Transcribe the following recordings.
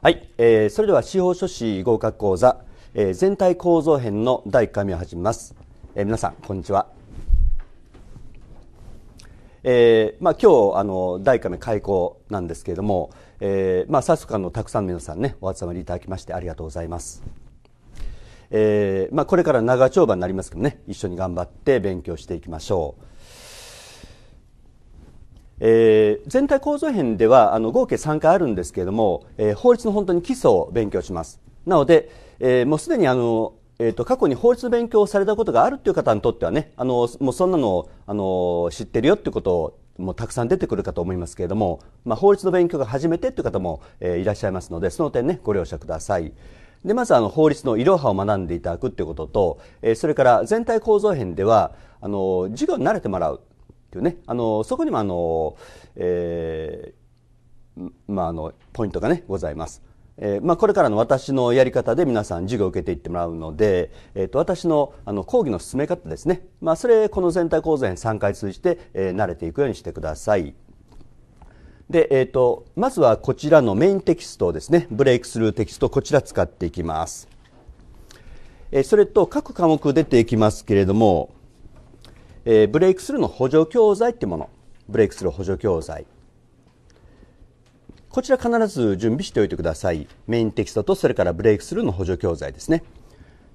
はい、えー、それでは司法書士合格講座、えー、全体構造編の第1回目を始めます、えー、皆さんこんにちは、えーまあ、今日あの第1回目開講なんですけれども、えーまあ、早速あのたくさんの皆さんねお集まりいただきましてありがとうございます、えーまあ、これから長丁場になりますけどね一緒に頑張って勉強していきましょうえー、全体構造編ではあの合計3回あるんですけれども、えー、法律の本当に基礎を勉強しますなので、えー、もうすでにあの、えーと、過去に法律の勉強をされたことがあるという方にとってはねあのもうそんなのあの知ってるよっていうことをもうたくさん出てくるかと思いますけれども、まあ、法律の勉強が初めてという方も、えー、いらっしゃいますのでその点ねご了承ください。でまずあの法律のいろはを学んでいただくということと、えー、それから全体構造編ではあの授業に慣れてもらうっていうねあのそこにもあの、えー、まあ、あのポイントがねございます。えーまあ、これからの私のやり方で皆さん授業を受けていってもらうので、えーと、私のあの講義の進め方ですね、まあ、それこの全体講座編3回通じて、えー、慣れていくようにしてください。で、えーと、とまずはこちらのメインテキストですねブレイクスルーテキストこちら使っていきます、えー、それと各科目出ていきますけれどもえー、ブレイクスルーの補助教材ってものブレイクスルー補助教材こちら必ず準備しておいてくださいメインテキストとそれからブレイクスルーの補助教材ですね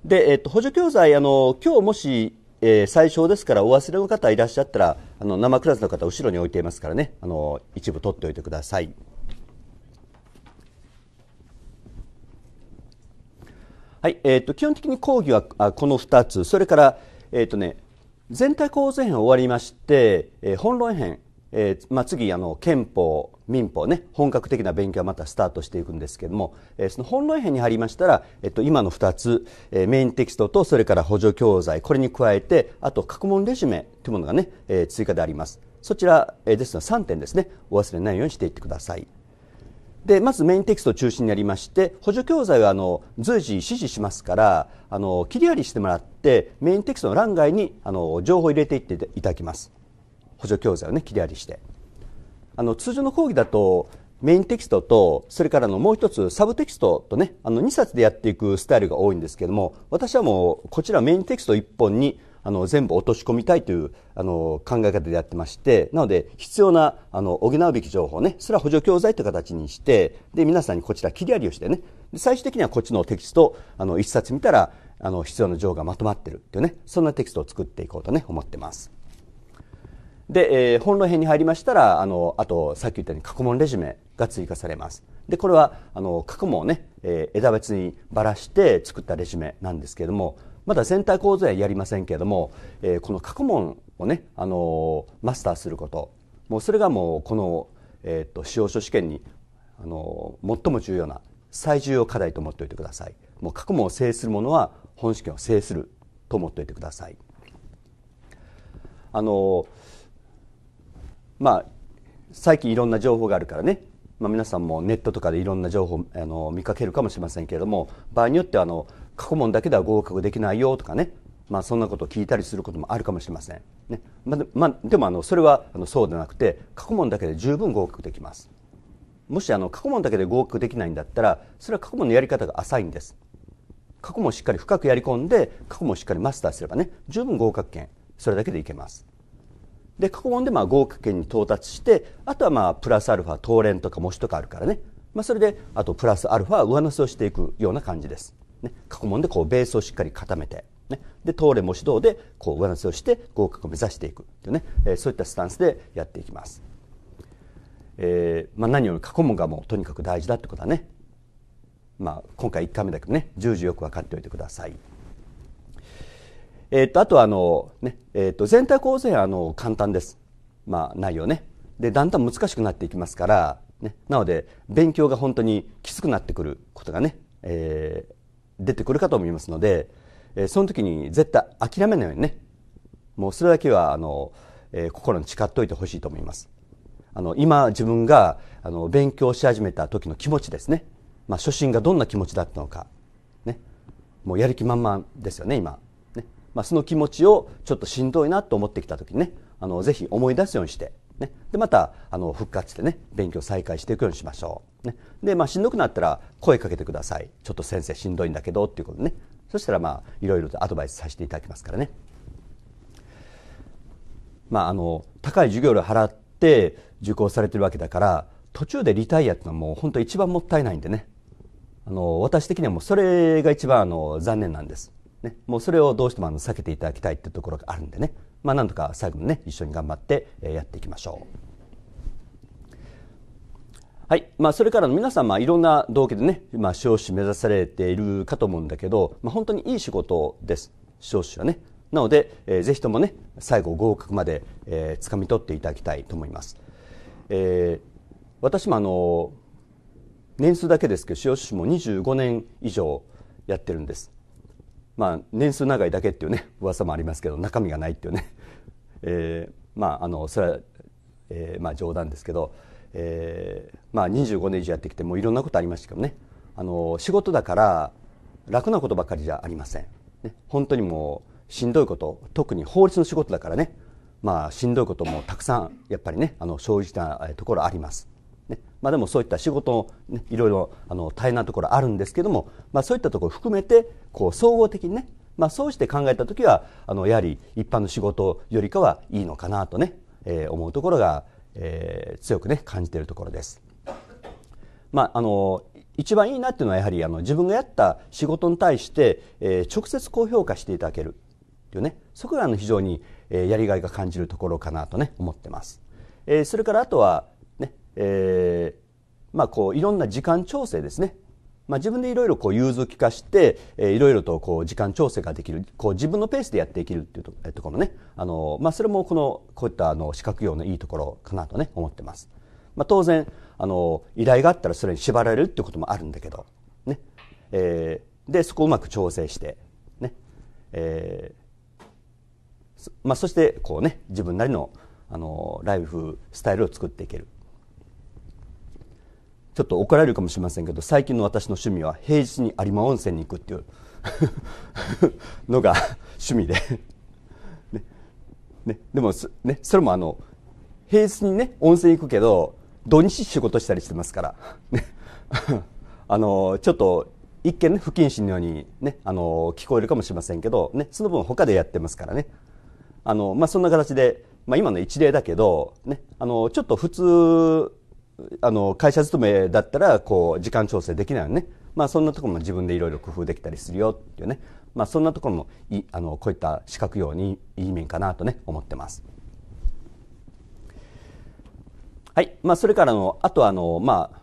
で、えっと、補助教材あの今日もし、えー、最初ですからお忘れの方いらっしゃったらあの生クラスの方後ろに置いていますからねあの一部取っておいてくださいはいえー、っと基本的に講義はあこの2つそれから、えー、っとね、全体構成編終わりまして、えー、本論編、えーまあ、次あの憲法民法ね本格的な勉強はまたスタートしていくんですけども、えー、その本論編に入りましたら、えっと、今の2つ、えー、メインテキストとそれから補助教材これに加えてあと各問レジュメというものがね、えー、追加でありますそちら、えー、ですの3点ですねお忘れないようにしていってください。でまずメインテキストを中心にやりまして補助教材はあの随時指示しますからあの切り貼りしてもらってメインテキストの欄外にあの情報を入れていっていただきます補助教材をね切り貼りしてあの通常の講義だとメインテキストとそれからのもう一つサブテキストとねあの2冊でやっていくスタイルが多いんですけども私はもうこちらメインテキスト1本にあの全部落とし込みたいというあの考え方でやってましてなので必要なあの補うべき情報ねそれは補助教材という形にしてで皆さんにこちら切りありをしてね最終的にはこっちのテキストあの1冊見たらあの必要な情報がまとまってるっていうねそんなテキストを作っていこうとね思ってます。で、えー、本論編に入りましたらあのあとさっき言ったように過去問レジュメが追加されますでこれはあの過去問をね、えー、枝別にばらして作ったレジュメなんですけれどもまだ全体構造はやりませんけれども、えー、この過去問をね、あのー、マスターすることもうそれがもうこの、えーと、司法書試験に、あのー、最も重要な最重要課題と思っておいてくださいもう過去問を制するものは本試験を制すると思っておいてくださいあのまあ最近いろんな情報があるからねまあ、皆さんもネットとかでいろんな情報あの見かけるかもしれませんけれども場合によってはあの過去問だけでは合格できないよとかね、まあ、そんなことを聞いたりすることもあるかもしれません、ねままあ、でもあのそれはあのそうでなくて過去問だけで十分合格できますもしあの過去問だけで合格できないんだったらそれは過去問のやり方が浅いんです過去問しっかり深くやり込んで過去問しっかりマスターすればね十分合格圏それだけでいけますで過去問でまあ合格圏に到達してあとはまあプラスアルファ当連とか模試とかあるからね、まあ、それであとプラスアルファ上乗せをしていくような感じですね、過去問でこうベースをしっかり固めて、ね、で東レも指導でこう上乗せをして合格を目指していくというね、えー、そういったスタンスでやっていきます。えーまあ、何より過去問がもうとにかく大事だってことはね、まあ、今回1回目だけどね重々よく分かっておいてください。えー、っとあとはあのね、ねえー、っと全体構成はあの簡単です、まあ、内容ねでだんだん難しくなっていきますから、ね、なので勉強が本当にきつくなってくることがね、えー、出てくるかと思いますので、えその時に絶対諦めないようにねもうそれだけはあの、え心に誓っておいてほしいと思いますあの今自分があの勉強し始めた時の気持ちですね、まあ、初心がどんな気持ちだったのか、ね、もうやる気満々ですよね今ね、まあ、その気持ちをちょっとしんどいなと思ってきた時にねあのぜひ思い出すようにして、ね、でまたあの復活してね勉強再開していくようにしましょう。ね、で、まあ、しんどくなったら声かけてくださいちょっと先生しんどいんだけどっていうことねそしたらまあいろいろとアドバイスさせていただきますからね。まあ、あの高い授業料払って受講されてるわけだから途中でリタイアってのはもう本当一番もったいないんでねあの私的にはもうそれが一番あの残念なんです、ね、もうそれをどうしてもあの避けていただきたいっていうところがあるんでね、まあ、なんとか最後にね一緒に頑張ってやっていきましょう。はい。まあ、それから皆さん、まあ、いろんな動機でね、まあ、少子目指されているかと思うんだけど、まあ、本当にいい仕事です。少子はね。なので、えー、ぜひともね、最後合格まで、えー、掴み取っていただきたいと思います。えー、私もあの、年数だけですけど、少子も25年以上やってるんです。まあ、年数長いだけっていうね、噂もありますけど、中身がないっていうね。えー、まあ、あの、それは、えー、まあ、冗談ですけど、えー、まあ、25年以上やってきてもういろんなことありましたけどねあの仕事だから楽なことばかりじゃありません、ね、本当にもうしんどいこと特に法律の仕事だからね、まあ、しんどいこともたくさんやっぱりねあの生じたところあります。ねまあ、でもそういった仕事の、ね、いろいろあの大変なところあるんですけども、まあ、そういったところ含めてこう総合的にね、まあ、そうして考えた時はあのやはり一般の仕事よりかはいいのかなとね、えー、思うところがえー、強くね感じているところです。まああの一番いいなっていうのはやはりあの自分がやった仕事に対して、えー、直接高評価していただけるっていうねそこがあの非常に、えー、やりがいが感じるところかなとね思ってます。えー、それからあとはね、えー、まあこういろんな時間調整ですね。まあ、自分でいろいろこう融通きかして、いろいろとこう時間調整ができる、こう自分のペースでやっていけるっていうと,、えー、ところね、あの、まあ、それもこの、こういったあの、資格業のいいところかなとね、思ってます。まあ、当然、あの、依頼があったらそれに縛られるってこともあるんだけど、ね。えー、で、そこをうまく調整して、ね。えー、まあ、そして、こうね、自分なりの、あの、ライフスタイルを作っていける。ちょっと怒られるかもしれませんけど最近の私の趣味は平日に有馬温泉に行くっていう のが 趣味で ねね、でもね、それもあの平日にね温泉行くけど土日仕事したりしてますから、ね、あのちょっと一見ね不謹慎のように、ね、あの聞こえるかもしれませんけど、ね、その分他でやってますからねあの、まあ、そんな形で、まあ、今の一例だけど、ね、あのちょっと普通あの会社勤めだったらこう時間調整できないよね、まあ、そんなところも自分でいろいろ工夫できたりするよっていうね、まあ、そんなところもいあのこういった資格用にいい面かなとね思ってます。はいまあ、それからのあとはあの、まあ、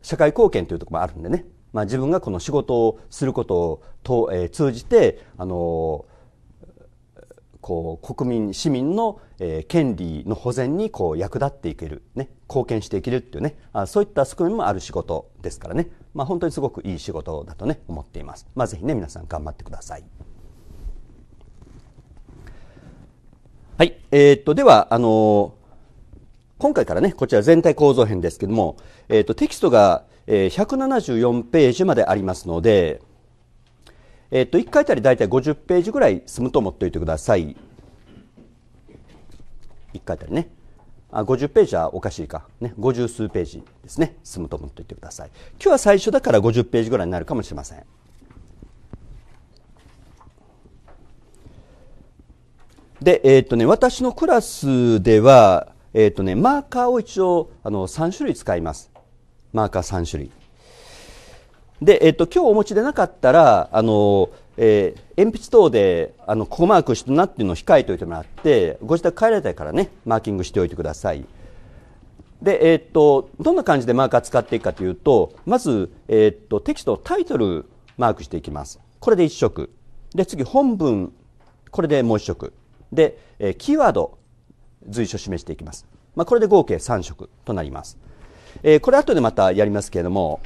社会貢献というところもあるんでね、まあ、自分がこの仕事をすることをと、えー、通じてあのこう国民市民の、えー、権利の保全にこう役立っていける、ね、貢献していけるっていうねあそういった仕組もある仕事ですからね、まあ、本当にすごくいい仕事だとね思っています、まあ、ぜひね皆さん頑張ってくださいはい、えー、っとではあの今回からねこちら全体構造編ですけども、えー、っとテキストがえ174ページまでありますのでえっと、1回あたり大体50ページぐらい済むと思っておいてください。1回あたりね。あ50ページはおかしいか、ね、50数ページですね進むと思っておいてください今日は最初だから50ページぐらいになるかもしれませんで、えーとね、私のクラスでは、えーとね、マーカーを一応あの3種類使いますマーカー3種類で、えっと、今日お持ちでなかったら、あの、えー、鉛筆等で、あの、ここマークしてなっていうのを控えておいてもらって、ご自宅帰られたいからね、マーキングしておいてください。で、えっと、どんな感じでマーカー使っていくかというと、まず、えっと、テキスト、タイトル、マークしていきます。これで1色。で、次、本文、これでもう1色。で、えキーワード、随所示していきます。まあ、これで合計3色となります。えこれ後でまたやりますけれども、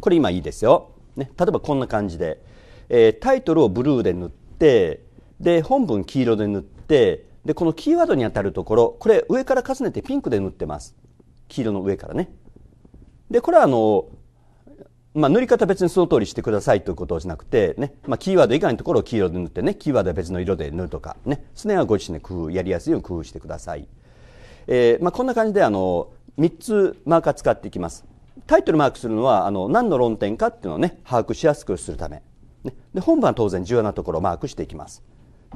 これ今いいですよ、ね、例えばこんな感じで、えー、タイトルをブルーで塗ってで本文黄色で塗ってでこのキーワードに当たるところこれ上から重ねてピンクで塗ってます黄色の上からねでこれはあの、まあ、塗り方別にその通りしてくださいということじゃなくてね、ねまあ、キーワード以外のところを黄色で塗ってねキーワードは別の色で塗るとかねすねはご自身で工夫やりやすいように工夫してください、えーまあ、こんな感じであの3つマーカー使っていきますタイトルマークするのはあの何の論点かっていうのをね把握しやすくするため、ね、で本文は当然重要なところをマークしていきます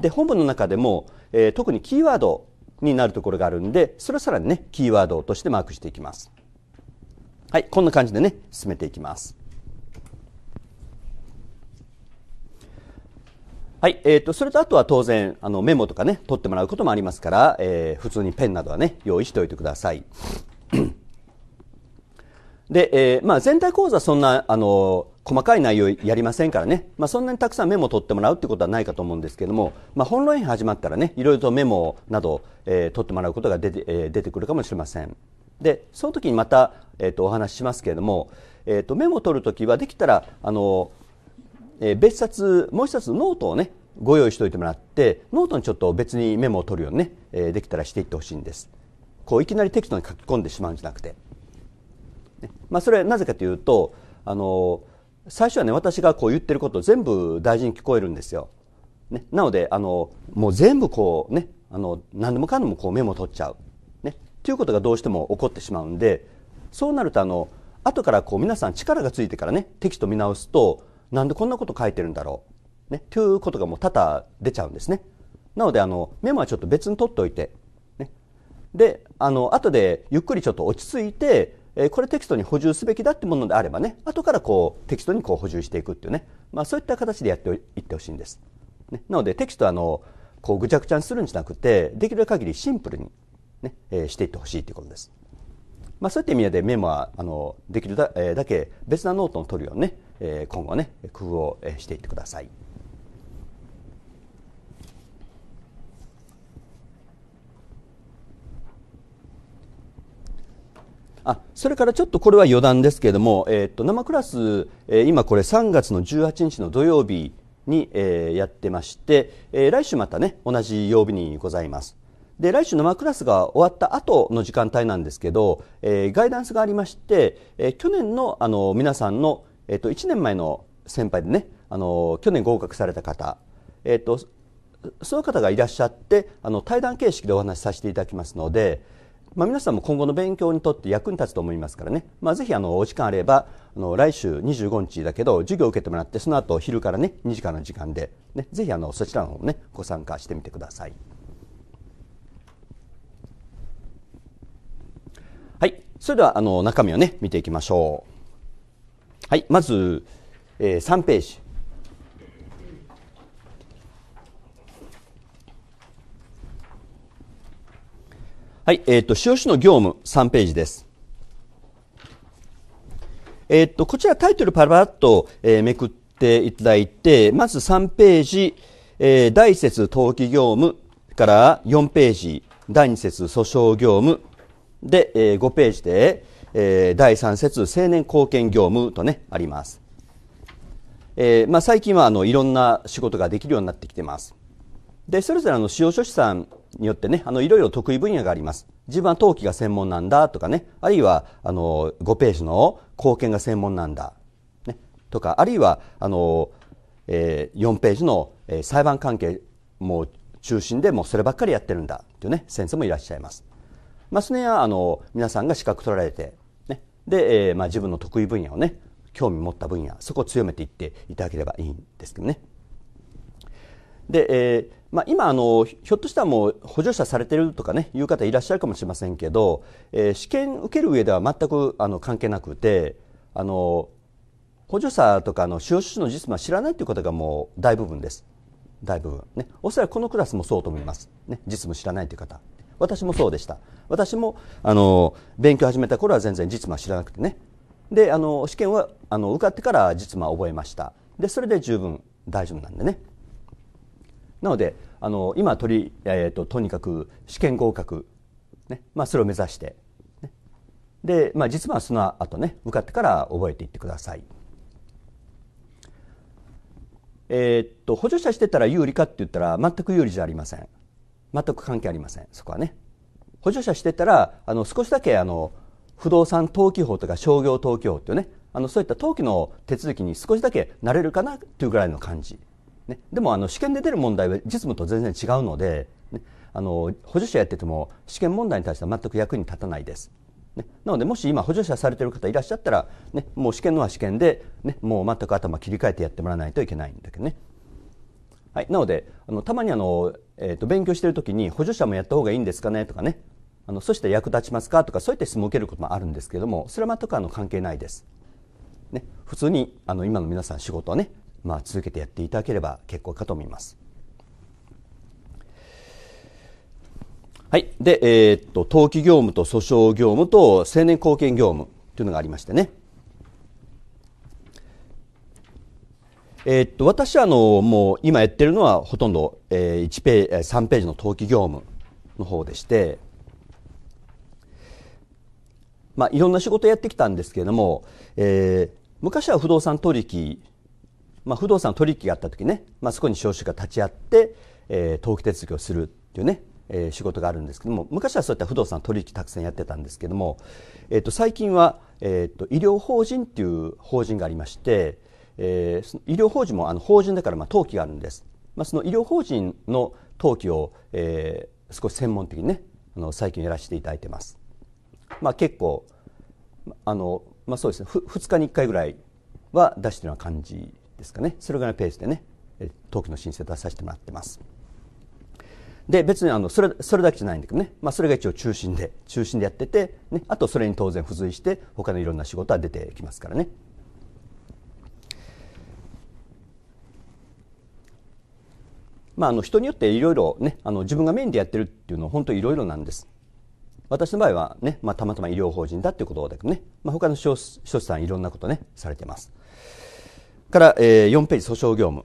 で本文の中でも、えー、特にキーワードになるところがあるんでそれをさらにねキーワードとしてマークしていきますはいこんな感じでね進めていきますはいえーと、それとあとは当然あのメモとかね取ってもらうこともありますから、えー、普通にペンなどはね用意しておいてくださいで、えー、まあ全体講座そんな、あの、細かい内容やりませんからね、まあ、そんなにたくさんメモを取ってもらうってことはないかと思うんですけども、まあ、本論編始まったらねいろいろとメモなど、えー、取ってもらうことが出て,、えー、出てくるかもしれませんでその時にまた、えーと、お話ししますけれども、えーと、メモを取るときはできたらあの、えー、別冊もう一冊ノートをねご用意しておいてもらってノートにちょっと別にメモを取るようにね、えー、できたらしていってほしいんですこういきなりテキストに書き込んでしまうんじゃなくてまあ、それはなぜかというとあの最初はね私がこう言ってること全部大事に聞こえるんですよ、ね、なのであのもう全部こうねあの何でもかんでもこうメモ取っちゃうねということがどうしても起こってしまうんでそうなるとあの後からこう皆さん力がついてからねテキスト見直すとなんでこんなこと書いてるんだろうねということがもう多々出ちゃうんですねなのであのメモはちょっと別に取っておいて、ね、であの後でゆっくりちょっと落ち着いてえこれテキストに補充すべきだってものであればね後からこうテキストにこう補充していくっていうね、まあ、そういった形でやっていってほしいんです、ね、なのでテキストはあのこうぐちゃぐちゃにするんじゃなくてできる限りシンプルにね、えー、していってほしいていうことです、まあ、そういった意味でメモはあのできるだ,、えだけ別なノートを取るようにね、え今後ね工夫をしていってください。あそれからちょっとこれは余談ですけれども、えー、と生クラス、えー、今これ3月の18日の土曜日に、えー、やってまして、えー、来週またね同じ曜日にございますで来週生クラスが終わった後の時間帯なんですけど、えー、ガイダンスがありまして、えー、去年のあの皆さんの、えー、と1年前の先輩でねあの去年合格された方、えーと、その方がいらっしゃってあの対談形式でお話しさせていただきますので、まあ、皆さんも今後の勉強にとって役に立つと思いますからね、まあ、ぜひあのお時間あればあの来週25日だけど授業を受けてもらってその後昼からね2時間の時間で、ね、ぜひあのそちらの方もねご参加してみてください。はい、それではあの中身をね見ていきましょう。はい、まず、えー、3ページはい、えっ、ー、と、用市の業務3ページです。えっ、ー、と、こちらタイトルパラパラっと、えー、めくっていただいて、まず3ページ、えー、第1節登記業務から4ページ、第2節訴訟業務で、えー、5ページで、えー、第3節青年貢献業務とね、あります。えー、まあ最近はあの、いろんな仕事ができるようになってきてます。で、それぞれの、使用書士さんによってね、あの、いろいろ得意分野があります。自分は陶器が専門なんだとかね、あるいは、あの、5ページの貢献が専門なんだ、ね、とか、あるいは、あの、えー、4ページの、えー、裁判関係も中心でもうそればっかりやってるんだというね、先生もいらっしゃいます。まあ、それは、あの、皆さんが資格取られて、ね、で、えー、まあ、自分の得意分野をね、興味持った分野、そこを強めていっていただければいいんですけどね。で、えーまあ、今あの、ひょっとしたらもう補助者されてるとかね、いう方いらっしゃるかもしれませんけど、えー、試験受ける上では全くあの関係なくて、あの補助者とかの使用趣旨の実務は知らないという方がもう大部分です。大部分。ね。おそらくこのクラスもそうと思います。ね。実務知らないという方。私もそうでした。私も、あの、勉強始めた頃は全然実務は知らなくてね。で、あの、試験は、あの、受かってから実務は覚えました。で、それで十分大丈夫なんでね。なのであの今とり、えーと、とにかく試験合格、ねまあ、それを目指して、ね、で、まあ、実はその後ね受かってから覚えていってください。えっ、と補助者してたら有利かって言ったら全く有利じゃありません全く関係ありませんそこはね補助者してたらあの少しだけあの不動産登記法とか商業登記法っていうねあのそういった登記の手続きに少しだけ慣れるかなっていうぐらいの感じね、でもあの試験で出る問題は実務と全然違うので、ね、あの補助者やってても試験問題に対しては全く役に立たないです。ね、なのでもし今補助者されてる方いらっしゃったら、ね、もう試験のは試験で、ね、もう全く頭切り替えてやってもらわないといけないんだけどね。はい、なのであのたまにあの、えーと、勉強してる時に補助者もやった方がいいんですかねとかねあのそして役立ちますかとかそういった質問を受けることもあるんですけどもそれは全くあの関係ないです。ね、普通にあの今の皆さん仕事はねまあ、続けてやっていただければ結構かと思います。はい。で、えー、っと、登記業務と訴訟業務と成年後見業務というのがありましてね。えー、っと、私はあの、もう今やってるのはほとんど、えー、1ページ、3ページの登記業務の方でして、まあ、いろんな仕事やってきたんですけれども、えー、昔は不動産取引まあ、不動産取引があった時ね、まあ、そこに商社が立ち会って、えー、登記手続きをするっていうね、えー、仕事があるんですけども昔はそういった不動産取引たくさんやってたんですけども、えー、と最近は、えー、と医療法人っていう法人がありまして、えー、医療法人もあの法人だからまあ登記があるんです、まあ、その医療法人の登記を、えー、少し専門的にねあの最近やらせていただいてます、まあ、結構あの、まあ、そうですねふ2日に1回ぐらいは出してるような感じですかねそれぐらいのページでね登記の申請出させてもらってますで別にあのそれそれだけじゃないんだけどね、まあ、それが一応中心で中心でやってて、ね、あとそれに当然付随して他のいろんな仕事は出てきますからねまあ、あの人によっていろいろねあの自分がメインでやってるっていうのは本当いろいろなんです私の場合はね、まあ、たまたま医療法人だっていうことだけどね、まあ、他の諸師さんいろんなことねされてますから、えー、4ページ、訴訟業務。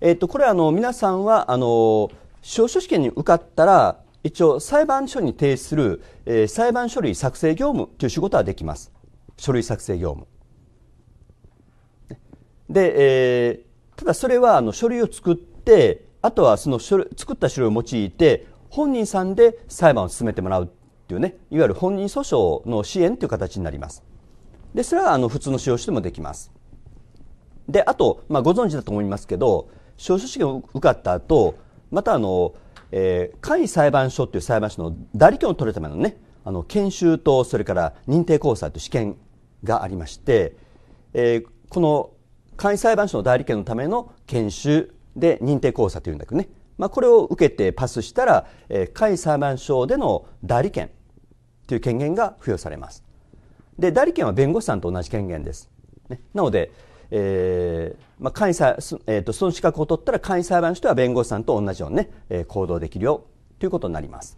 えっ、ー、と、これあの、皆さんは、あの、司法書試験に受かったら、一応裁判所に提出する、えー、裁判書類作成業務という仕事はできます。書類作成業務。で、えー、ただそれはあの書類を作って、あとはその書作った書類を用いて、本人さんで裁判を進めてもらうっていうね、いわゆる本人訴訟の支援という形になります。でそれはあの普通の司法書でもできますであと、まあ、ご存知だと思いますけど司法書試験を受かった後またあの、えー、簡易裁判所という裁判所の代理権を取るためのねあの研修とそれから認定交際という試験がありまして、えー、この簡易裁判所の代理権のための研修で認定交差というんだけどね、まあ、これを受けてパスしたら、えー、簡易裁判所での代理権という権限が付与されますで、代理権は弁護士さんと同じ権限です。ね、なので、えーまあ簡易裁えーと、その資格を取ったら簡易裁判所では弁護士さんと同じようにね、えー、行動できるよということになります。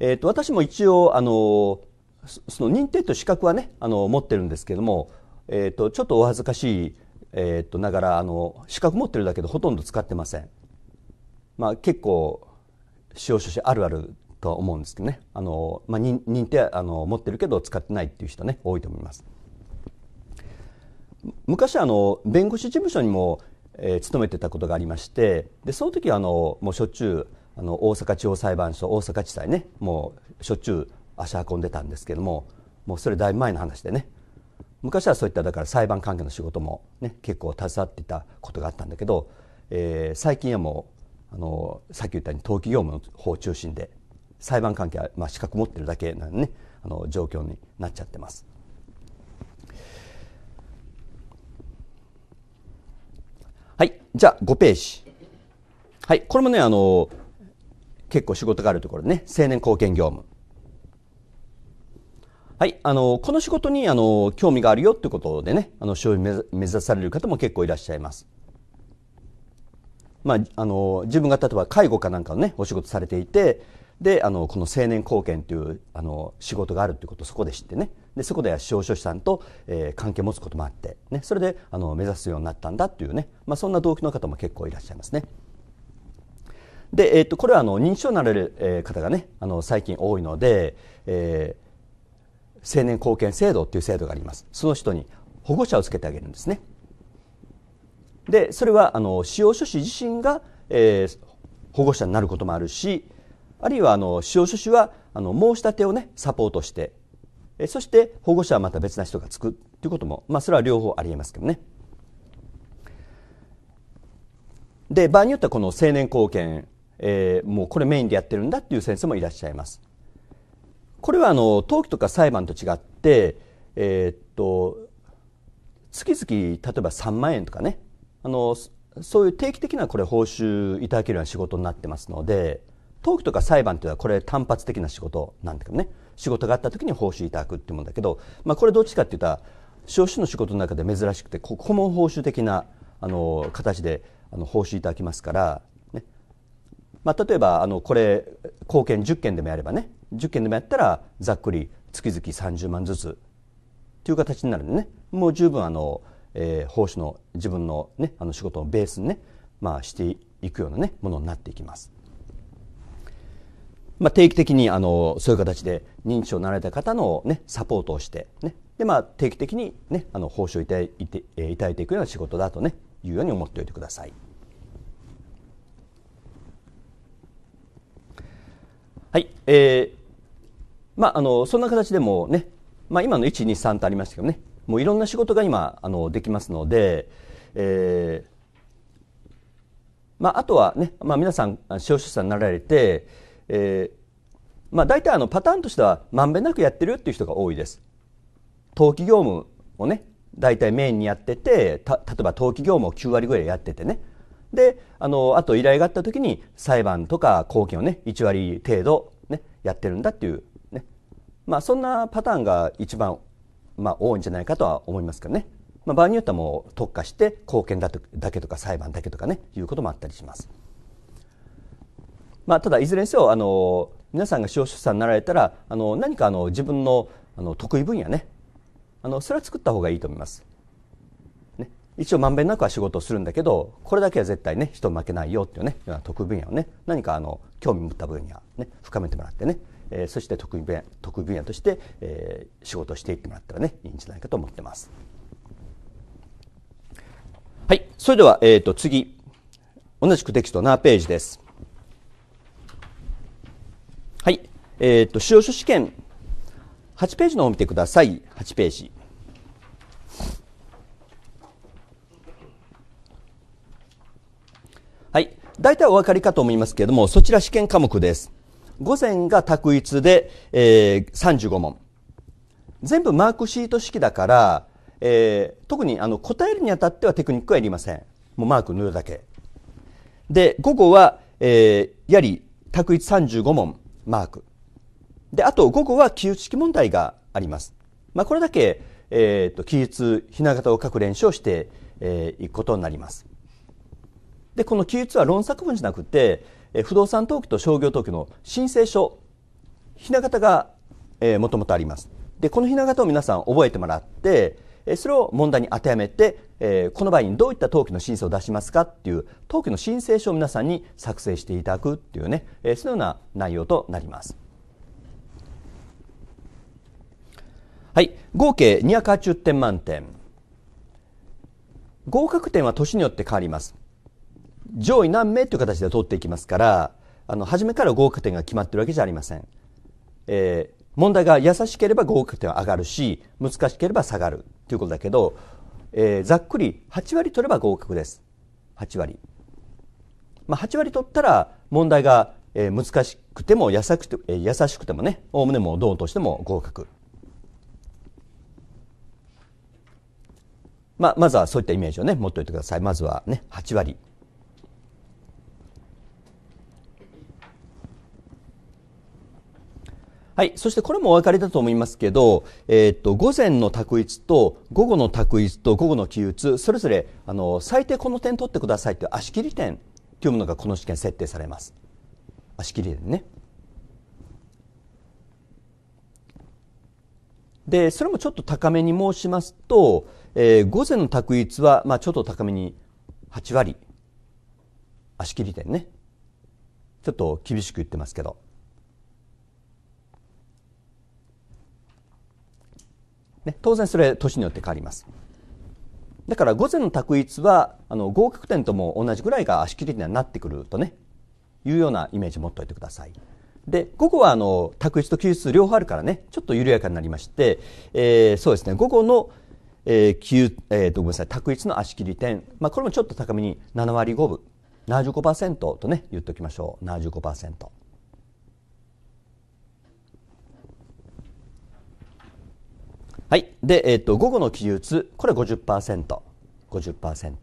えーと、私も一応あのその認定と資格はねあの持ってるんですけども、えーと、ちょっとお恥ずかしい、えー、とながらあの資格持ってるだけでほとんど使ってません。まあ、結構使用書士あるあるとは思うんですけどねあの、まあ、認定あの持ってるけど使ってないっていう人ね多いと思います昔あの弁護士事務所にも、えー、勤めてたことがありましてでその時はあのもうしょっちゅうあの大阪地方裁判所大阪地裁ねもうしょっちゅう足運んでたんですけどももうそれだいぶ前の話でね昔はそういっただから裁判関係の仕事も、ね、結構携わっていたことがあったんだけど、えー、最近はもうあのさっき言ったように登記業務の方中心で裁判関係は、まあ、資格持ってるだけなねあの状況になっちゃってます。はい、じゃあ5ページ。はい、これもねあの結構仕事があるところね成年貢献業務。はい、あのこの仕事にあの興味があるよってことでねあの賞を目指される方も結構いらっしゃいます。まあ、あの自分が例えば介護かなんかのねお仕事されていてであのこの青年貢献というあの仕事があるということをそこで知ってねでそこで司法書士さんと、えー、関係を持つこともあって、ね、それであの目指すようになったんだというね、まあ、そんな動機の方も結構いらっしゃいますね。で、えー、っとこれはあの認知症になられる、え方がねあの最近多いので、えー、青年貢献制度っていう制度がありますその人に保護者をつけてあげるんですね。でそれはあの使用書士自身が、えー、保護者になることもあるしあるいはあの使用書士はあの申し立てをねサポートしてえそして保護者はまた別な人がつくということも、まあ、それは両方ありえますけどね。で場合によってはこの成年後見、えー、もうこれメインでやってるんだっていう先生もいらっしゃいます。これはあの登記とか裁判と違って、えー、っと月々例えば3万円とかねあのそういう定期的なこれ報酬いただけるような仕事になってますので登記とか裁判というのはこれ単発的な仕事なんだけどね仕事があった時に報酬いただくっていうもんだけど、まあ、これどっちかっていうと司法書士の仕事の中で珍しくてここも報酬的なあの形であの報酬いただきますから、ねまあ、例えばあのこれ貢献10件でもやればね10件でもやったらざっくり月々30万ずつという形になるんでねもう十分あのえー、奉仕の自分の,、ね、あの仕事をベースにね、まあ、していくような、ね、ものになっていきます。まあ、定期的にあのそういう形で認知症になられた方の、ね、サポートをして、ねでまあ、定期的に、ね、あの報酬をいたいて,、えー、いただいていくような仕事だと、ね、いうように思っておいてください。はいえーまあ、あのそんな形でもね、まあ、今の123とありましたけどねもういろんな仕事が今あのできますので、えーまあ、あとはね、まあ、皆さん司法者さんになられて、えーまあ、大体あのパターンとしてはまんべんなくやってるっていう人が多いです。登記業務をね大体メインにやってて例えば登記業務を9割ぐらいやっててねであのあと依頼があった時に裁判とか公金をね1割程度、ね、やってるんだっていう、ねまあ、そんなパターンが一番まあ、多いんじゃないかとは思いますけどね、まあ、場合によってはもう特化して貢献だとだけとか裁判だけとかねいうこともあったりします、まあ、ただいずれにせよあの皆さんが司法書士さんになられたらあの何かあの自分のあの得意分野ねあのそれは作った方がいいと思います、ね、一応まんべんなくは仕事をするんだけどこれだけは絶対ね人負けないよっていうねような得意分野をね何かあの興味持った分野ね深めてもらってねえー、そして得意分野得意分野として、えー、仕事をしていってもらったらねいいんじゃないかと思ってます。はい、それでは、えーと、次同じくテキスト7ページです。はい、えーと、と使用書試験8ページの方を見てください8ページ。はい、大体お分かりかと思いますけれどもそちら試験科目です。午前が択一で、えー、35問。全部マークシート式だから、えー、特にあの答えるにあたってはテクニックはいりません。もうマーク塗るだけ。で、午後は、えー、やり、択一35問、マーク。で、あと午後は記述式問題があります。まあ、これだけ、えっ、ー、と、記述、ひな形を書く練習をして、えー、いくことになります。で、この記述は論作文じゃなくて、不動産登記と商業登記の申請書、ひな形がもともとあります。で、このひな形を皆さん覚えてもらって、それを問題に当てはめて、えこの場合にどういった登記の申請を出しますかっていう登記の申請書を皆さんに作成していただくっていうね、えそのような内容となります。はい、合計280点満点。合格点は年によって変わります。上位何名という形で取っていきますから、あの、初めから合格点が決まってるわけじゃありません。えー、問題が優しければ合格点は上がるし、難しければ下がるということだけど、えー、ざっくり8割取れば合格です。8割。まあ、8割取ったら問題が、えー、難しくても優しくて、えー、優しくてもね、おおむねもどうとしても合格。まあ、まずはそういったイメージをね、持っておいてください。まずはね、8割。はい。そしてこれもお分かりだと思いますけど、えー、っと、午前の択一と午後の択一と午後の記述、それぞれ、あの、最低この点取ってくださいという足切り点というものがこの試験設定されます。足切り点ね。で、それもちょっと高めに申しますと、えー、午前の択一は、まあちょっと高めに8割。足切り点ね。ちょっと厳しく言ってますけど。ね、当然それ年によって変わります。だから午前の択一は、あの、合格点とも同じぐらいが足切りにはなってくるとね、いうようなイメージを持っておいてください。で、午後はあの、択一と休日両方あるからね、ちょっと緩やかになりまして、えー、そうですね、午後の、ええと、ごめんなさい、択一の足切り点、まあ、これもちょっと高めに7割5分、75%とね、言っておきましょう。75%。はい。で、えっ、ー、と、午後の記述、これ50%。50%。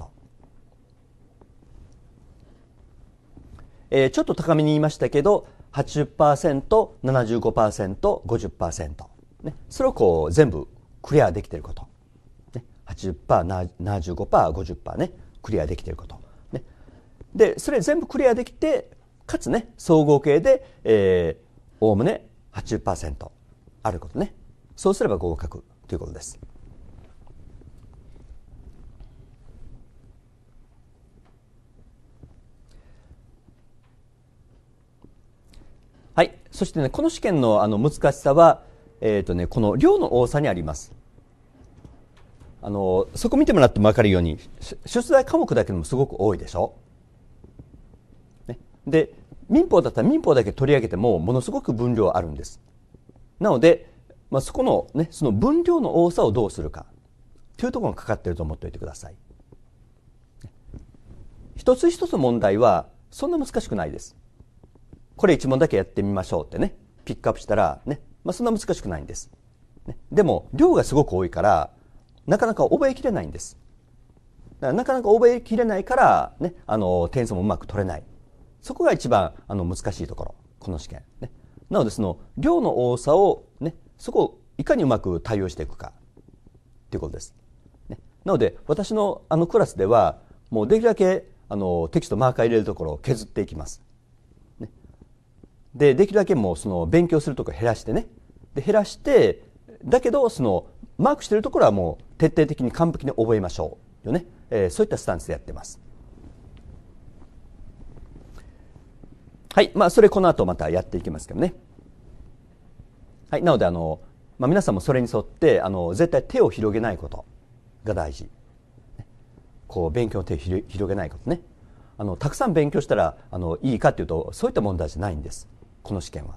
えー、ちょっと高めに言いましたけど、80%、75%、50%。ね。それをこう、全部クリアできていること。ね。80%、75%、50%ね。クリアできていること。ね。で、それ全部クリアできて、かつね、総合計で、えおおむね80%あることね。そうすれば合格。ということです。はい、そしてね、この試験のあの難しさは、えーとね、この量の多さにあります。あのそこ見てもらっても分かるように出題科目だけでもすごく多いでしょ、ね、で民法だったら民法だけ取り上げてもものすごく分量あるんですなのでまあ、そこのね、その分量の多さをどうするかというところがかかっていると思っておいてください。一つ一つ問題はそんな難しくないです。これ一問だけやってみましょうってね、ピックアップしたらね、まあ、そんな難しくないんです。ね、でも、量がすごく多いから、なかなか覚えきれないんです。だからなかなか覚えきれないから、ね、あの、点数もうまく取れない。そこが一番、あの、難しいところ。この試験。ね。なので、その、量の多さをね、そこをいかにうまく対応していくかということです、ね、なので私のあのクラスではもうできるだけあのテキストマーカー入れるところを削っていきます、ね、でできるだけもうその勉強するところ減らしてねで減らしてだけどそのマークしてるところはもう徹底的に完璧に覚えましょうよね、えー、そういったスタンスでやってますはいまあそれこの後またやっていきますけどねはい、なのであの、まあ、皆さんもそれに沿ってあの絶対手を広げないことが大事こう勉強の手を広げないことねあのたくさん勉強したらあのいいかっていうとそういった問題じゃないんですこの試験は。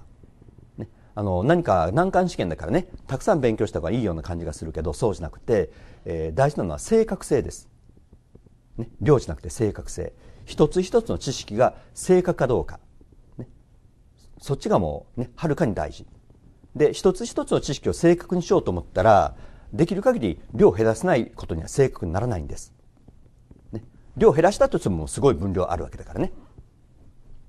ね、あの何か難関試験だからねたくさん勉強した方がいいような感じがするけどそうじゃなくて、えー、大事なのは正確性です。ね、量じゃなくて正確性一つ一つの知識が正確かどうか、ね、そっちがもうねはるかに大事で一つ一つの知識を正確にしようと思ったらできる限り量を減らせないことには正確にならないんです、ね、量を減らしたとしてもすごい分量あるわけだからね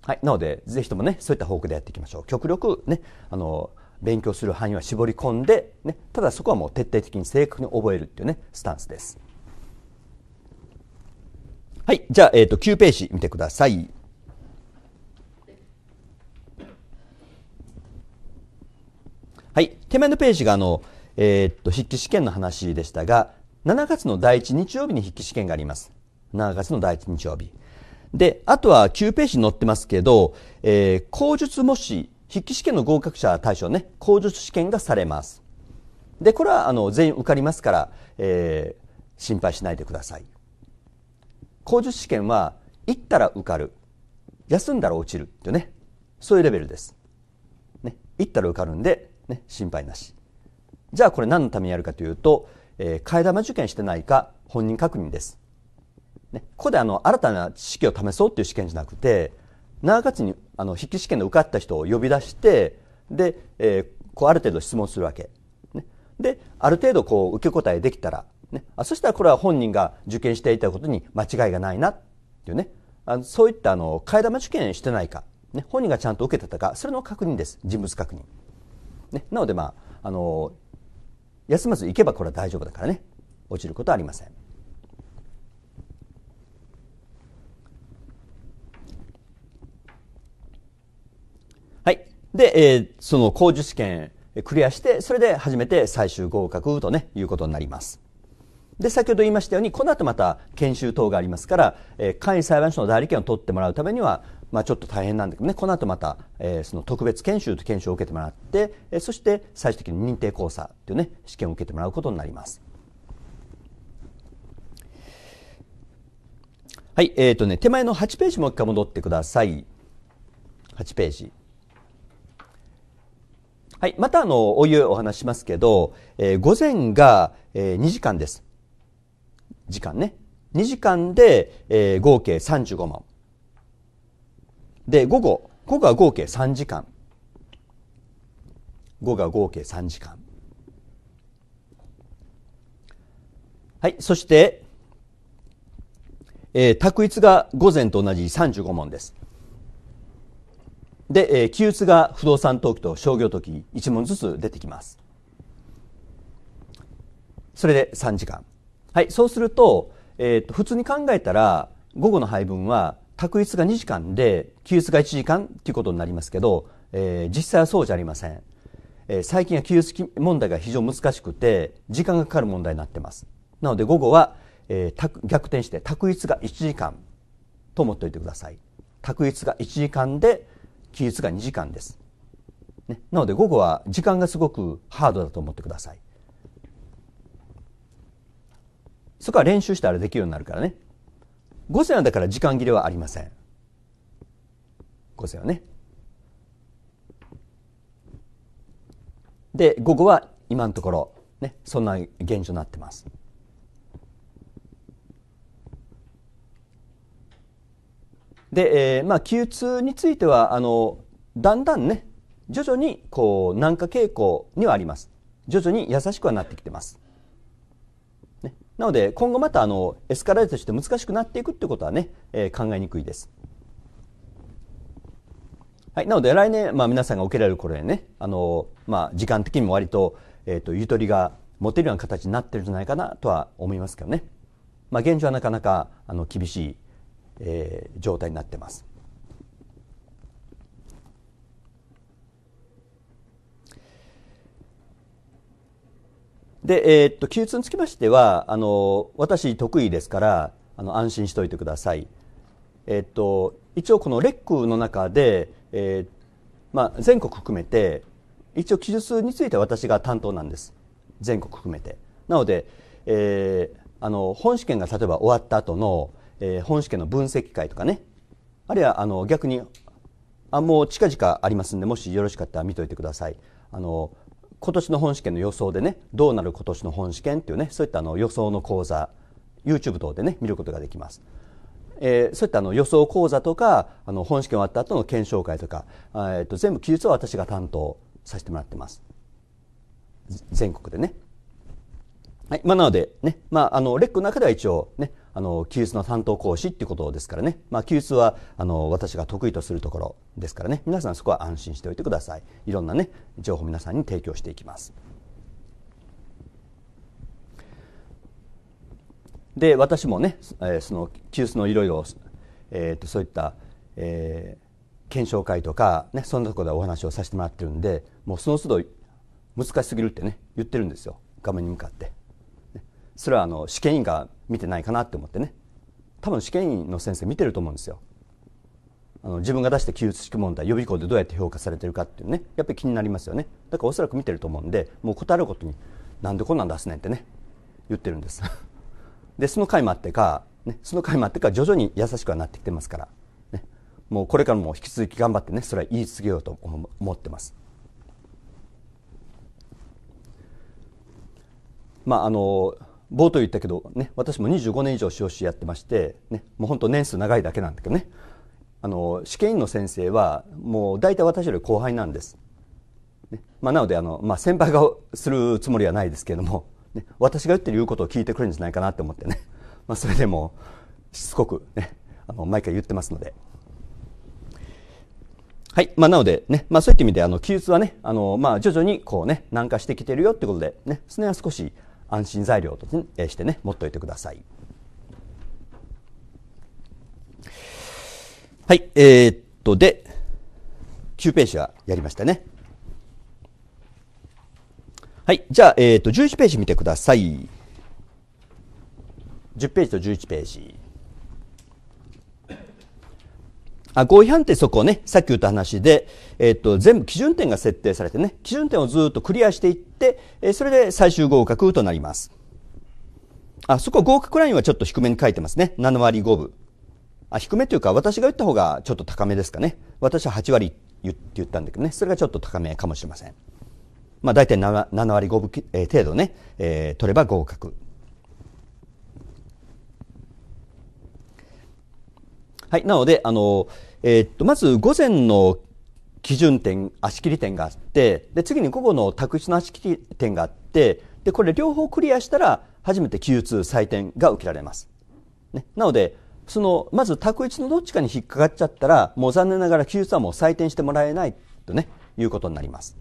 はい、なのでぜひともねそういった方向でやっていきましょう極力ねあの勉強する範囲は絞り込んで、ね、ただそこはもう徹底的に正確に覚えるっていうねスタンスですはいじゃあ、えーと、9ページ見てくださいはい。手前のページがあの、えー、っと、筆記試験の話でしたが、7月の第1日曜日に筆記試験があります。7月の第1日曜日。で、あとは9ページに載ってますけど、えー、口述模試、筆記試験の合格者対象ね、口述試験がされます。で、これはあの全員受かりますから、えー、心配しないでください。口述試験は、行ったら受かる。休んだら落ちるっていうね。そういうレベルです。ね。行ったら受かるんで、ね、心配なし。じゃあこれ何のためにやるかというと、えー、替え玉受験してないか本人確認です。ね、ここであの新たな知識を試そうっていう試験じゃなくて、長かつにあの筆記試験で受かった人を呼び出して、で、えー、こうある程度質問するわけ。ね、で、ある程度こう受け答えできたら、ね、あそしたらこれは本人が受験していたことに間違いがないなっていうね、あのそういったあの替え玉受験してないか、ね、本人がちゃんと受けてたか、それの確認です。人物確認。ね、なので、まあ、あの休まず行けばこれは大丈夫だからね落ちることはありません。はい、で、えー、その工事試験クリアしてそれで初めて最終合格と、ね、いうことになります。で、先ほど言いましたように、この後また研修等がありますから、えー、簡易裁判所の代理権を取ってもらうためには、まあ、ちょっと大変なんだけどねこの後また、えー、その特別研修と研修を受けてもらって、えー、そして最終的に認定講座というね試験を受けてもらうことになります。はい、えっ、ー、とね、手前の8ページもう一回戻ってください。8ページ。はい、またあの、お湯お話しますけど、えー、午前が、えー、2時間です。時間ね。2時間で、えー、合計35問。で午後午後は合計3時間午後は合計3時間はいそして、えー、択一が午前と同じ35問ですで、えー、記述が不動産登記と商業登記1問ずつ出てきますそれで3時間はいそうすると,、えーと普通に考えたら午後の配分は択一が2時間で、休日が1時間ということになりますけど、えー、実際はそうじゃありません。えー、最近は休日問題が非常に難しくて、時間がかかる問題になってます。なので午後は、えー、逆転して、択一が1時間と思っておいてください。択一が1時間で、休日が2時間です。ね、なので午後は時間がすごくハードだと思ってください。そこは練習したらできるようになるからね。5世はだから時間切れはありません。五世はね。で、午後は今のところ、ね、そんな現状になってます。で、えー、まあ、急痛については、あの、だんだんね、徐々に、こう、軟化傾向にはあります。徐々に優しくはなってきてます。なので、今後またあのエスカレートして難しくなっていくってことはね、え考えにくいです。はい、なので来年、まあ、皆さんが受けられる頃にね、あのまあ、時間的にも割と,、えーと、とゆとりが持てるような形になってるんじゃないかなとは思いますけどね、まあ、現状はなかなかあの厳しい、えー、状態になってます。で、えー、っと記述につきましてはあの私得意ですからあの安心しておいてください。えー、っと一応このレックの中で、えーまあ、全国含めて一応記述については私が担当なんです全国含めて。なので、えー、あの本試験が例えば終わった後の、えー、本試験の分析会とかねあるいはあの逆にあもう近々ありますんでもしよろしかったら見といてください。あの今年の本試験の予想でねどうなる今年の本試験っていうねそういったあの予想の講座 YouTube 等でね見ることができます。えー、そういったあの予想講座とかあの本試験終わった後の検証会とか、えー、と全部記述は私が担当させてもらってます全国でね、はいまあ、なのでね、まあ、あのレックの中では一応ねあの休日の担当講師っていうことですからね、まあ、休日はあの私が得意とするところですからね皆さんそこは安心しておいてくださいいろんなね情報を皆さんに提供していきますで私もね、えー、その休日のいろいろ、えーと、そういった、えー、検証会とか、ね、そんなところでお話をさせてもらってるんでもうその都度難しすぎるってね言ってるんですよ画面に向かって。それはあの試験員が見てないかなって思ってね多分試験員の先生見てると思うんですよあの自分が出して記述式問題予備校でどうやって評価されてるかっていうねやっぱり気になりますよねだからおそらく見てると思うんでもう答えることになんでこんなん出すねんってね言ってるんですでその回もあってか、ね、その回もあってか徐々に優しくはなってきてますから、ね、もうこれからも引き続き頑張ってねそれは言い続けようと思ってますまああの冒頭言ったけど、ね、私も25年以上司やってまして、ね、もう本当年数長いだけなんだけどねあの試験員の先生はもう大体私より後輩なんです、ねまあ、なのであの、まあ、先輩がするつもりはないですけれども、ね、私が言ってる言うことを聞いてくれるんじゃないかなと思ってね、まあ、それでもしつこく、ね、あの毎回言ってますので。はいまあ、なのでね、まあ、そういった意味であの記述は、ね、あのまあ、徐々にこう、ね、軟化してきてるよってことで、ね、そのは少し安心材料としてね持っておいてください。はい、えー、っと、で、9ページはやりましたね。はい、じゃあ、えー、っと、11ページ見てください。10ページと11ページ。合意判定そこね、さっき言った話で、えっと、全部基準点が設定されてね、基準点をずっとクリアしていって、えそれで最終合格となります。あ、そこ合格ラインはちょっと低めに書いてますね。7割5分。あ、低めというか、私が言った方がちょっと高めですかね。私は8割言って言ったんだけどね、それがちょっと高めかもしれません。まあ、大体 7, 7割5分、えー、程度ね、えー、取れば合格。はい、なので、あのえー、っと、まず午前の基準点、足切り点があって、で、次に午後の択一の足切り点があって、で、これ両方クリアしたら、初めて Q2 採点が受けられます。ね、なので、その、まず択一のどっちかに引っかかっちゃったら、もう残念ながら Q2 はもう採点してもらえないとね、いうことになります。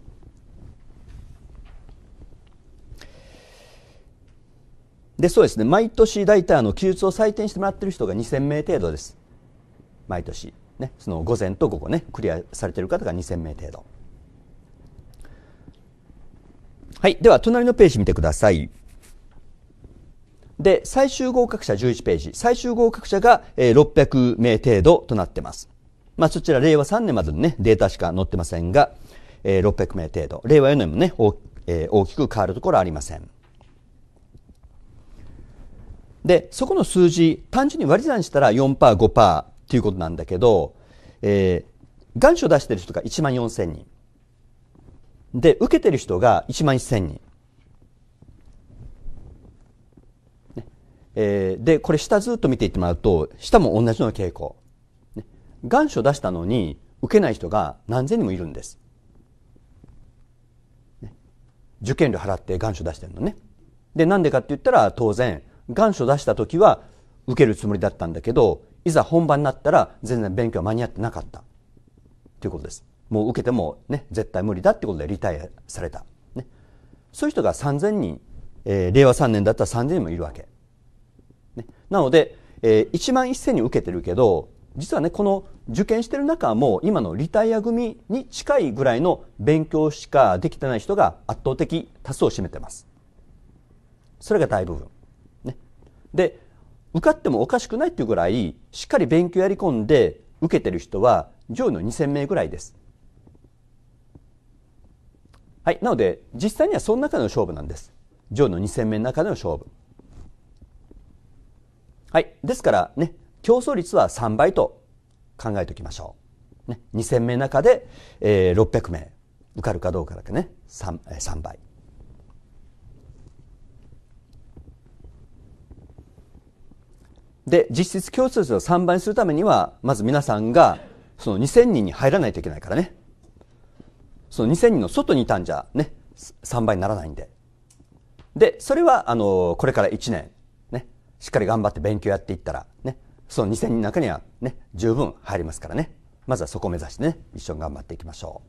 で、そうですね、毎年大体あの、Q2 を採点してもらってる人が2000名程度です。毎年。ね、その午前と午後ねクリアされている方が2000名程度はいでは隣のページ見てくださいで最終合格者11ページ最終合格者が600名程度となってますまあそちら令和3年までのねデータしか載ってませんが600名程度令和4年もね大,、えー、大きく変わるところはありませんでそこの数字単純に割り算したら4%、5%、っていうことなんだけど、えー、願書出してる人が1万4000人。で、受けてる人が1万1000人。ねえー、で、これ下ずっと見ていってもらうと、下も同じような傾向。ね、願書出したのに、受けない人が何千人もいるんです。ね、受験料払って願書出してるのね。で、なんでかって言ったら、当然、願書出した時は受けるつもりだったんだけど、いざ本番になったら全然勉強間に合ってなかったということですもう受けてもね絶対無理だってことでリタイアされた、ね、そういう人が3000人、えー、令和3年だったら3000人もいるわけ、ね、なので、えー、1万1000人受けてるけど実はねこの受験してる中もう今のリタイア組に近いぐらいの勉強しかできてない人が圧倒的多数を占めてますそれが大部分、ね、で受かってもおかしくないっていうぐらいしっかり勉強やり込んで受けてる人は上位の2000名ぐらいです。はい、なので実際にはその中の勝負なんです。上位の2000名の中での勝負。はい、ですからね、競争率は3倍と考えておきましょう。ね、2000名の中で、えー、600名受かるかどうかだけね、3, 3倍。で実質共通数を3倍にするためにはまず皆さんがその2000人に入らないといけないからねその2000人の外にいたんじゃね3倍にならないんででそれはあのこれから1年ねしっかり頑張って勉強やっていったらねその2000人の中にはね十分入りますからねまずはそこを目指してね一緒に頑張っていきましょ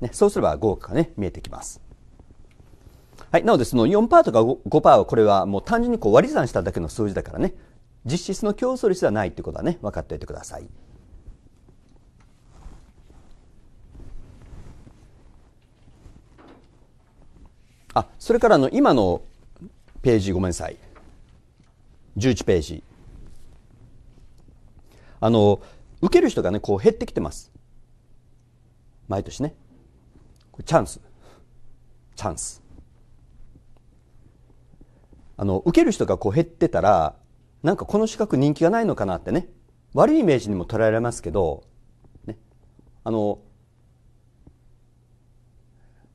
う、ね、そうすれば合格がね見えてきますはい、なのでその4%とか5%はこれはもう単純にこう割り算しただけの数字だからね実質の競争率ではないということはね分かっておいてください。あそれからの今のページごめんなさい11ページあの受ける人がねこう減ってきてます毎年ねチャンスチャンスあの受ける人がこう減ってたらなんかこの資格人気がないのかなってね悪いイメージにも捉えられますけど、ね、あの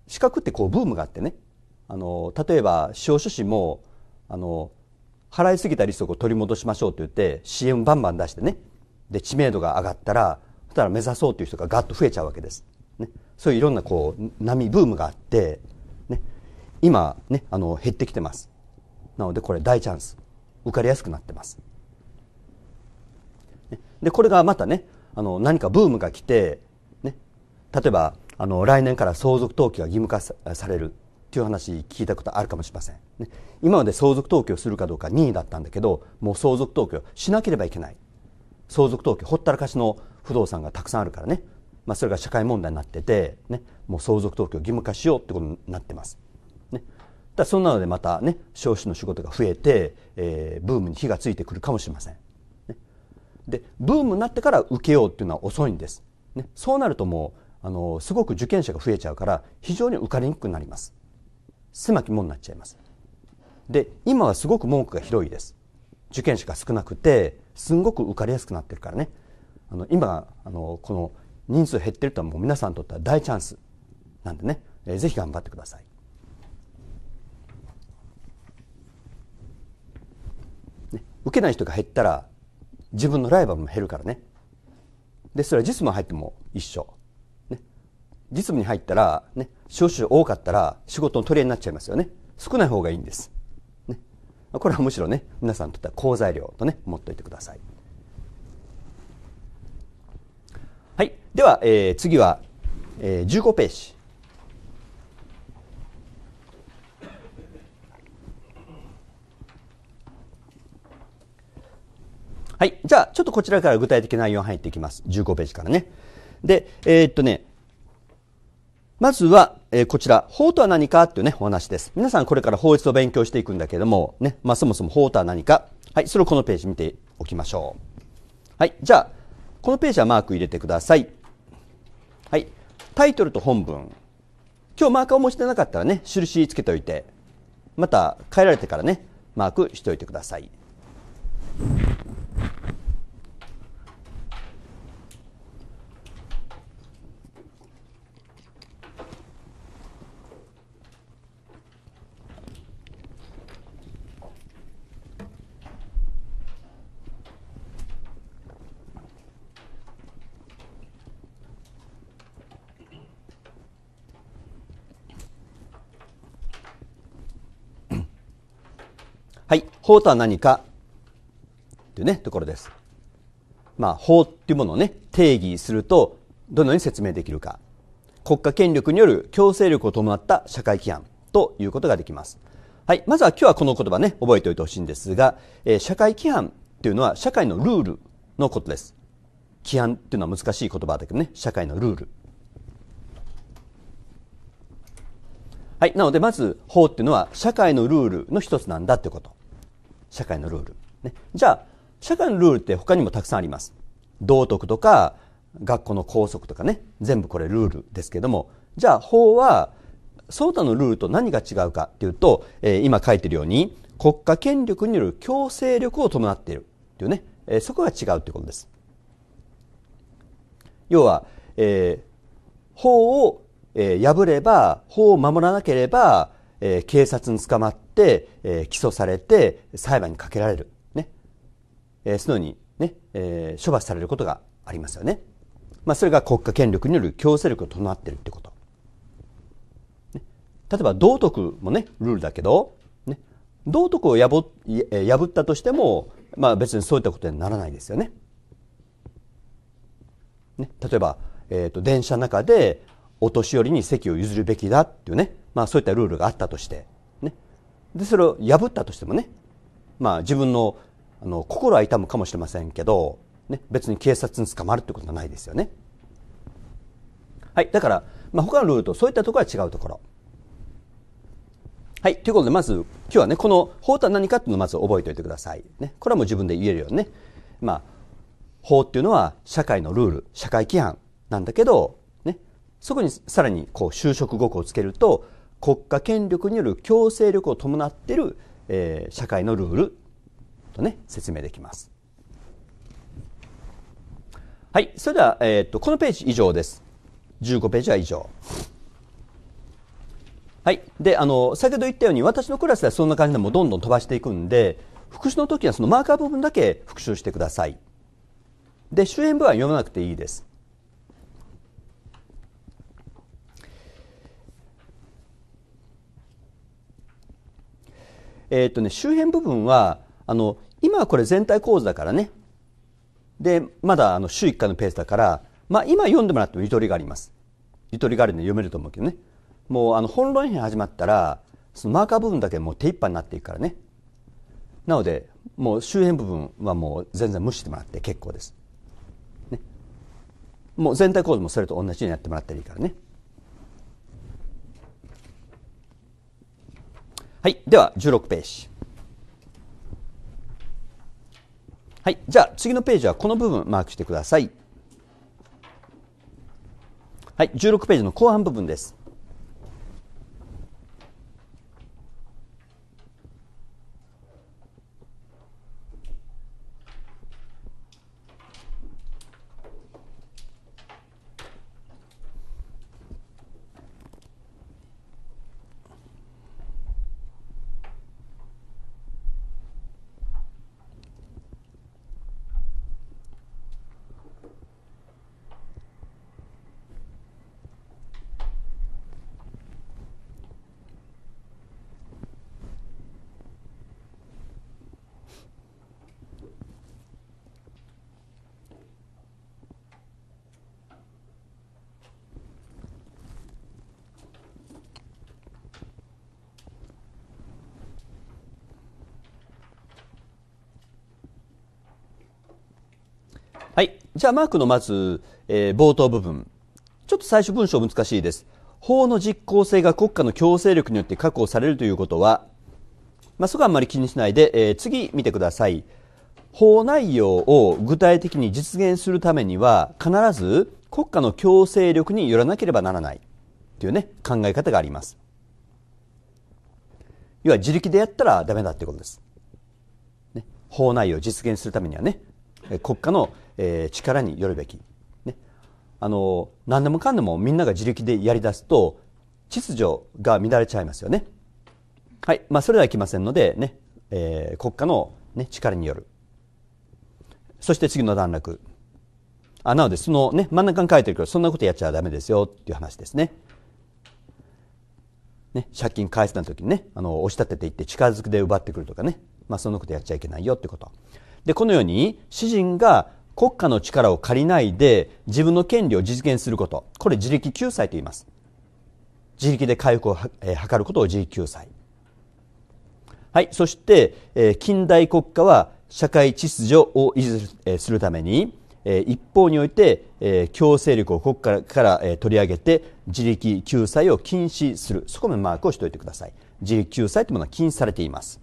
資格ってこうブームがあってねあの例えば司法書士もあの払いすぎた利息を取り戻しましょうと言って CM バンバン出してねで知名度が上がったらそしたら目指そうという人がガッと増えちゃうわけです、ね、そういういろんなこう波ブームがあって、ね、今ねあの減ってきてますなのでこれ大チャンス受かりやすくなってます。でこれがまたねあの何かブームが来て、ね、例えばあの来年から相続登記が義務化されるっていう話聞いたことあるかもしれません、ね、今まで相続登記をするかどうか任意だったんだけどもう相続登記をしなければいけない相続登記ほったらかしの不動産がたくさんあるからね、まあ、それが社会問題になってて、ね、もう相続登記を義務化しようってことになってますだそんなのでまたね少子の仕事が増えて、えー、ブームに火がついてくるかもしれません。ね、でブームになってから受けようっていうのは遅いんです。ね、そうなるともうあのすごく受験者が増えちゃうから非常に受かりにくくなります。狭き門になっちゃいます。で今はすごく文句が広いです。受験者が少なくてすんごく受かりやすくなってるからねあの今あのこの人数減ってるとはもう皆さんにとっては大チャンスなんでね、えー、ぜひ頑張ってください。受けない人が減ったら自分のライバルも減るからねでそれは実務入っても一緒、ね、実務に入ったら、ね、少々多かったら仕事の取り合いになっちゃいますよね少ない方がいいんです、ね、これはむしろね皆さんにとっては好材料とね思っておいてくださいはいでは、えー、次は、えー、15ページはい。じゃあ、ちょっとこちらから具体的な内容入っていきます。15ページからね。で、えー、っとね、まずは、えー、こちら、法とは何かっていうね、お話です。皆さんこれから法律を勉強していくんだけども、ね、まあ、そもそも法とは何か。はい、それをこのページ見ておきましょう。はい、じゃあ、このページはマーク入れてください。はい、タイトルと本文。今日マーカーを持ちてなかったらね、印つけておいて、また変えられてからね、マークしておいてください。はい、法とは何かていうね、ところです。まあ、法っていうものをね、定義すると、どのように説明できるか。国家権力による強制力を伴った社会規範ということができます。はい、まずは今日はこの言葉ね、覚えておいてほしいんですが、えー、社会規範というのは社会のルールのことです。規範というのは難しい言葉だけどね、社会のルール。はい、なのでまず法っていうのは社会のルールの一つなんだってこと。社会のルール。ね、じゃあ、社会のルールって他にもたくさんあります。道徳とか、学校の校則とかね、全部これルールですけども、じゃあ法は、その他のルールと何が違うかっていうと、えー、今書いてるように、国家権力による強制力を伴っているっていうね、えー、そこが違うってことです。要は、えー、法を、えー、破れば、法を守らなければ、えー、警察に捕まって、えー、起訴されて裁判にかけられる、ねえー、そのようにね、えー、処罰されることがありますよね。まあ、それが国家権力による強制力を伴っているってこと。ね、例えば道徳もねルールだけど、ね、道徳を破破ったとしても、まあ、別にそういったことにならないですよね。ね例えば、えーと電車の中でお年寄りに席を譲るべきだっていうねまあ、そういったルールがあったとして、ね、でそれを破ったとしてもね、まあ、自分のあの心は痛むかもしれませんけど、ね、別に警察に捕まるってことはないですよね。はい、だから、まあ、他のルールとそういったところは違うところ。はい。ということで、まず、今日はね、この法とは何かっていうのをまず覚えておいてください。ね。これはもう自分で言えるようにね。まあ、法っていうのは社会のルール、社会規範なんだけど、ね。そこにさらに、こう、就職語句をつけると、国家権力による強制力を伴っている、えー、社会のルールとね、説明できます。はい。それでは、えっ、ー、と、このページ以上です。15ページは以上。はい。で、あの、先ほど言ったように、私のクラスではそんな感じでもどんどん飛ばしていくんで、復習の時はそのマーカー部分だけ復習してください。で、主演部は読まなくていいです。えー、っとね、周辺部分は、あの、今はこれ全体構図だからね。で、まだあの週1回のペースだから、まあ今読んでもらってもゆとりがあります。ゆとりがあるんで読めると思うけどね。もうあの本論編始まったら、そのマーカー部分だけもう手一杯になっていくからね。なので、もう周辺部分はもう全然無視してもらって結構です。ね。もう全体構図もそれと同じようにやってもらったらいいからね。はい、では16ページ。はい、じゃあ次のページはこの部分マークしてください。はい、16ページの後半部分です。じゃあマークのまず、えー、冒頭部分。ちょっと最初文章難しいです。法の実効性が国家の強制力によって確保されるということは、まあ、そこはあんまり気にしないで、えー、次見てください。法内容を具体的に実現するためには、必ず国家の強制力によらなければならないというね、考え方があります。要は自力でやったらダメだってことです。ね、法内容を実現するためにはね、国家のえー、力によるべき、ね、あの何でもかんでもみんなが自力でやりだすと秩序が乱れちゃいますよね。はいまあ、それではいきませんのでね、えー、国家の、ね、力によるそして次の段落あなのでその、ね、真ん中に書いてるけどそんなことやっちゃダメですよっていう話ですね。ね、借金返すな時にねあの押し立てていって近づくで奪ってくるとかね、まあ、そんなことやっちゃいけないよってことでこのように主人が国家の力を借りないで自分の権利を実現すること。これ自力救済と言います。自力で回復を、えー、図ることを自力救済。はい。そして、えー、近代国家は社会秩序を維持するえー、するために、えー、一方において、えー、強制力を国家から、えー、取り上げて自力救済を禁止する。そこもマークをしておいてください。自力救済というものは禁止されています。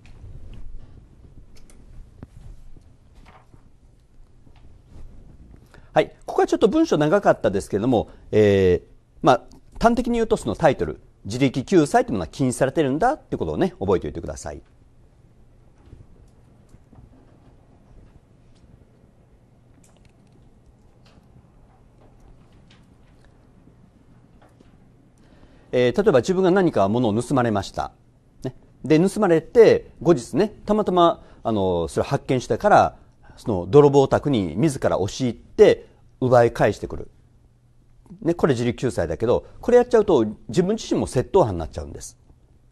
はい、ここはちょっと文章長かったですけれども、えー、まあ、端的に言うとそのタイトル「自力救済」というのは禁止されてるんだということをね覚えておいてください。えー、例えば自分が何か物を盗まれました、ね、で盗まれて後日ねたまたまあのそれを発見してからその泥棒宅に自ら押し入って奪い返してくる、ね、これ自力救済だけどこれやっちゃうと自分自身も窃盗犯になっちゃうんです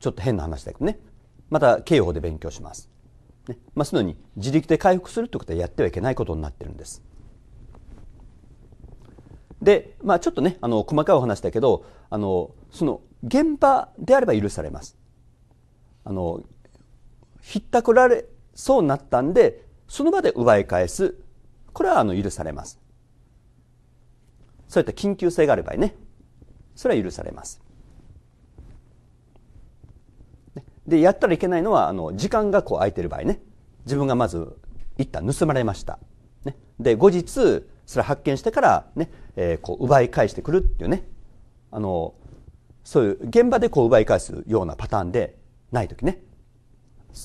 ちょっと変な話だけどねまた刑法で勉強します、ねまあ、すでに自力で回復するってことはやってはいけないことになってるんですで、まあ、ちょっとねあの細かいお話だけどあのその現場であれば許されますあのひったくられそうになったんでその場で奪い返す。これはあの許されます。そういった緊急性がある場合ね。それは許されます。で、やったらいけないのは、あの、時間がこう空いてる場合ね。自分がまず、一旦盗まれました。ね。で、後日、それ発見してからね、えー、こう奪い返してくるっていうね。あの、そういう現場でこう奪い返すようなパターンでない時ね。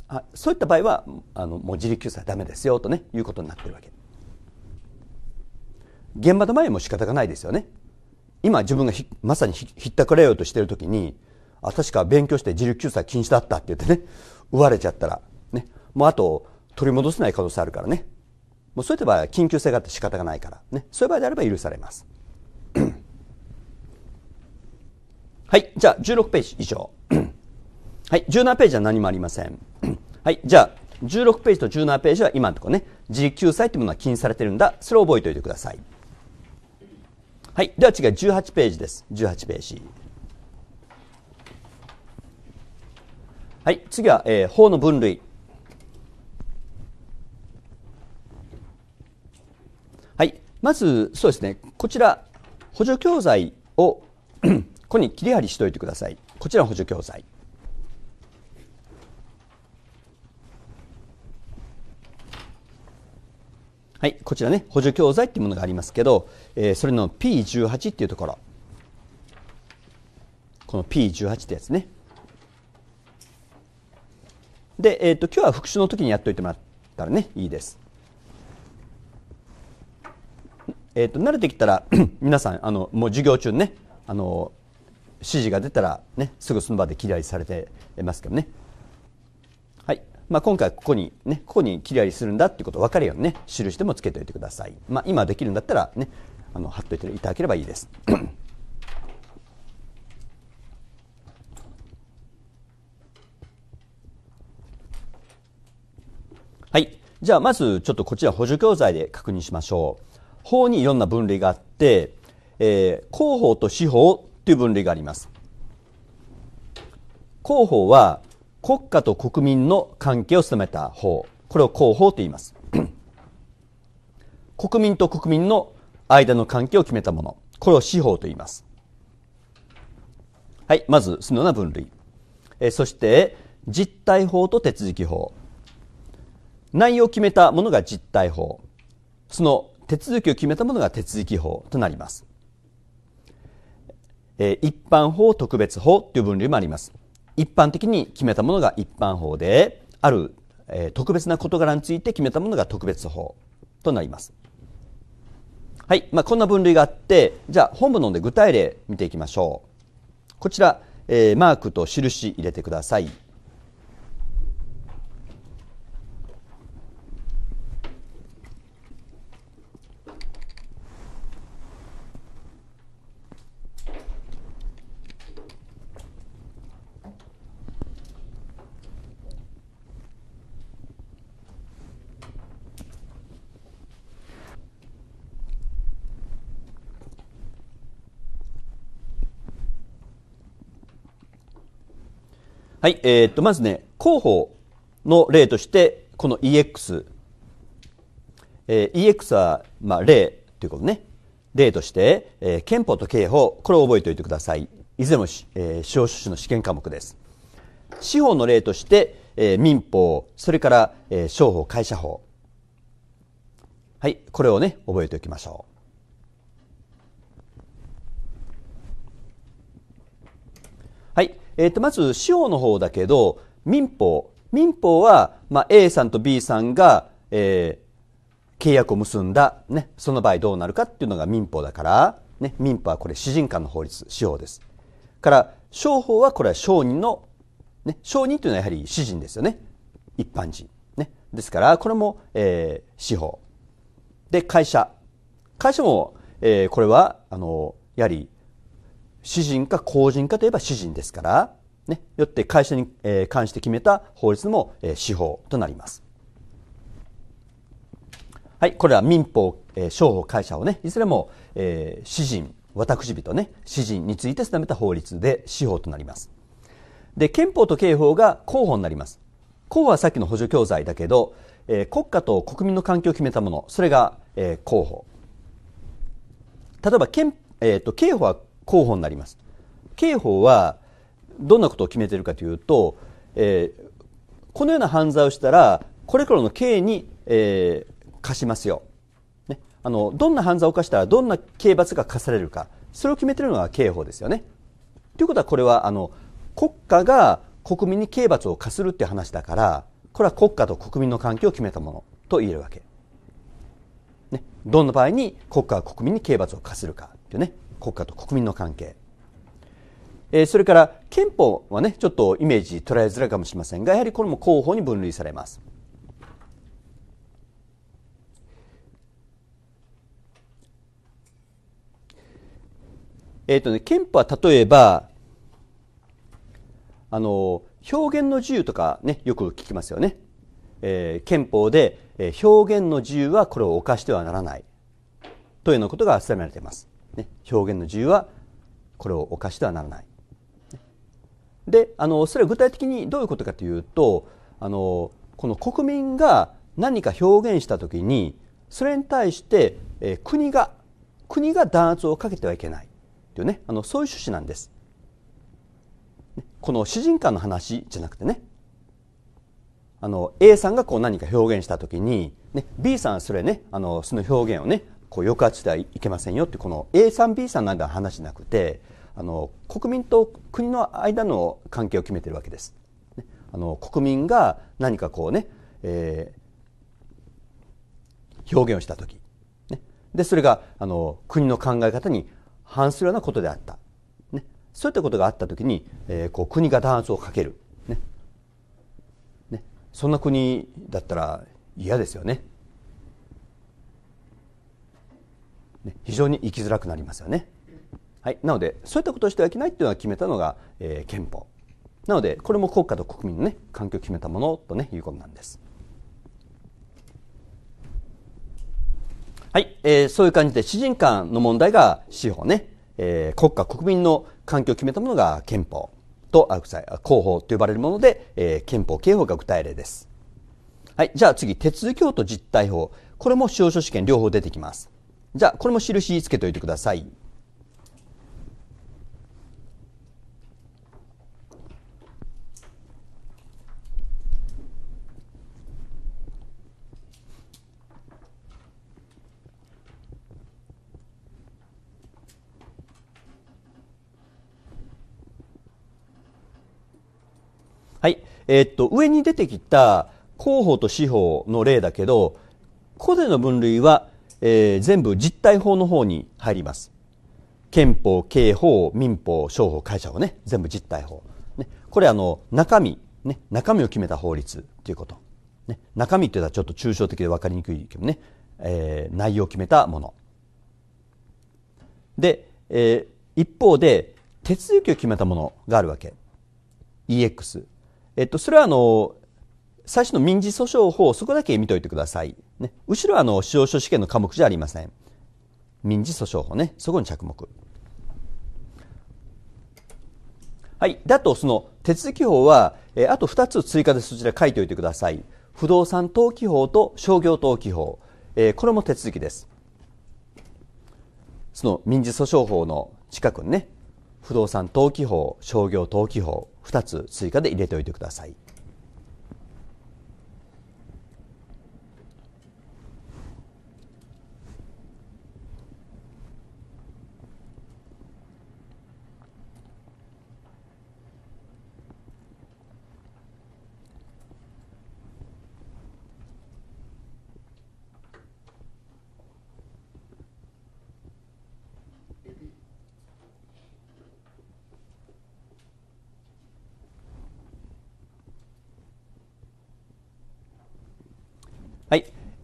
あそういった場合はあのもう自力救済はダメですよとねいうことになってるわけ現場の前も仕方がないですよね今自分がまさにひったくれようとしてる時にあ確か勉強して自力救済禁止だったって言ってね追われちゃったらねもうあと取り戻せない可能性あるからねもうそういった場合は緊急性があって仕方がないからねそういう場合であれば許されます はいじゃあ16ページ以上はい、17ページは何もありません。はい、じゃあ、16ページと17ページは今のところね、自救済というものは禁止されてるんだ。それを覚えておいてください。はい、では次は18ページです。18ページ。はい、次は、えー、法の分類。はい、まず、そうですね、こちら、補助教材を ここに切り張りしておいてください。こちらの補助教材。はい、こちらね、補助教材っていうものがありますけど、えー、それの P18 っていうところ。この P18 ってやつね。で、えっ、ー、と、今日は復習の時にやっといてもらったらね、いいです。えっ、ー、と、慣れてきたら 皆さん、あの、もう授業中ね、あの、指示が出たらね、すぐその場で切り替いされてますけどね。まあ、今回ここにね、ここに切り貼りするんだっていうこと分かるようにね、印でもつけておいてください。まあ、今できるんだったらね、あの、貼っといていただければいいです。はい。じゃあ、まずちょっとこちら補助教材で確認しましょう。法にいろんな分類があって、えー、広報と司法という分類があります。広報は、国家と国民の関係を務めた法。これを公法と言います。国民と国民の間の関係を決めたもの。これを司法と言います。はい、まず、そのような分類。えそして、実態法と手続き法。内容を決めたものが実態法。その手続きを決めたものが手続き法となります。え一般法、特別法という分類もあります。一般的に決めたものが一般法である、え特別な事柄について決めたものが特別法となります。はい、まあ、こんな分類があってじゃあ本部ので具体例見ていきましょう。こちら、えー、マークと印入れてください。はい、えー、っと、まずね、広報の例として、この EX。えー、EX は、まあ、例ということね。例として、えー、憲法と刑法、これを覚えておいてください。いずれも、えー、司法書士の試験科目です。司法の例として、えー、民法、それから、えー、商法、会社法。はい、これをね、覚えておきましょう。えっ、と、まず、司法の方だけど、民法。民法は、まあ、A さんと B さんが、えー、契約を結んだ、ね、その場合どうなるかっていうのが民法だから、ね、民法はこれ、私人間の法律、司法です。から、商法はこれは商人の、ね、商人というのはやはり私人ですよね。一般人。ね。ですから、これも、えー、司法。で、会社。会社も、えー、これは、あの、やはり、私人か公人かといえば私人ですから、ね、よって会社に関して決めた法律も司法となります。はい、これは民法、え商法、会社をね、いずれも、えー、私人、私人ね、私人について定めた法律で司法となります。で、憲法と刑法が公法になります。公法はさっきの補助教材だけど、えー、国家と国民の関係を決めたもの、それが、えー、公法。例えば、憲、えっ、ー、と、刑法は候補になります。刑法はどんなことを決めているかというと、えー、このような犯罪をしたらこれからの刑に、えー、課しますよ、ね、あのどんな犯罪を犯したらどんな刑罰が課されるかそれを決めているのが刑法ですよね。ということはこれはあの国家が国民に刑罰を課するって話だからこれは国家と国民の関係を決めたものと言えるわけ。ね、どんな場合に国家は国民に刑罰を課するかっていうね国家と国民の関係えそれから憲法はねちょっとイメージ捉えづらいかもしれませんがやはりこれも候補に分類されますえーとね、憲法は例えばあの表現の自由とか、ね、よく聞きますよね、えー、憲法で、えー、表現の自由はこれを犯してはならないというようなことが定められていますね、表現の自由はこれを犯してはならない。であのそれは具体的にどういうことかというとあのこの国民が何か表現した時にそれに対して、えー、国が国が弾圧をかけてはいけないというねあのそういう趣旨なんです。この主人間の話じゃなくてねあの A さんがこう何か表現した時に、ね、B さんはそれねあのその表現をねこう抑圧してはいけませんよってこの A さん B さんの話じゃなくてあの国民と国の間の関係を決めてるわけです。あの国民が何かこうね、えー、表現をした時、ね、でそれがあの国の考え方に反するようなことであった、ね、そういったことがあった時に、えー、こう国が弾圧をかける、ねね、そんな国だったら嫌ですよね。ね、非常に生きづらくなりますよね。はい、なのでそういったことをしてはいけないっていうのは決めたのが、えー、憲法なのでこれも国家と国民の、ね、環境を決めたものと、ね、いうことなんです。はい、えー、そういう感じで詩人間の問題が司法ね、えー、国家国民の環境を決めたものが憲法と広報と呼ばれるもので、えー、憲法刑法が具体例です。はい、じゃあ次手続き法と実態法これも司法書試験両方出てきます。じゃあ、これも印つけておいてください。はい。えー、っと、上に出てきた広報と司法の例だけど、個での分類はえー、全部実態法の方に入ります。憲法、刑法、民法、商法、会社法ね、全部実態法。ね、これあの、中身、ね、中身を決めた法律ということ。ね、中身というのはちょっと抽象的で分かりにくいけどね、えー、内容を決めたもの。で、えー、一方で、手続きを決めたものがあるわけ。EX。えっと、それはあの、最初の民事訴訟法、そこだけ見ておいてください。ね、後ろはあの、司法書試験の科目じゃありません。民事訴訟法ね、そこに着目。はい。だと、その手続き法は、えー、あと2つ追加でそちら書いておいてください。不動産登記法と商業登記法。えー、これも手続きです。その民事訴訟法の近くにね、不動産登記法、商業登記法、2つ追加で入れておいてください。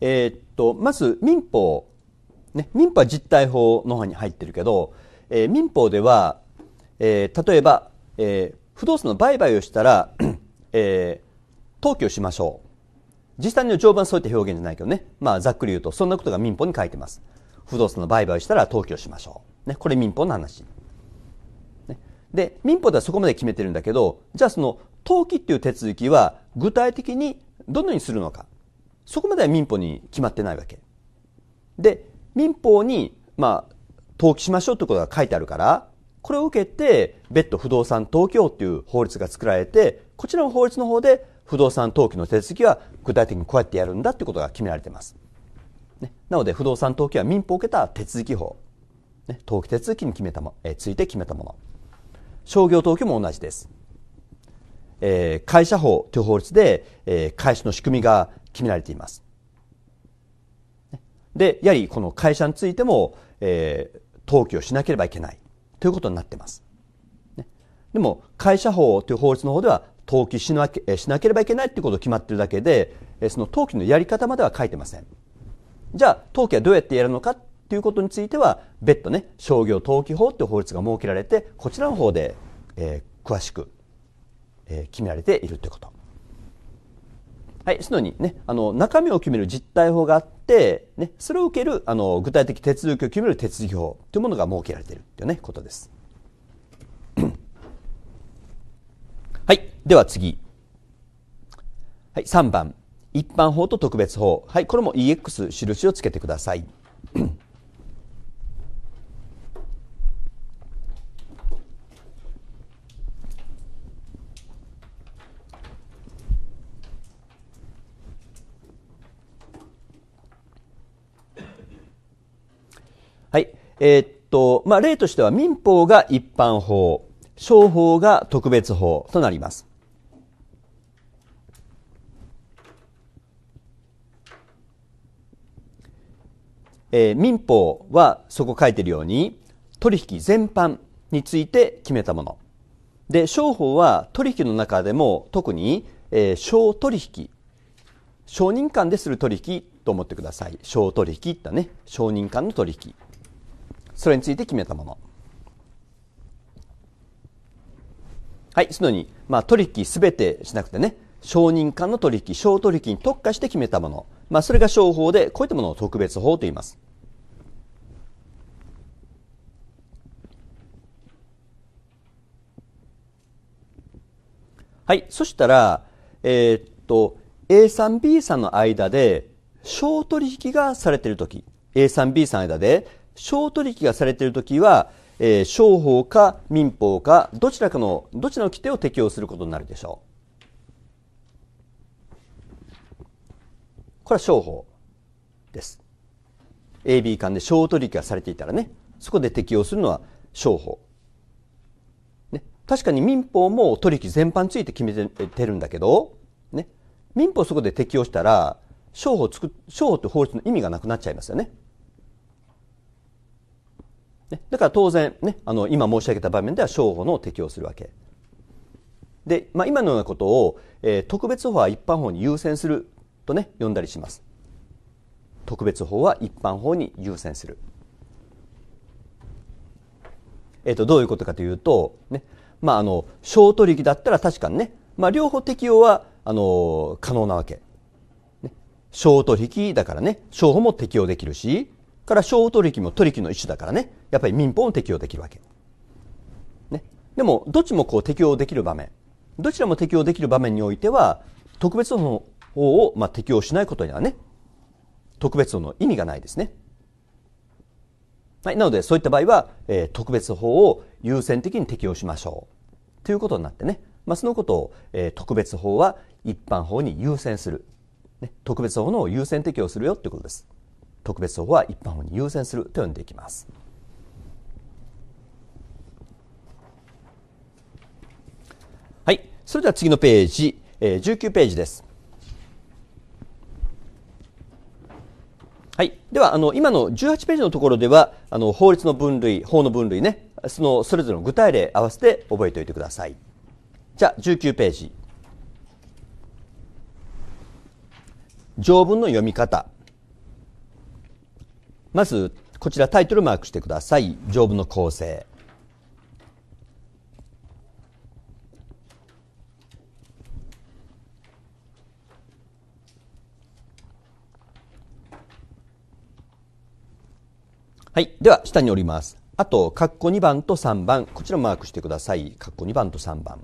えー、っと、まず民法、ね、民法は実態法の方に入ってるけど、えー、民法では、えー、例えば、えー、不動産の売買をしたら、えー、登記をしましょう。実際の条文はそういった表現じゃないけどね。まあ、ざっくり言うと、そんなことが民法に書いてます。不動産の売買をしたら登記をしましょう。ね、これ民法の話。ね、で、民法ではそこまで決めてるんだけど、じゃあその登記っていう手続きは具体的にどのようにするのか。そこまでは民法に決まってないわけ。で、民法に、まあ、登記しましょうということが書いてあるから、これを受けて、別途不動産登記法っていう法律が作られて、こちらの法律の方で不動産登記の手続きは具体的にこうやってやるんだってことが決められています。ね、なので、不動産登記は民法を受けた手続き法。ね、登記手続きに決めたも、えー、ついて決めたもの。商業登記も同じです。えー、会社法という法律で、えー、会社の仕組みが決められています。で、やはりこの会社についても、えー、登記をしなければいけないということになっています。でも、会社法という法律の方では、登記しなけしなければいけないということを決まっているだけで、その登記のやり方までは書いてません。じゃあ、登記はどうやってやるのかということについては、別途ね、商業登記法という法律が設けられて、こちらの方で、えー、詳しく、えー、決められているということ。はい、すでにね、あの、中身を決める実態法があって、ね、それを受ける、あの、具体的手続きを決める手続き法というものが設けられているというね、ことです。はい、では次。はい、3番。一般法と特別法。はい、これも EX 印をつけてください。はい。えー、っと、まあ、例としては民法が一般法、商法が特別法となります。えー、民法はそこ書いてるように取引全般について決めたもので商法は取引の中でも特に、えー、商取引承認間でする取引と思ってください商取引ってね承認間の取引それについて決めたもの。はい、すのに、まあ、取引すべてしなくてね、承認間の取引、小取引に特化して決めたもの。まあ、それが商法で、こういったものを特別法と言います。はい、そしたら、えー、っと、A さん B さんの間で、小取引がされているとき、A さん B さんの間で商取引がされているときは、えー、商法か民法かどちらかのどちらの規定を適用することになるでしょうこれは商法です AB 間で商取引がされていたらねそこで適用するのは商法、ね、確かに民法も取引全般について決めてるんだけど、ね、民法そこで適用したら商法つく商法って法律の意味がなくなっちゃいますよねね、だから当然、ね、あの今申し上げた場面では商法の適用するわけで、まあ、今のようなことを、えー、特別法は一般法に優先するとね呼んだりします特別法は一般法に優先する、えーと、どういうことかというと、ねまあ、あの小取引だったら確かにね、まあ、両方適用はあの可能なわけ、ね、小取引だからね商法も適用できるしから小取引も取引の一種だからねやっぱり民法も適用できるわけ。ね。でも、どっちもこう適用できる場面、どちらも適用できる場面においては、特別法をまあ適用しないことにはね、特別法の意味がないですね。はい。なので、そういった場合は、えー、特別法を優先的に適用しましょう。ということになってね。まあ、そのことを、えー、特別法は一般法に優先する。ね、特別法の優先適用するよということです。特別法は一般法に優先すると呼んでいきます。それでは次のページ、えー、19ページです。はい。では、あの、今の18ページのところでは、あの、法律の分類、法の分類ね、その、それぞれの具体例合わせて覚えておいてください。じゃあ、19ページ。条文の読み方。まず、こちらタイトルマークしてください。条文の構成。はい。では、下におります。あと、括弧2番と3番、こちらマークしてください。括弧2番と3番。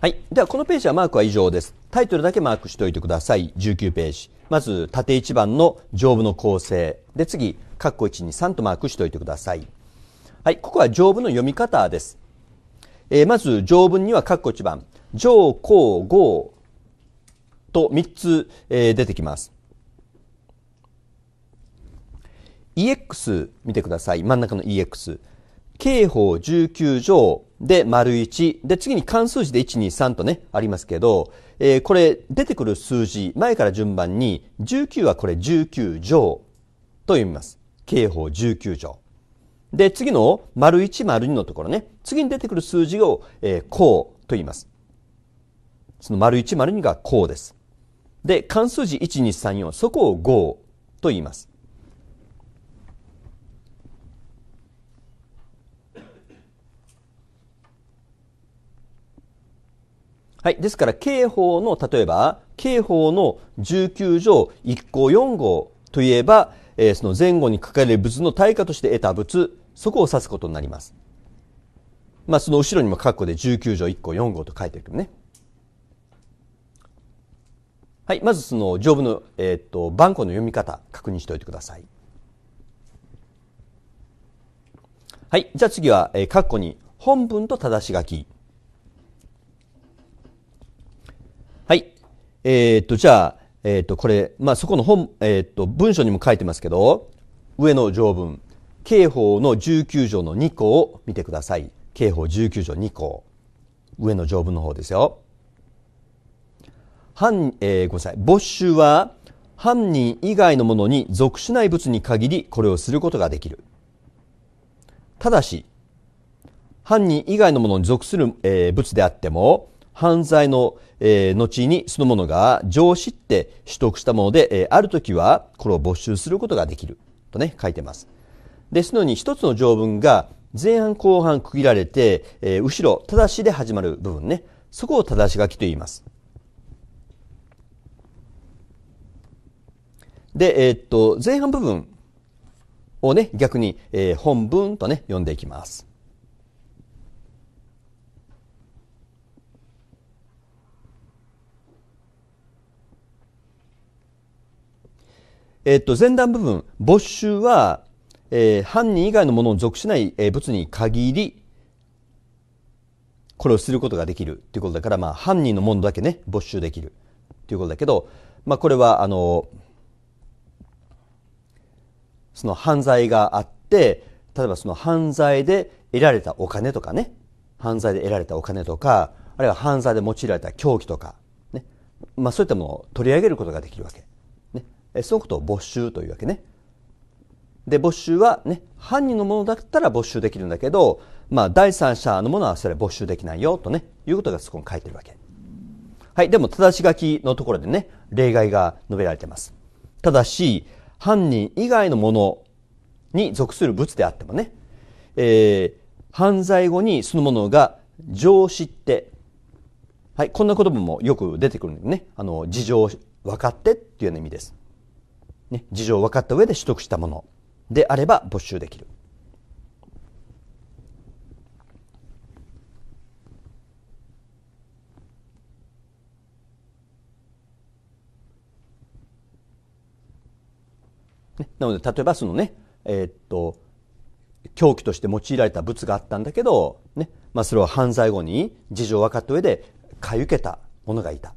はい。では、このページはマークは以上です。タイトルだけマークしておいてください。19ページ。まず、縦1番の上部の構成。で、次、括弧1、2、3とマークしておいてください。はい。ここは上部の読み方です。えー、まず、上文には括弧1番。上、高、豪と3つ、えー、出てきます。EX 見てください。真ん中の EX。刑法19条で丸1。で、次に関数字で123とね、ありますけど、えー、これ出てくる数字、前から順番に、19はこれ19条と読みます。刑法19条。で、次の丸1、丸2のところね、次に出てくる数字を、えー、項と言います。その丸1、丸2がうです。で、関数字1、2、3、4、そこを5と言います。はい。ですから、刑法の、例えば、刑法の19条1項4号といえば、えー、その前後に書かれる物の対価として得た物、そこを指すことになります。まあ、その後ろにも括弧で19条1項4号と書いてるけどね。はい、まずその条文の、えーと、と番号の読み方確認しておいてください。はい、じゃあ次は、えー、括弧に本文と正し書き。はい、えっ、と、じゃあ、えっ、と、これ、まあ、そこの本、えっ、と、文書にも書いてますけど、上の条文、刑法の19条の2項を見てください。刑法19条2項。上の条文の方ですよ。犯、えー、ごめんなさい、没収は犯人以外のものに属しない物に限りこれをすることができる。ただし、犯人以外のものに属する、えー、物であっても、犯罪の、えー、後にそのものが上司って取得したもので、えー、ある時はこれを没収することができる。とね、書いてます。ですのに一つの条文が前半後半区切られて、えー、後ろ、ただしで始まる部分ね。そこをただし書きと言います。で、えー、っと、前半部分をね、逆に、えー、本文とね、読んでいきます。えー、っと、前段部分、没収は、えー、犯人以外のものを属しない、えー、物に限り、これをすることができるということだから、まあ、犯人のものだけね、没収できるということだけど、まあ、これは、あのその犯罪があって例えばその犯罪で得られたお金とかね犯罪で得られたお金とかあるいは犯罪で用いられた凶器とか、ねまあ、そういったものを取り上げることができるわけ、ね、そのことを没収というわけねで没収は、ね、犯人のものだったら没収できるんだけど、まあ、第三者のものはそれは没収できないよとねいうことがそこに書いてるわけはいでも正し書きのところでね例外が述べられてますただし犯人以外のものに属する物であってもね、えー、犯罪後にそのものが情知って、はい、こんな言葉もよく出てくるんでね、あの、事情分かってっていうような意味です。ね、事情分かった上で取得したものであれば没収できる。なので例えばそのねえー、っと凶器として用いられた物があったんだけど、ねまあ、それは犯罪後に事情を分かった上で買い受けた者がいた、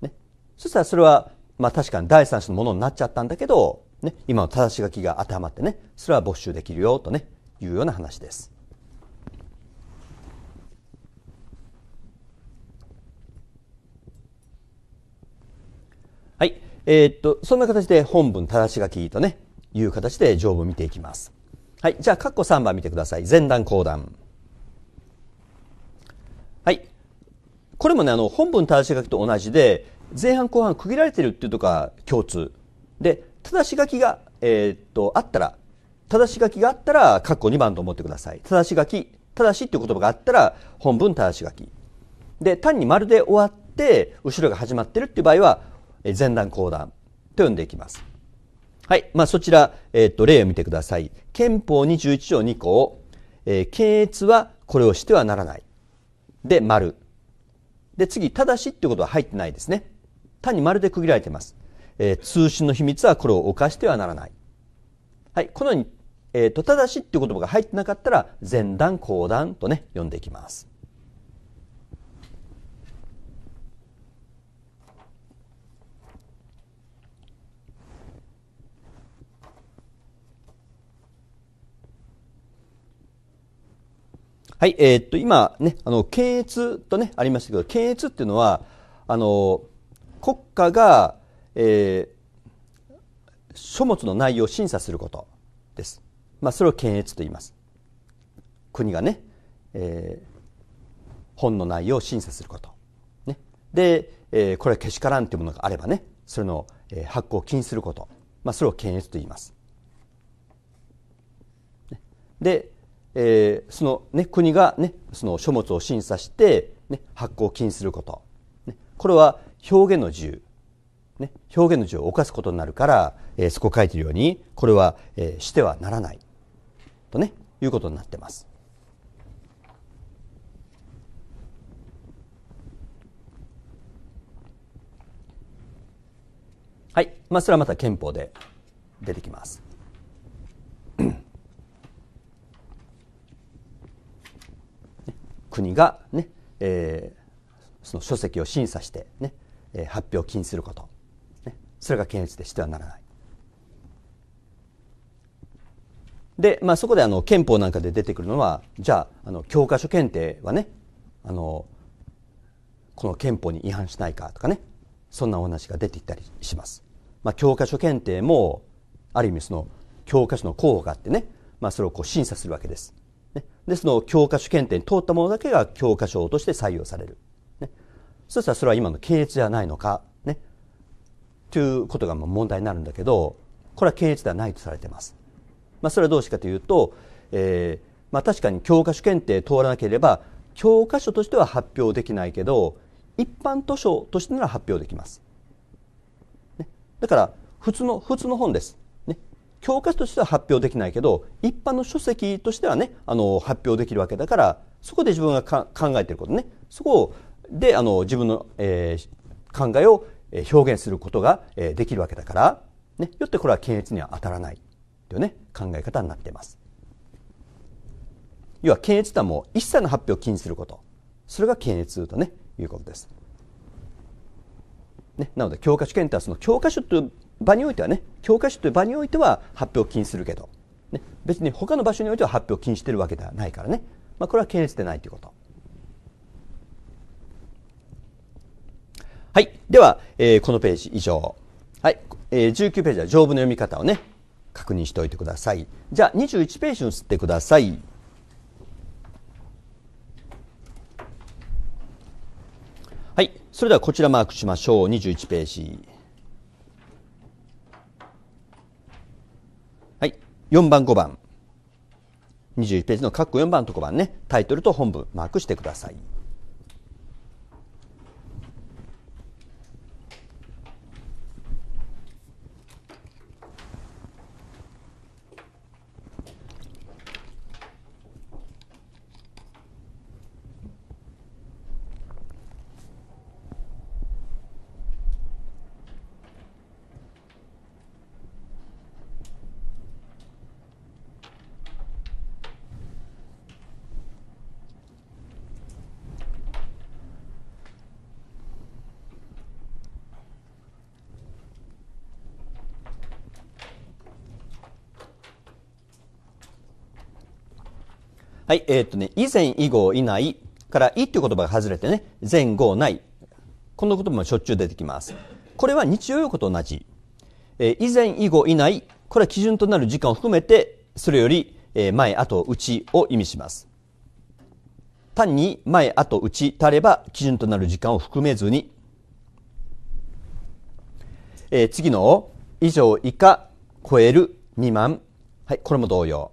ね、そしたらそれは、まあ、確かに第三者のものになっちゃったんだけど、ね、今の正し書きが当てはまってねそれは没収できるよとねいうような話ですえー、っと、そんな形で本文正し書きとね、いう形で条文を見ていきます。はい。じゃあ、カッコ3番見てください。前段後段。はい。これもね、あの、本文正し書きと同じで、前半後半区切られてるっていうとこが共通。で、正し書きが、えー、っと、あったら、正し書きがあったら、カッコ2番と思ってください。正し書き、正しっていう言葉があったら、本文正し書き。で、単に丸で終わって、後ろが始まってるっていう場合は、前段後段と呼んでいきます。はい。まあ、そちら、えっ、ー、と、例を見てください。憲法21条2項、えー、検閲はこれをしてはならない。で、丸。で、次、ただしっていうことは入ってないですね。単に丸で区切られています。えー、通信の秘密はこれを犯してはならない。はい。このように、えっ、ー、と、ただしっていう言葉が入ってなかったら、前段後段とね、読んでいきます。はい、えー、っと、今ね、あの、検閲とね、ありましたけど、検閲っていうのは、あの、国家が、えー、書物の内容を審査することです。まあ、それを検閲と言います。国がね、えー、本の内容を審査すること。ね、で、えー、これはけしからんというものがあればね、それの、えー、発行を禁止すること。まあ、それを検閲と言います。で、えー、その、ね、国が、ね、その書物を審査して、ね、発行を禁止すること、ね、これは表現の自由、ね、表現の自由を犯すことになるから、えー、そこ書いているようにこれは、えー、してはならないとねいうことになってます。はい、まあ、それはまた憲法で出てきます。国がね、えー、その書籍を審査してね、ね、発表を禁止すること、ね、それが検閲でしてはならない。で、まあ、そこであの憲法なんかで出てくるのはじゃああの教科書検定はねあのこの憲法に違反しないかとかねそんなお話が出てったりします。まあ、教科書検定もある意味その教科書の候補があってね、まあ、それをこう審査するわけです。で、その教科書検定に通ったものだけが教科書として採用される。ね、そしたらそれは今の検閲じゃないのか、ね。ということが問題になるんだけど、これは検閲ではないとされています。まあ、それはどうしかというと、えー、まあ、確かに教科書検定通らなければ、教科書としては発表できないけど、一般図書としてなら発表できます。ね、だから、普通の、普通の本です。教科書としては発表できないけど一般の書籍としてはねあの発表できるわけだからそこで自分が考えてることねそこであの自分の、えー、考えを表現することが、えー、できるわけだから、ね、よってこれは検閲には当たらないというね考え方になっています。要は検閲とはもう一切の発表を禁止することそれが検閲とねいうことです。ね、なので教科書検定はその教科書と場においてはね教科書という場においては発表禁止するけど、ね、別に他の場所においては発表禁止してるわけではないからね、まあ、これは検閲でないということ。はい。では、えー、このページ以上。はい。えー、19ページは条文の読み方をね、確認しておいてください。じゃあ、21ページに移ってください。はい。それではこちらマークしましょう。21ページ。4番5番21ページの括弧4番と5番ねタイトルと本文マークしてくださいはい、えー、っとね、以前、以後、以内から、いっていう言葉が外れてね、前後、ない。この言葉もしょっちゅう出てきます。これは日曜用語と同じ。えー、以前、以後、以内。これは基準となる時間を含めて、それより、えー、前、後、内を意味します。単に前、後、内たれば基準となる時間を含めずに、えー、次の以上、以下、超える、未満。はい、これも同様。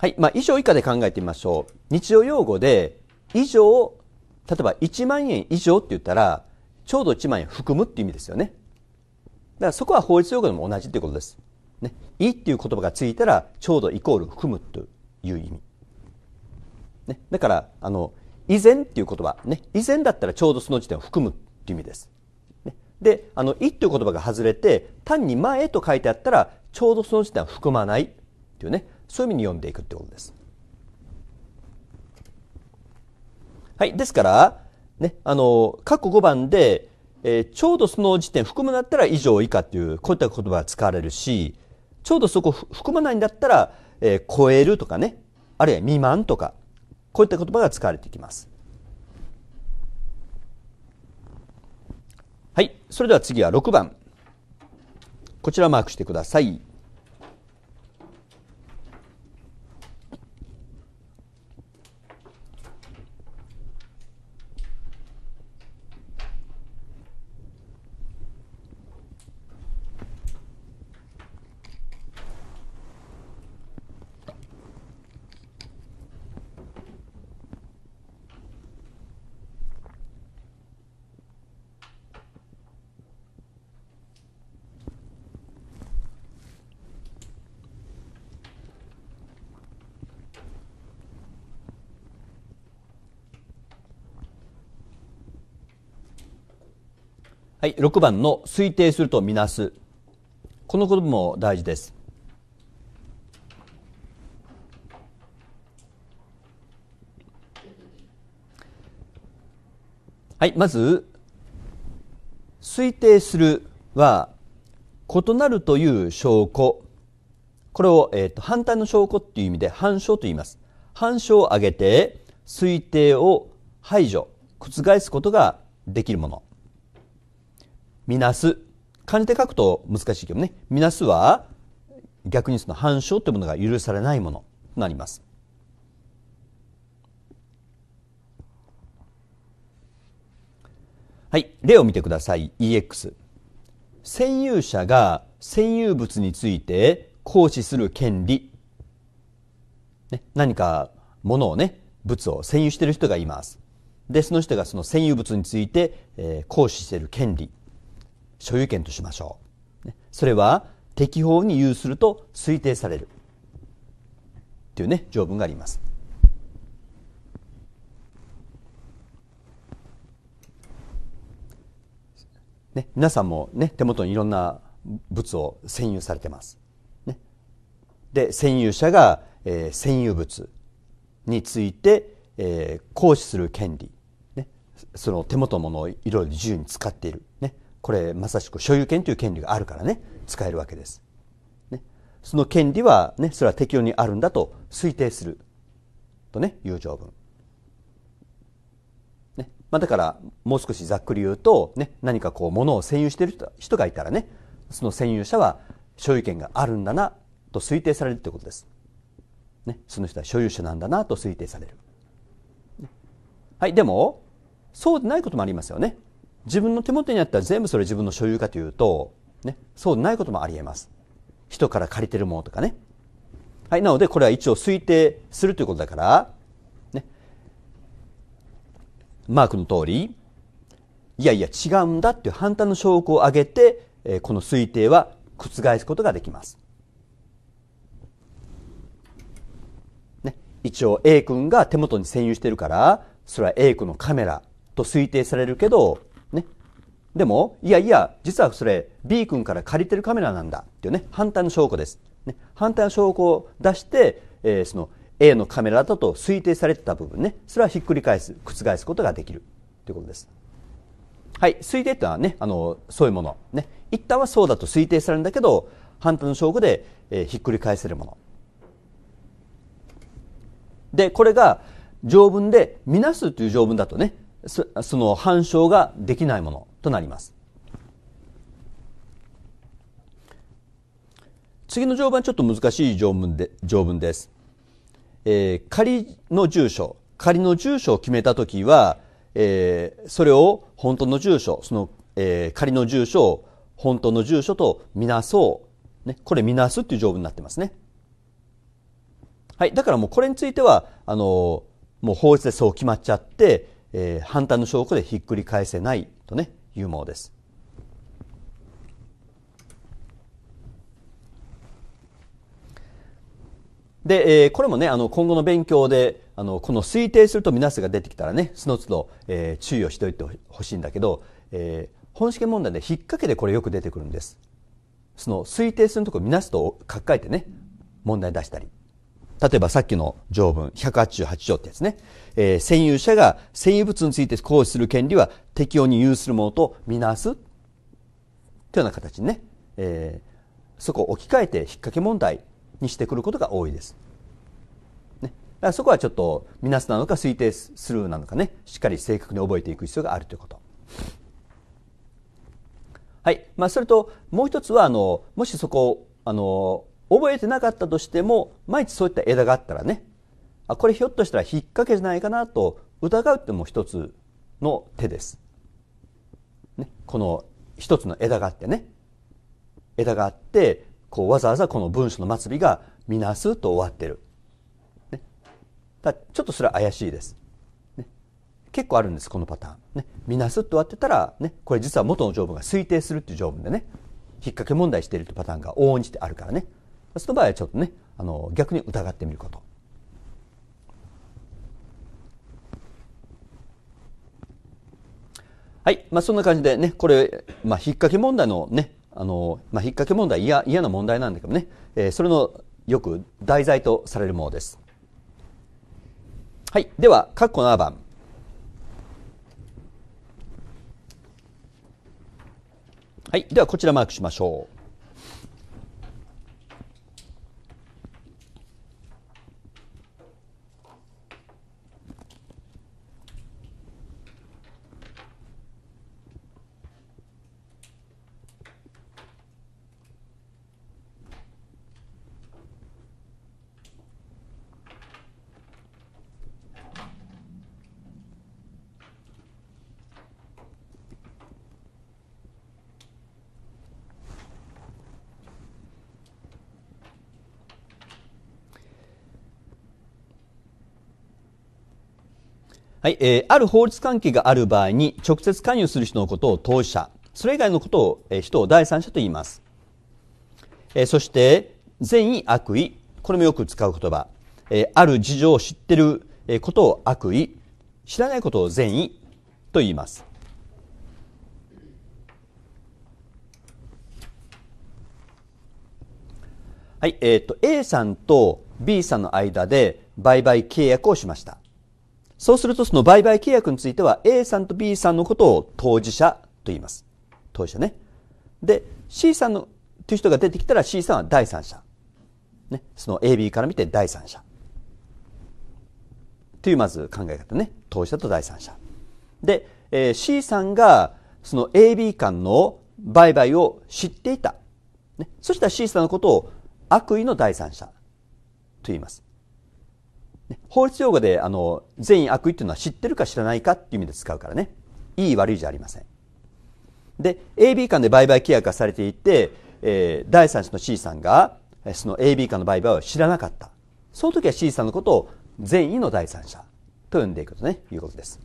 はい。まあ、以上以下で考えてみましょう。日常用語で、以上、例えば1万円以上って言ったら、ちょうど1万円含むって意味ですよね。だからそこは法律用語でも同じってことです。ね。いいっていう言葉がついたら、ちょうどイコール含むという意味。ね。だから、あの、以前っていう言葉、ね。以前だったらちょうどその時点を含むっていう意味です。ね、で、あの、いっていう言葉が外れて、単に前と書いてあったら、ちょうどその時点は含まないっていうね。そういう意味に読んでいくってことです。はい。ですから、ね、あの、過去5番で、えー、ちょうどその時点含むんだったら以上以下っていうこういった言葉が使われるしちょうどそこ含まないんだったら、えー、超えるとかねあるいは未満とかこういった言葉が使われていきますはいそれでは次は6番こちらマークしてくださいはい、6番の推定するとみなす。このことも大事です。はい、まず、推定するは、異なるという証拠。これを、えーと、と反対の証拠っていう意味で反証と言います。反証を挙げて、推定を排除、覆すことができるもの。みなす。漢字で書くと難しいけどね。みなすは、逆にその反証というものが許されないものとなります。はい、例を見てください。EX。占有者が占有物について行使する権利。ね、何か物をね、物を占有している人がいます。で、その人がその占有物について、えー、行使している権利。所有権としましょう。それは適法に有すると推定される。というね、条文があります。ね、皆さんもね、手元にいろんな物を占有されてます。ね、で、占有者が、えー、占有物について、えー、行使する権利、ね、その手元のものをいろいろ自由に使っている。これまさしく所有権という権利があるからね使えるわけです、ね、その権利は、ね、それは適用にあるんだと推定すると、ね、いう条文、ねまあ、だからもう少しざっくり言うと、ね、何かこう物を占有している人がいたらねその占有者は所有権があるんだなと推定されるということです、ね、その人は所有者なんだなと推定される、はい、でもそうでないこともありますよね自分の手元にあったら全部それ自分の所有かというと、ね、そうでないこともあり得ます。人から借りてるものとかね。はい、なのでこれは一応推定するということだから、ね、マークの通り、いやいや違うんだっていう反対の証拠を挙げて、えこの推定は覆すことができます。ね、一応 A 君が手元に占有してるから、それは A 君のカメラと推定されるけど、でも、いやいや、実はそれ B 君から借りてるカメラなんだっていうね、反対の証拠です。ね、反対の証拠を出して、えー、その A のカメラだと推定されてた部分ね、それはひっくり返す、覆すことができるということです。はい、推定というのはね、あの、そういうもの。ね、一旦はそうだと推定されるんだけど、反対の証拠で、えー、ひっくり返せるもの。で、これが条文で、みなすという条文だとね、その反証ができないもの。となります。次の条文はちょっと難しい条文で条文です。えー、仮の住所、仮の住所を決めたときは、えー、それを本当の住所、その、えー、仮の住所を本当の住所とみなそう。ね、これみなすっていう条文になってますね。はい。だからもうこれについては、あのもう法律でそう決まっちゃって、えー、反対の証拠でひっくり返せないとね、いうものです。で、えー、これもね、あの、今後の勉強で、あの、この推定するとみなすが出てきたらね、その都度、えー、注意をしておいてほしいんだけど、えー、本試験問題で引っ掛けでこれよく出てくるんです。その推定するとこみなすと書き換えてね、問題出したり。例えばさっきの条文188条ってやつね、えー、占有者が占有物について行使する権利は適用に有するものとみなすというような形にね、えー、そこを置き換えて引っ掛け問題にしてくることが多いです。ね、だからそこはちょっとみなすなのか推定するなのかねしっかり正確に覚えていく必要があるということ。はいまあ、それともう一つはあのもしそこをあの覚えてなかったとしても毎日そういった枝があったらねあこれひょっとしたら引っ掛けじゃないかなと疑うっても一つの手です、ね、この一つの枝があってね枝があってこうわざわざこの文書の末尾が「みなす」と終わってる、ね、だちょっとそれは怪しいです、ね、結構あるんですこのパターン「ね、みなす」と終わってたら、ね、これ実は元の条文が推定するっていう条文でね引っ掛け問題しているというパターンが往々にしてあるからねその場合はちょっとねあの逆に疑ってみること。はい、まあ、そんな感じでねこれ、まあ、引っ掛け問題のねあの、まあ、引っ掛け問題嫌嫌な問題なんだけどね、えー、それのよく題材とされるものです。はい、では括弧7番。はい、ではこちらマークしましょう。はい、えー、ある法律関係がある場合に直接関与する人のことを当事者、それ以外のことを、えー、人を第三者と言います。えー、そして、善意、悪意、これもよく使う言葉。えー、ある事情を知ってることを悪意、知らないことを善意と言います。はい、えっ、ー、と、A さんと B さんの間で売買契約をしました。そうするとその売買契約については A さんと B さんのことを当事者と言います。当事者ね。で、C さんの、という人が出てきたら C さんは第三者。ね。その AB から見て第三者。というまず考え方ね。当事者と第三者。で、えー、C さんがその AB 間の売買を知っていた。ね、そしたら C さんのことを悪意の第三者と言います。法律用語であの善意悪意というのは知ってるか知らないかっていう意味で使うからねいい悪いじゃありませんで AB 間で売買契約がされていて、えー、第三者の C さんがその AB 間の売買を知らなかったその時は C さんのことを善意の第三者と呼んでいくとねいうことです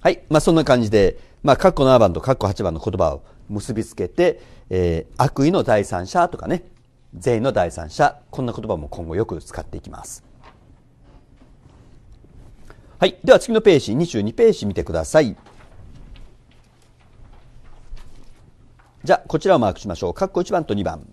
はい、まあ、そんな感じで、まあ、カッコ7番とカッコ8番の言葉を結びつけて、えー、悪意の第三者とかね善意の第三者こんな言葉も今後よく使っていきますはい。では次のページ、22ページ見てください。じゃあ、こちらをマークしましょう。括弧1番と2番。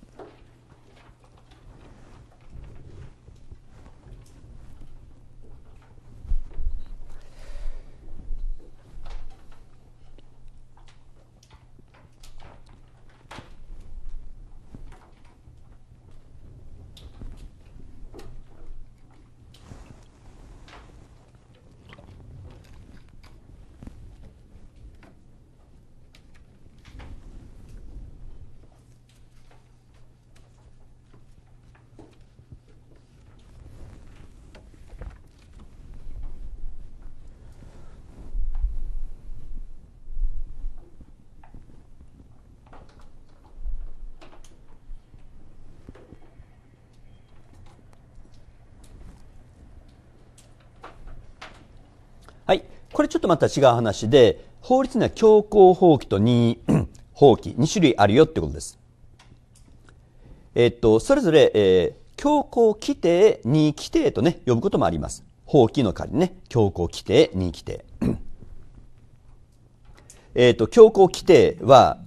これちょっとまた違う話で、法律には強行放棄と任意放棄、2 種類あるよってことです。えっと、それぞれ、えー、強行規定、任意規定とね、呼ぶこともあります。法規の仮にね、強行規定、任意規定。えっと、強行規定は、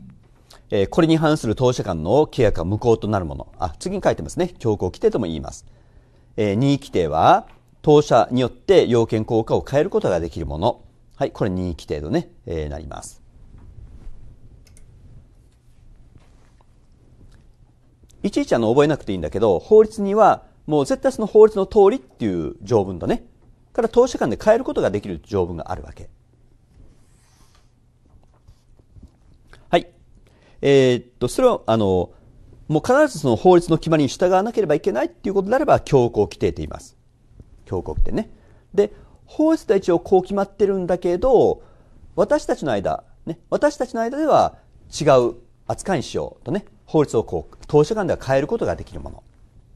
えー、これに反する当社間の契約が無効となるもの。あ、次に書いてますね。強行規定とも言います。えー、任意規定は、当社によって要件効果を変えることができるもの。はい、これ任意規定とね、えー、なります。いちいちあの覚えなくていいんだけど、法律にはもう絶対その法律の通りっていう条文とね、から当社間で変えることができる条文があるわけ。はい。えー、っと、それはあの、もう必ずその法律の決まりに従わなければいけないっていうことであれば、強行規定と言います。教皇ってね。で、法律では一応こう決まってるんだけど、私たちの間、ね、私たちの間では違う扱いにしようとね、法律をこう、当初間では変えることができるもの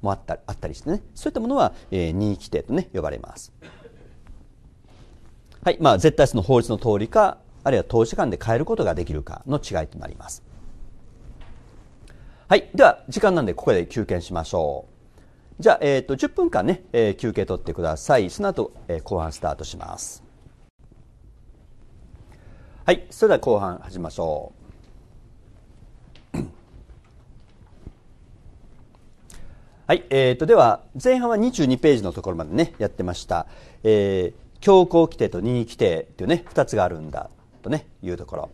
もあったあったりしてね、そういったものは、えー、任意規定とね、呼ばれます。はい、まあ、絶対その法律の通りか、あるいは当初間で変えることができるかの違いとなります。はい、では、時間なんでここで休憩しましょう。じゃあ、えーと、10分間ね、えー、休憩取ってくださいその後、えー、後半スタートしますはいそれでは後半始めましょう はいえーと、では前半は22ページのところまでねやってました、えー、強行規定と任意規定っていうね2つがあるんだとねいうところ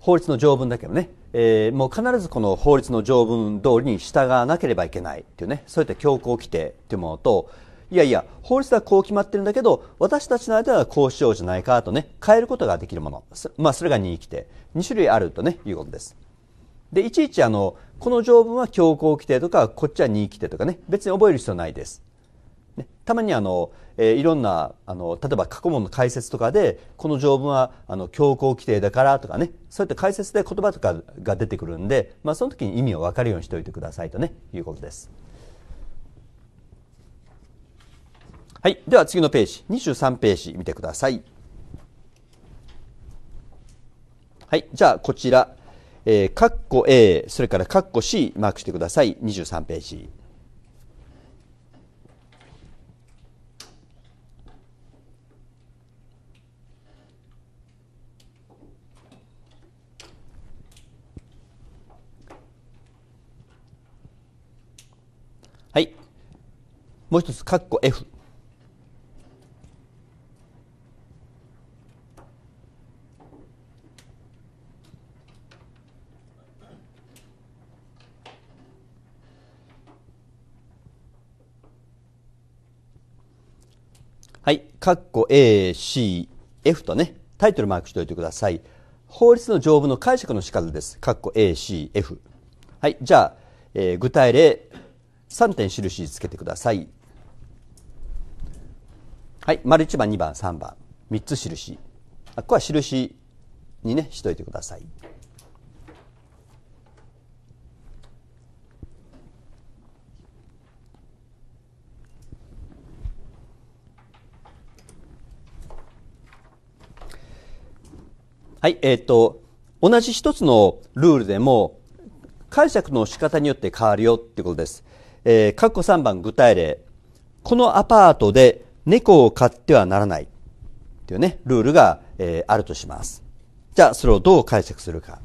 法律の条文だけどねえー、もう必ずこの法律の条文通りに従わなければいけないというねそういった強行規定というものといやいや法律はこう決まってるんだけど私たちの間はこうしようじゃないかとね変えることができるものまあ、それが任意規定2種類あるとねいうことです。でいちいちあのこの条文は強行規定とかこっちは任意規定とかね別に覚える必要ないです。ね、たまにあのえー、いろんなあの例えば過去問の解説とかでこの条文はあの強行規定だからとかねそういった解説で言葉とかが出てくるんで、まあ、その時に意味を分かるようにしておいてくださいとねいうことです。はい、では次のページ23ページ見てください。はい、じゃあこちら、えー、括弧 A それから括弧 C マークしてください23ページ。もう一つ括弧 F はい、カッコ A、C、F とね、タイトルマークしておいてください。法律の条文の解釈の仕方です。カッコ A、C、F。はい、じゃあ、えー、具体例3点印つけてください。はい、丸1番、2番、3番、3つ印。ここは印にね、しといてください。はい、えっ、ー、と、同じ一つのルールでも、解釈の仕方によって変わるよってことです。えー、括弧3番具体例。このアパートで猫を飼ってはならないというね、ルールが、えー、あるとします。じゃあ、それをどう解釈するか。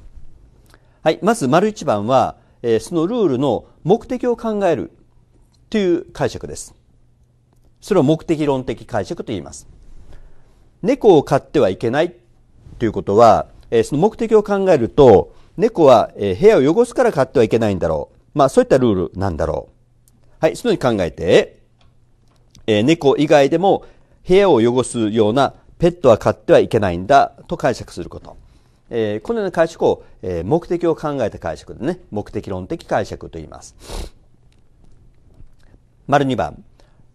はい、まず、丸一番は、えー、そのルールの目的を考えるという解釈です。それを目的論的解釈と言います。猫を飼ってはいけないということは、えー、その目的を考えると、猫は、え部屋を汚すから飼ってはいけないんだろう。まあ、そういったルールなんだろう。はい、そのように考えて、え猫以外でも部屋を汚すようなペットは飼ってはいけないんだと解釈すること。えこのような解釈を、え目的を考えた解釈でね、目的論的解釈と言います。丸二番、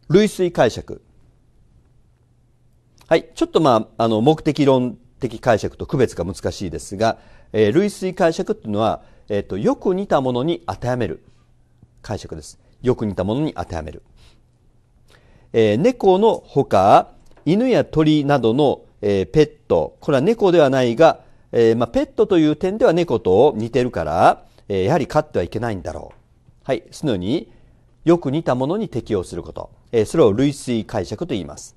類推解釈。はい、ちょっとまあ、あの、目的論的解釈と区別が難しいですが、えー、類推解釈というのは、えっ、ー、と、よく似たものに当てはめる解釈です。よく似たものに当てはめる。えー、猫のほか、犬や鳥などの、えー、ペット、これは猫ではないが、えーまあ、ペットという点では猫と似てるから、えー、やはり飼ってはいけないんだろう。はい、そのようによく似たものに適用すること、えー、それを類推解釈と言います。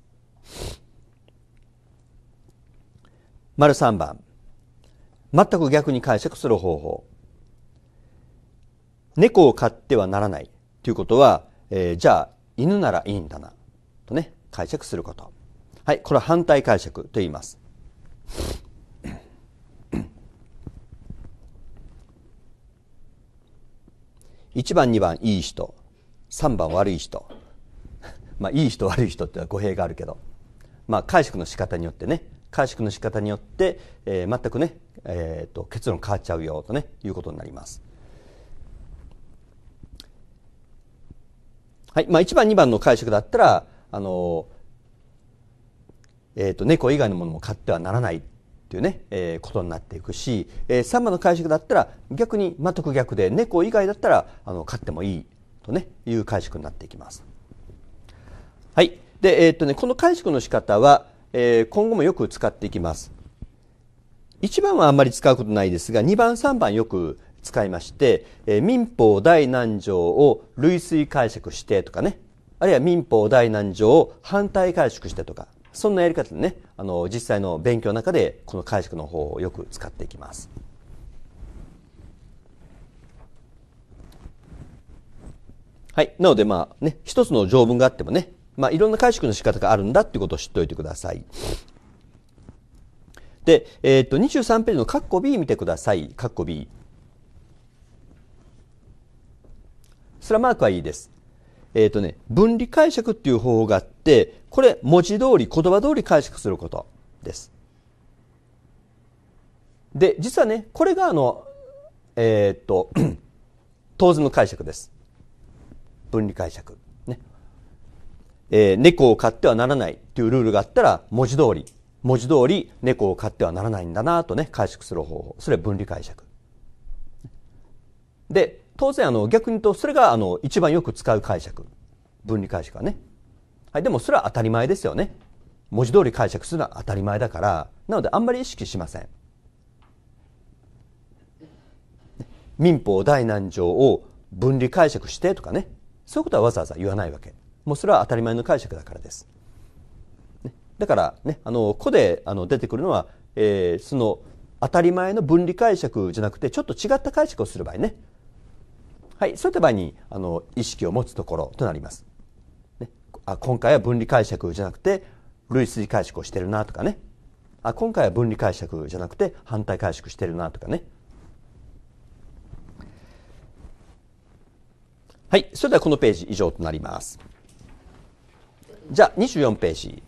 丸三番全く逆に解釈する方法猫を飼ってはならないということは、えー、じゃあ犬ならいいんだなとね解釈することはいこれは反対解釈と言います1番2番いい人3番悪い人まあいい人悪い人っては語弊があるけどまあ解釈の仕方によってね解釈の仕方によって、えー、全くね、えーと、と結論変わっちゃうよとねいうことになりますはいまあ1番2番の解釈だったらあの、えっ、ー、と、猫以外のものも買ってはならないっていうね、えー、ことになっていくし、えー、サンマの解釈だったら逆に全く逆で、猫以外だったら、あの、飼ってもいいとね、いう解釈になっていきます。はい。で、えっ、ー、とね、この解釈の仕方は、えー、今後もよく使っていきます。1番はあんまり使うことないですが、2番、3番よく使いまして、えー、民法第何条を類推解釈してとかね、あるいは民法第何条を反対解釈してとか、そんなやり方でね、あの、実際の勉強の中で、この解釈の方をよく使っていきます。はい。なので、まあね、一つの条文があってもね、まあいろんな解釈の仕方があるんだっていうことを知っておいてください。で、えー、っと、23ページのカッコ B 見てください。カッコ B。スラマークはいいです。えっ、ー、とね、分離解釈っていう方法があって、これ文字通り、言葉通り解釈することです。で、実はね、これがあの、えっ、ー、と、当然の解釈です。分離解釈。ね。えー、猫を飼ってはならないというルールがあったら、文字通り、文字通り猫を飼ってはならないんだなとね、解釈する方法。それは分離解釈。で、当然あの逆に言うとそれがあの一番よく使う解釈分離解釈はね、はい、でもそれは当たり前ですよね文字通り解釈するのは当たり前だからなのであんまり意識しません民法第何条を分離解釈してとかねそういうことはわざわざ言わないわけもうそれは当たり前の解釈だからです、ね、だからねあの個であの出てくるのは、えー、その当たり前の分離解釈じゃなくてちょっと違った解釈をする場合ねはい、そういった場合にあの意識を持つところとなります、ね、あ今回は分離解釈じゃなくて類推解釈をしてるなとかねあ今回は分離解釈じゃなくて反対解釈してるなとかねはいそれではこのページ以上となりますじゃあ24ページ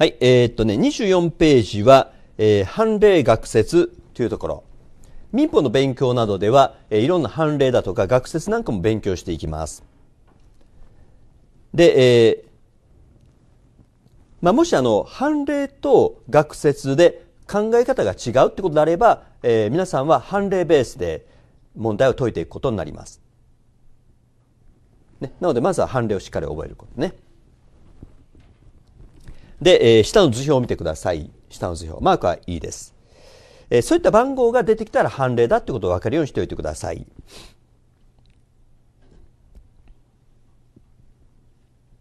はい、えー、っとね、24ページは、えー、判例学説というところ。民法の勉強などでは、えー、いろんな判例だとか学説なんかも勉強していきます。で、えーまあ、もしあの判例と学説で考え方が違うってことであれば、えー、皆さんは判例ベースで問題を解いていくことになります。ね、なのでまずは判例をしっかり覚えることね。で、えー、下の図表を見てください。下の図表。マークは E です。えー、そういった番号が出てきたら判例だってことを分かるようにしておいてください。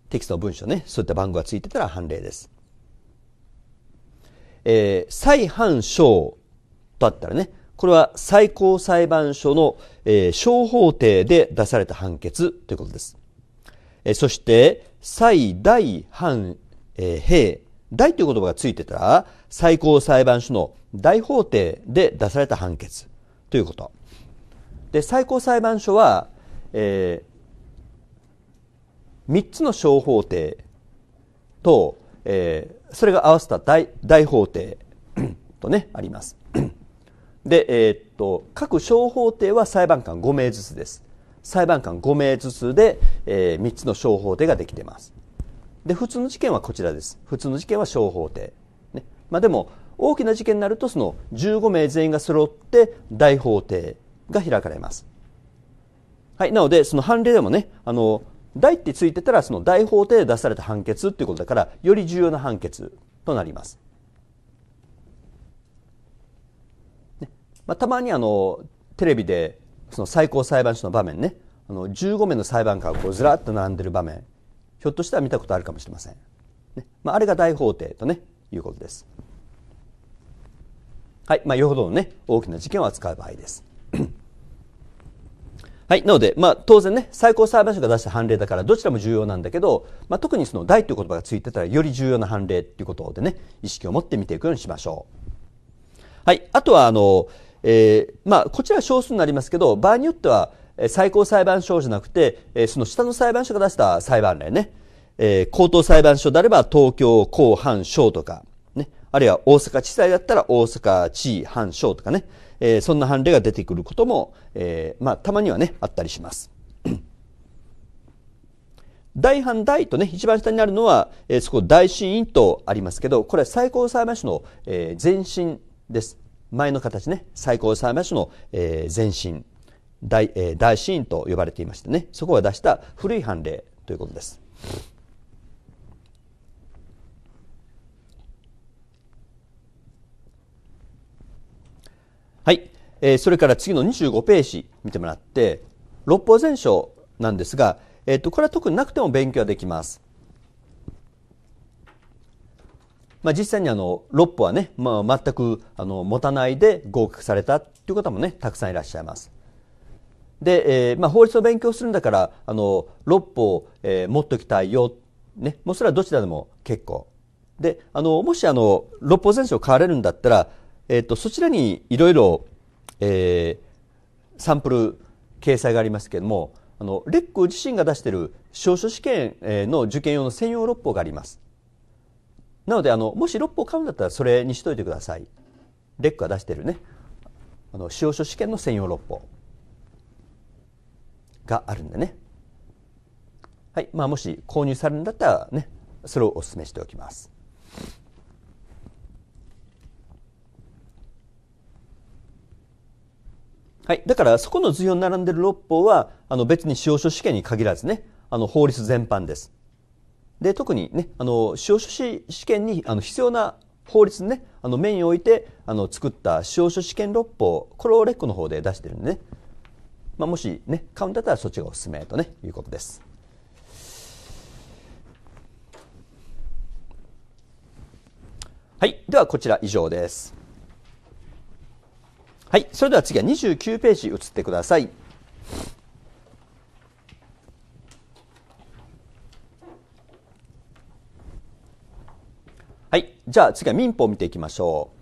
テキストの文章ね、そういった番号がついてたら判例です。えー、再犯証とあったらね、これは最高裁判所の、えー、小法廷で出された判決ということです。えー、そして、最大判えー、兵、大という言葉がついてたら、最高裁判所の大法廷で出された判決ということ。で、最高裁判所は、えー、3つの小法廷と、えー、それが合わせた大大法廷 とね、あります。で、えー、っと、各小法廷は裁判官5名ずつです。裁判官5名ずつで、えー、3つの小法廷ができています。で、普通の事件はこちらです。普通の事件は小法廷。ね。まあ、でも、大きな事件になると、その15名全員が揃って大法廷が開かれます。はい。なので、その判例でもね、あの、大ってついてたら、その大法廷で出された判決っていうことだから、より重要な判決となります。ねまあ、たまにあの、テレビで、その最高裁判所の場面ね、あの、15名の裁判官がこうずらっと並んでる場面。ひょっとしたら見たことあるかもしれません、ねまあ、あれが大法廷と、ね、いうことです、はいまあ、よほどの、ね、大きな事件を扱う場合です はい。なので、まあ、当然ね、最高裁判所が出した判例だから、どちらも重要なんだけど、まあ、特にその、大という言葉がついてたら、より重要な判例っていうことでね、意識を持って見ていくようにしましょう。はい。あとは、あの、えー、まあ、こちら少数になりますけど、場合によっては、最高裁判所じゃなくて、その下の裁判所が出した裁判例ね。え高等裁判所であれば東京公判所とか、ね。あるいは大阪地裁だったら大阪地判所とかね。えそんな判例が出てくることも、えまあ、たまにはね、あったりします。大判大とね、一番下にあるのは、えそこ大審院とありますけど、これは最高裁判所の、え前身です。前の形ね、最高裁判所の、え前身。大,、えー、大死と呼ばれていましてねそこが出した古い判例ということです。はい、えー、それから次の25ページ見てもらって六法全書なんですが、えー、とこれは特になくても勉強はできます。まあ、実際にあの六法はね、まあ、全くあの持たないで合格されたという方もねたくさんいらっしゃいます。で、えーまあ、法律を勉強するんだからあの6法、えー、持っておきたいよ、ね、もうそれはどちらでも結構であのもしあの六法全書を買われるんだったら、えーと、そちらにいろいろサンプル掲載がありますけれどもあのレック自身が出している証書試験の受験用の専用六法がありますなのであのもし六法買うんだったらそれにしといてくださいレックが出しているねあの使書試験の専用六法があるんでね、はいまあ、もし購入されるんだったらねそれをお勧めしておきます。はい、だからそこの図表に並んでいる6法はあの別に司法書試験に限らずねあの法律全般です。で特にねあの司法書士試験にあの必要な法律ねあのメインいてあの作った司法書試験六法これをレックの方で出してるんでねまあ、もしね、買うんだったらそっちがおすすめとね、いうことです。はい。では、こちら以上です。はい。それでは次は29ページ移ってください。はい。じゃあ次は民法を見ていきましょう。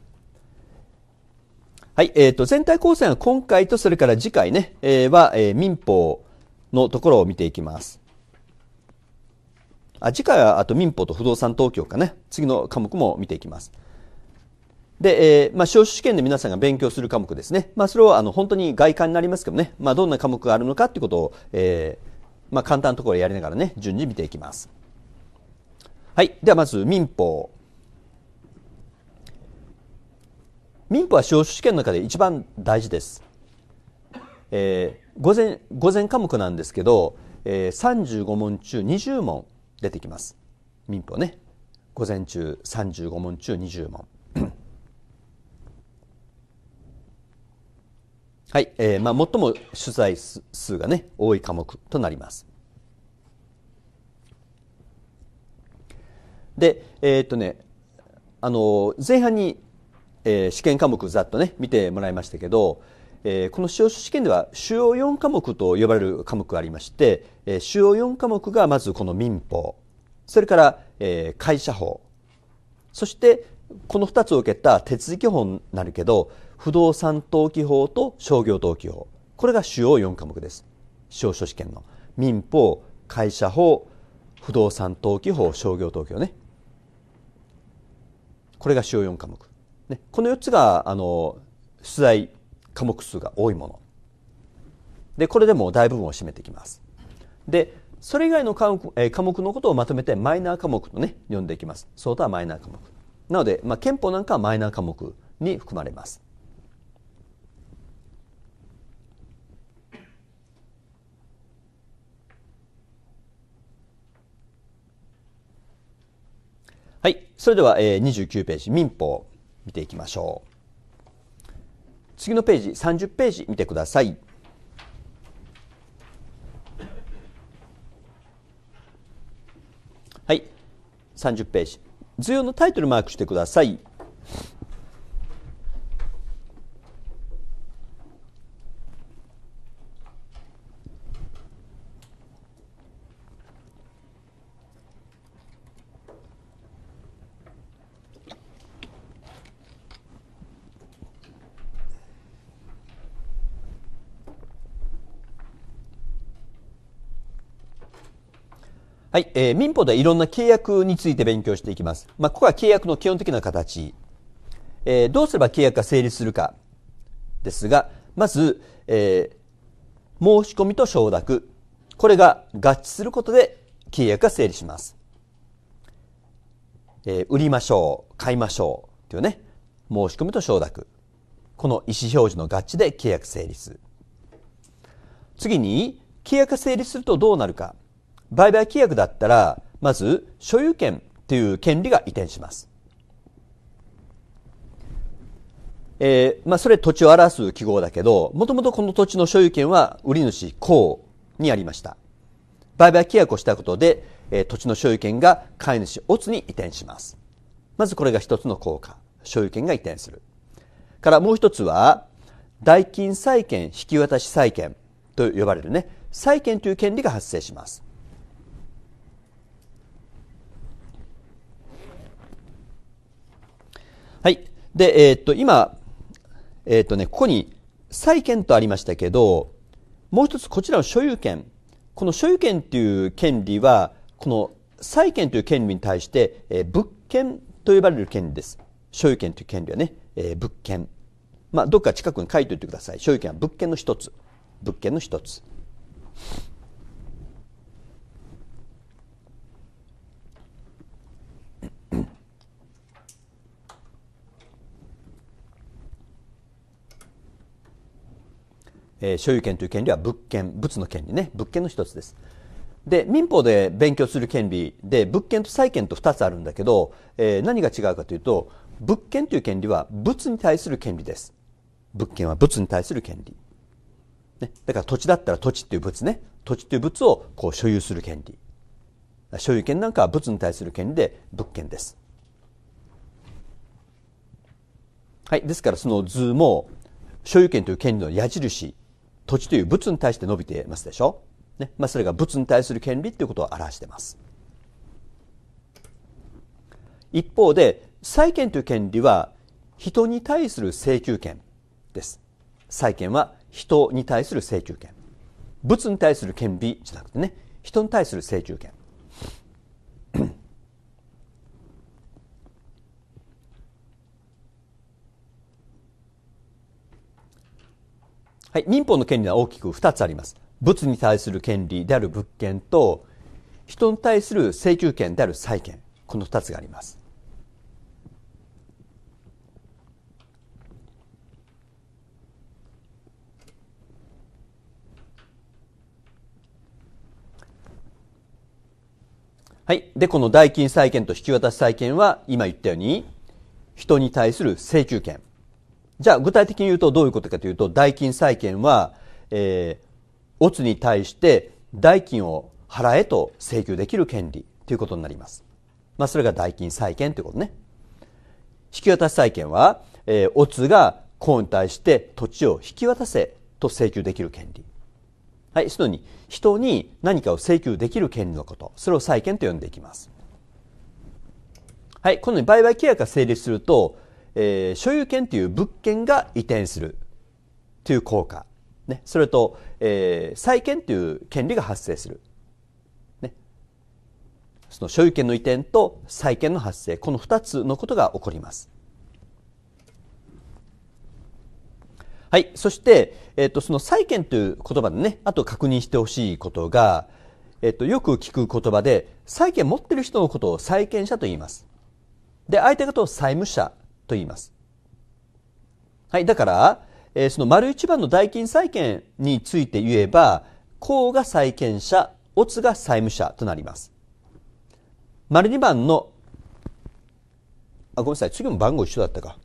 はい、えっ、ー、と、全体構成は今回とそれから次回ね、えー、は、えー、民法のところを見ていきます。あ、次回はあと民法と不動産東京かね、次の科目も見ていきます。で、えー、まあ、司試験で皆さんが勉強する科目ですね。まあ、それは、あの、本当に外観になりますけどね、まあ、どんな科目があるのかってことを、えー、まあ、簡単なところやりながらね、順次見ていきます。はい。では、まず民法。民法は司法試験の中で一番大事です。えー、午前、午前科目なんですけど、えー、35問中20問出てきます。民法ね。午前中35問中20問。はい、えー、まあ最も取材数がね、多い科目となります。で、えー、っとね、あの、前半にえー、試験科目ざっとね見てもらいましたけど、えー、この司法書試験では主要4科目と呼ばれる科目がありまして、えー、主要4科目がまずこの民法それから、えー、会社法そしてこの2つを受けた手続き法になるけど不動産登記法と商業登記法これが主要4科目です司法書試験の民法会社法不動産登記法商業登記法ねこれが主要4科目ね、この4つがあの出題科目数が多いものでこれでも大部分を占めてきますでそれ以外の科目,、え科目のことをまとめてマイナー科目とね呼んでいきます相当はマイナー科目なので、まあ、憲法なんかはマイナー科目に含まれますはいそれでは、えー、29ページ民法見ていきましょう。次のページ、30ページ見てください。はい。30ページ。図用のタイトルマークしてください。はい、えー、民法ではいろんな契約について勉強していきます。まあ、ここは契約の基本的な形。えー、どうすれば契約が成立するかですが、まず、えー、申し込みと承諾。これが合致することで契約が成立します。えー、売りましょう、買いましょうというね、申し込みと承諾。この意思表示の合致で契約成立。次に、契約が成立するとどうなるか。売買契約だったら、まず所有権という権利が移転します。えー、まあ、それ土地を表す記号だけど、もともとこの土地の所有権は売り主公にありました。売買契約をしたことで、えー、土地の所有権が買い主オツに移転します。まずこれが一つの効果。所有権が移転する。からもう一つは、代金債権引き渡し債権と呼ばれるね、債権という権利が発生します。で、えー、っと、今、えー、っとね、ここに債権とありましたけど、もう一つこちらの所有権。この所有権という権利は、この債権という権利に対して、えー、物件と呼ばれる権利です。所有権という権利はね、えー、物件。まあ、どっか近くに書いておいてください。所有権は物件の一つ。物件の一つ。えー、所有権という権利は物件、物の権利ね、物件の一つです。で、民法で勉強する権利で、物件と債権と二つあるんだけど、えー、何が違うかというと、物件という権利は物に対する権利です。物件は物に対する権利。ね、だから土地だったら土地っていう物ね、土地っていう物をこう所有する権利。所有権なんかは物に対する権利で物件です。はい、ですからその図も所有権という権利の矢印土地という物に対して伸びてますでしょ。ねまあ、それが物に対する権利ということを表しています。一方で債権という権利は人に対する請求権です。債権は人に対する請求権。物に対する権利じゃなくてね、人に対する請求権。はい、民法の権利は大きく2つあります。物に対する権利である物件と、人に対する請求権である債権。この2つがあります。はい。で、この代金債権と引き渡し債権は、今言ったように、人に対する請求権。じゃあ具体的に言うとどういうことかというと代金債権は、えー、オツに対して代金を払えと請求できる権利ということになります、まあ、それが代金債権ということね引き渡し債権は、えー、オツがコに対して土地を引き渡せと請求できる権利はいすでに人に何かを請求できる権利のことそれを債権と呼んでいきますはいこのように売買契約が成立するとえー、所有権という物件が移転するという効果、ね、それと、えー、債権という権利が発生する、ね、その所有権の移転と債権の発生この2つのことが起こります。はい、そして、えーと、その債権という言葉でねあと確認してほしいことが、えーと、とよく聞く言葉で債権持ってる人のことを債権者と言いますで相手方を債務者と言います。はい、だから、えー、その丸一番の代金債権について言えば、公が債権者、オツが債務者となります。丸二番の、あ、ごめんなさい、次も番号一緒だったか。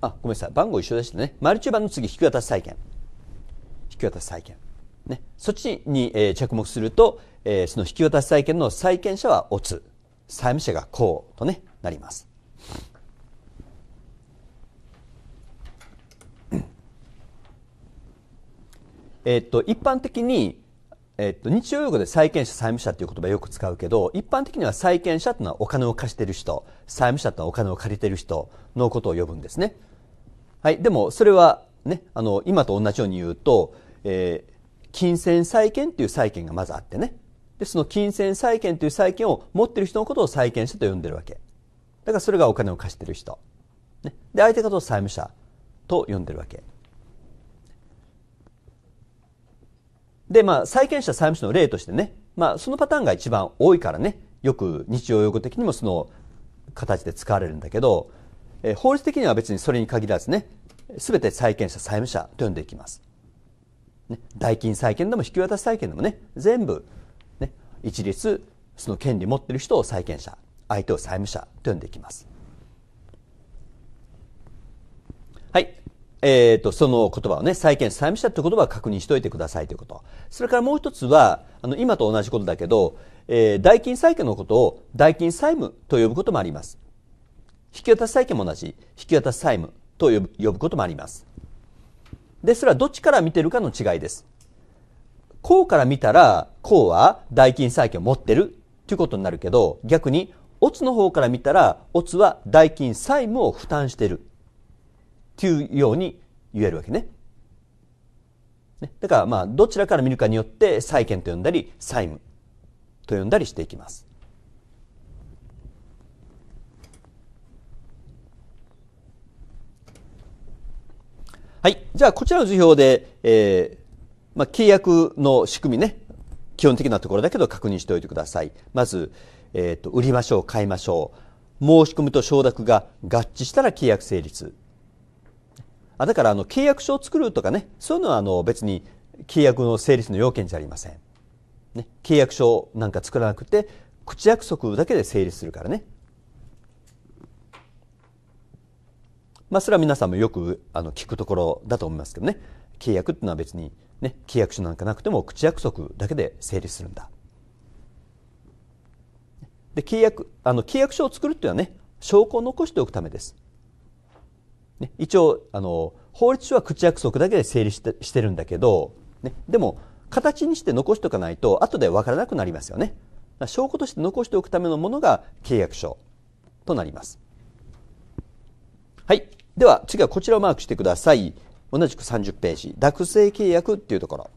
あ、ごめんなさい、番号一緒でしたね。丸一番の次、引き渡し債権。引き渡し債権。ね、そっちに、えー、着目すると、えー、その引き渡し債権の債権者はオツ債務者がうと、ね、なります。えっと、一般的に、えっと、日常用語で債権者、債務者という言葉をよく使うけど、一般的には債権者というのはお金を貸している人、債務者というのはお金を借りている人のことを呼ぶんですね。はい、でもそれはね、あの、今と同じように言うと、え金銭債権という債権がまずあってね。で、その金銭債権という債権を持ってる人のことを債権者と呼んでるわけ。だからそれがお金を貸してる人。ね、で、相手方を債務者と呼んでるわけ。で、まあ、債権者債務者の例としてね、まあ、そのパターンが一番多いからね、よく日常用語的にもその形で使われるんだけど、えー、法律的には別にそれに限らずね、すべて債権者債務者と呼んでいきます。ね、代金債権でも引き渡し債権でもね、全部、ね、一律、その権利持ってる人を債権者、相手を債務者と呼んでいきます。はい。えっ、ー、と、その言葉をね、債権債務者という言葉を確認しておいてくださいということ。それからもう一つは、あの、今と同じことだけど、えー、代金債権のことを代金債務と呼ぶこともあります。引き渡し債権も同じ、引き渡し債務と呼ぶ呼ぶこともあります。で、それはどっちから見てるかの違いです。こうから見たら、こうは代金債権を持ってるということになるけど、逆に、オツの方から見たら、オツは代金債務を負担してる。っていうように言えるわけね。ねだから、まあ、どちらから見るかによって、債権と呼んだり、債務と呼んだりしていきます。はい。じゃあ、こちらの図表で、えー、まあ、契約の仕組みね、基本的なところだけど確認しておいてください。まず、えっ、ー、と、売りましょう、買いましょう。申し込みと承諾が合致したら契約成立。あだからあの契約書を作るとかねそういうのはあの別に契約の成立の要件じゃありません、ね、契約書なんか作らなくて口約束だけで成立するからねまあ、それは皆さんもよくあの聞くところだと思いますけどね契約っていうのは別に、ね、契約書なんかなくても口約束だけで成立するんだで契約あの契約書を作るっていうのはね証拠を残しておくためです、ね、一応あの法律書は口約束だけで成立してしてるんだけど、ね、でも形にして残しておかないと後で分からなくなりますよね証拠として残しておくためのものが契約書となりますはいでは次はこちらをマークしてください同じく30ページ「学生契約」っていうところ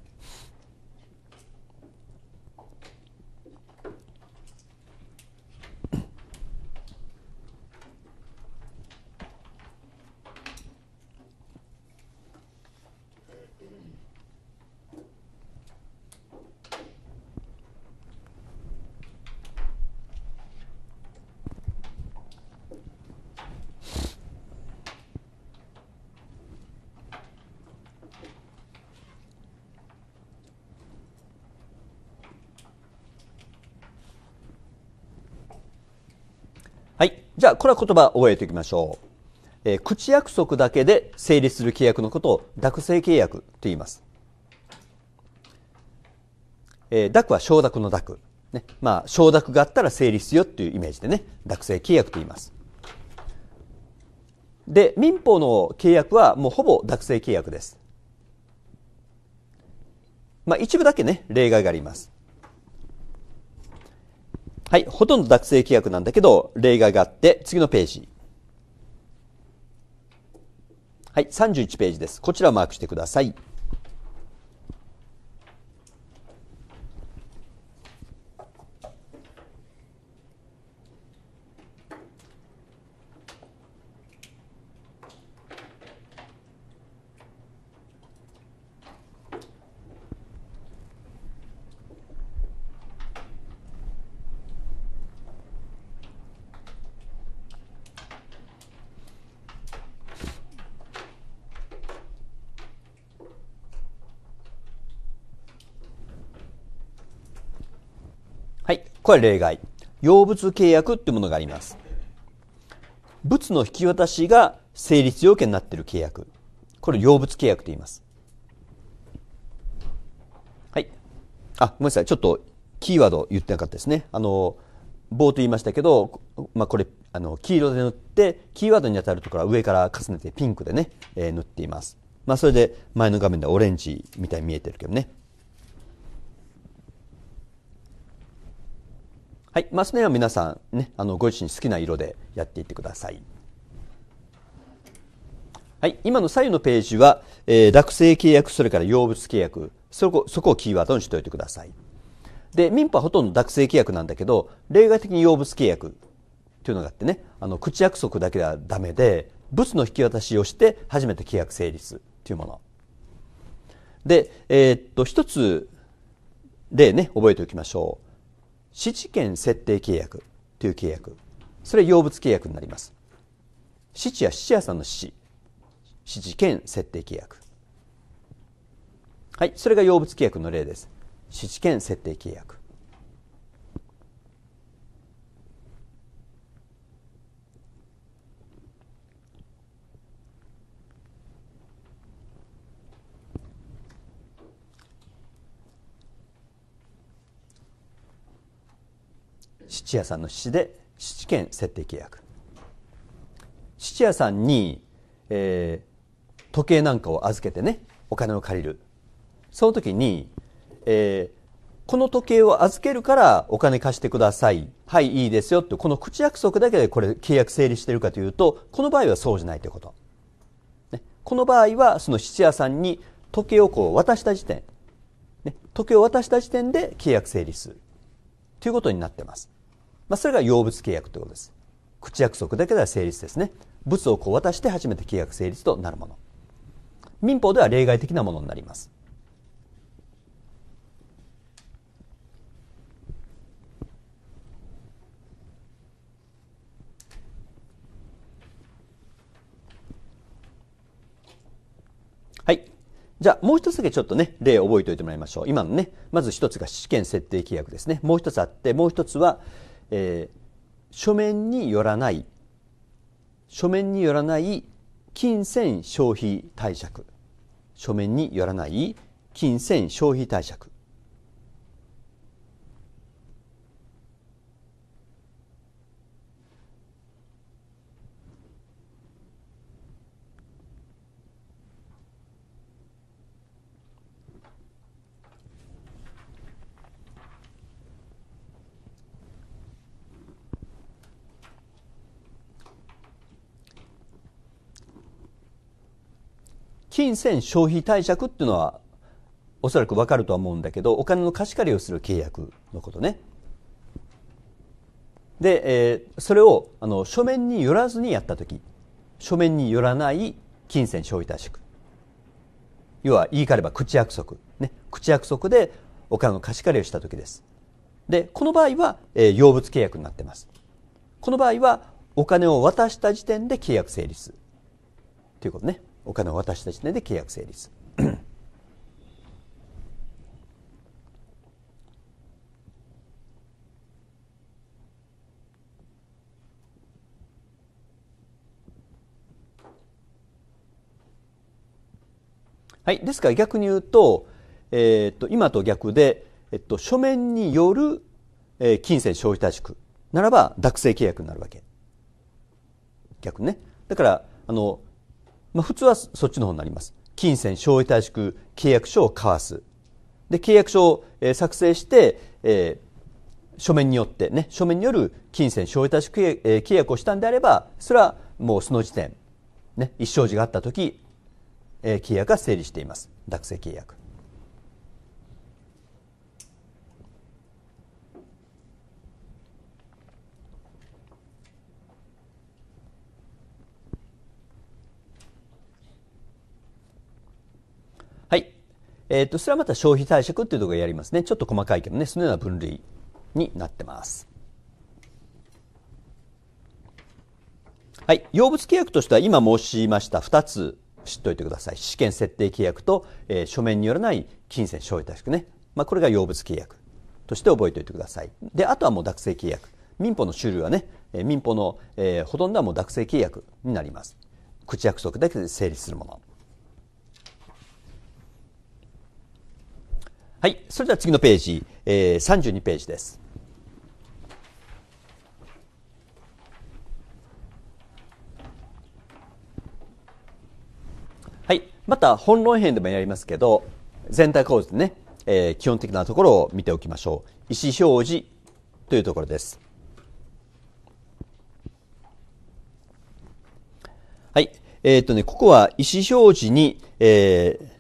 じゃあ、これは言葉を覚えていきましょう。えー、口約束だけで成立する契約のことを諾性契約と言います。えー、諾は承諾の諾。ね。まあ、承諾があったら成立するよっていうイメージでね、諾性契約と言います。で、民法の契約はもうほぼ諾性契約です。まあ、一部だけね、例外があります。はい、ほとんど脱税規約なんだけど、例外があって、次のページ。はい、31ページです。こちらをマークしてください。これ例外。用物契約っていうものがあります。物の引き渡しが成立要件になっている契約。これ、用物契約と言います。はい。あ、ごめんなさい。ちょっと、キーワード言ってなかったですね。あの、棒と言いましたけど、まあ、これ、あの、黄色で塗って、キーワードに当たるところは上から重ねてピンクでね、えー、塗っています。まあ、それで前の画面ではオレンジみたいに見えてるけどね。はい。まあ、その辺は皆さんね、あの、ご自身好きな色でやっていってください。はい。今の左右のページは、えー、落成契約、それから用物契約、そこ、そこをキーワードにしておいてください。で、民法はほとんど落成契約なんだけど、例外的に用物契約っていうのがあってね、あの、口約束だけではダメで、物の引き渡しをして初めて契約成立っていうもの。で、えー、っと、一つ例ね、覚えておきましょう。質権設定契約という契約。それは用物契約になります。質や質屋さんの質。質権設定契約。はい、それが用物契約の例です。質権設定契約。質屋さんの質で質権設定契約質屋さんに、えー、時計なんかを預けてねお金を借りるその時に、えー、この時計を預けるからお金貸してくださいはいいいですよってこの口約束だけでこれ契約成立してるかというとこの場合はそうじゃないということ、ね、この場合はその質屋さんに時計をこう渡した時点、ね、時計を渡した時点で契約成立するということになってますまあ、それが用物契約ということです。口約束だけでは成立ですね。物をこう渡して初めて契約成立となるもの。民法では例外的なものになります。はい。じゃあ、もう一つだけちょっとね、例を覚えておいてもらいましょう。今のね、まず一つが試験設定契約ですね。もう一つあって、もう一つは、えー、書面によらない書面によらない金銭消費貸借書面によらない金銭消費貸借金銭消費貸借っていうのはおそらくわかるとは思うんだけどお金の貸し借りをする契約のことねで、えー、それをあの書面によらずにやった時書面によらない金銭消費貸借要は言い換えれば口約束、ね、口約束でお金の貸し借りをした時ですでこの場合は、えー、用物契約になってますこの場合はお金を渡した時点で契約成立ということねお金を渡した時点で契約成立 はい、ですから逆に言うと,、えー、と今と逆で、えっと、書面による、えー、金銭消費対縮ならば脱税契約になるわけ逆ねだからあのまあ、普通はそっちの方になります。金銭、消費対縮、契約書を交わす。で、契約書を、えー、作成して、えー、書面によってね、書面による金銭、消費対縮、えー、契約をしたんであれば、それはもうその時点、ね、一生時があった時、えー、契約が成立しています。学生契約。えっ、と、それはまた消費退職っていうところをやりますね。ちょっと細かいけどね、そのような分類になってます。はい。用物契約としては今申しました2つ知っておいてください。試験設定契約と、えー、書面によらない金銭消費退職ね。まあ、これが用物契約として覚えておいてください。で、あとはもう諾生契約。民法の種類はね、え民法の、えー、ほとんどはもう諾生契約になります。口約束だけで成立するもの。はい。それでは次のページ、えー、32ページです。はい。また、本論編でもやりますけど、全体構図でね、えー、基本的なところを見ておきましょう。意思表示というところです。はい。えー、っ、とね、ここは意思表示に、えー、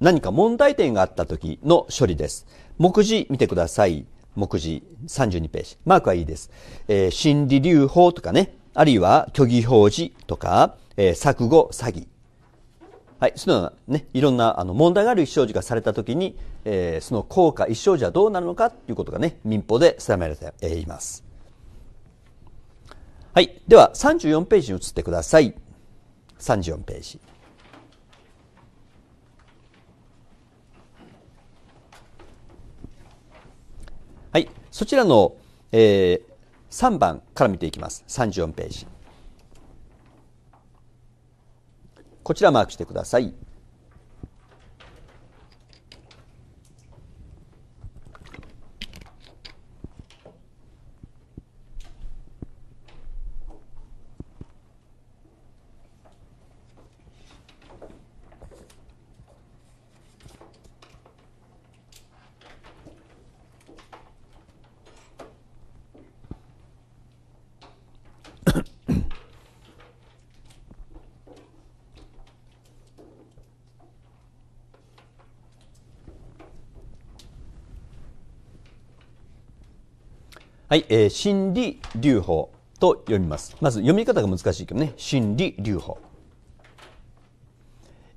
何か問題点があった時の処理です。目次見てください。目次32ページ。マークはいいです。えー、心理留保とかね、あるいは虚偽表示とか、えー、錯誤詐欺。はい、そのような、ね、いろんなあの問題がある意思表示がされた時に、えー、その効果、一生児はどうなるのかということがね、民法で定められています。はい、では34ページに移ってください。34ページ。はい、そちらの、えー、3番から見ていきます。34ページ。こちらマークしてください。はい、えー、心理留保と読みます。まず読み方が難しいけどね、心理留保。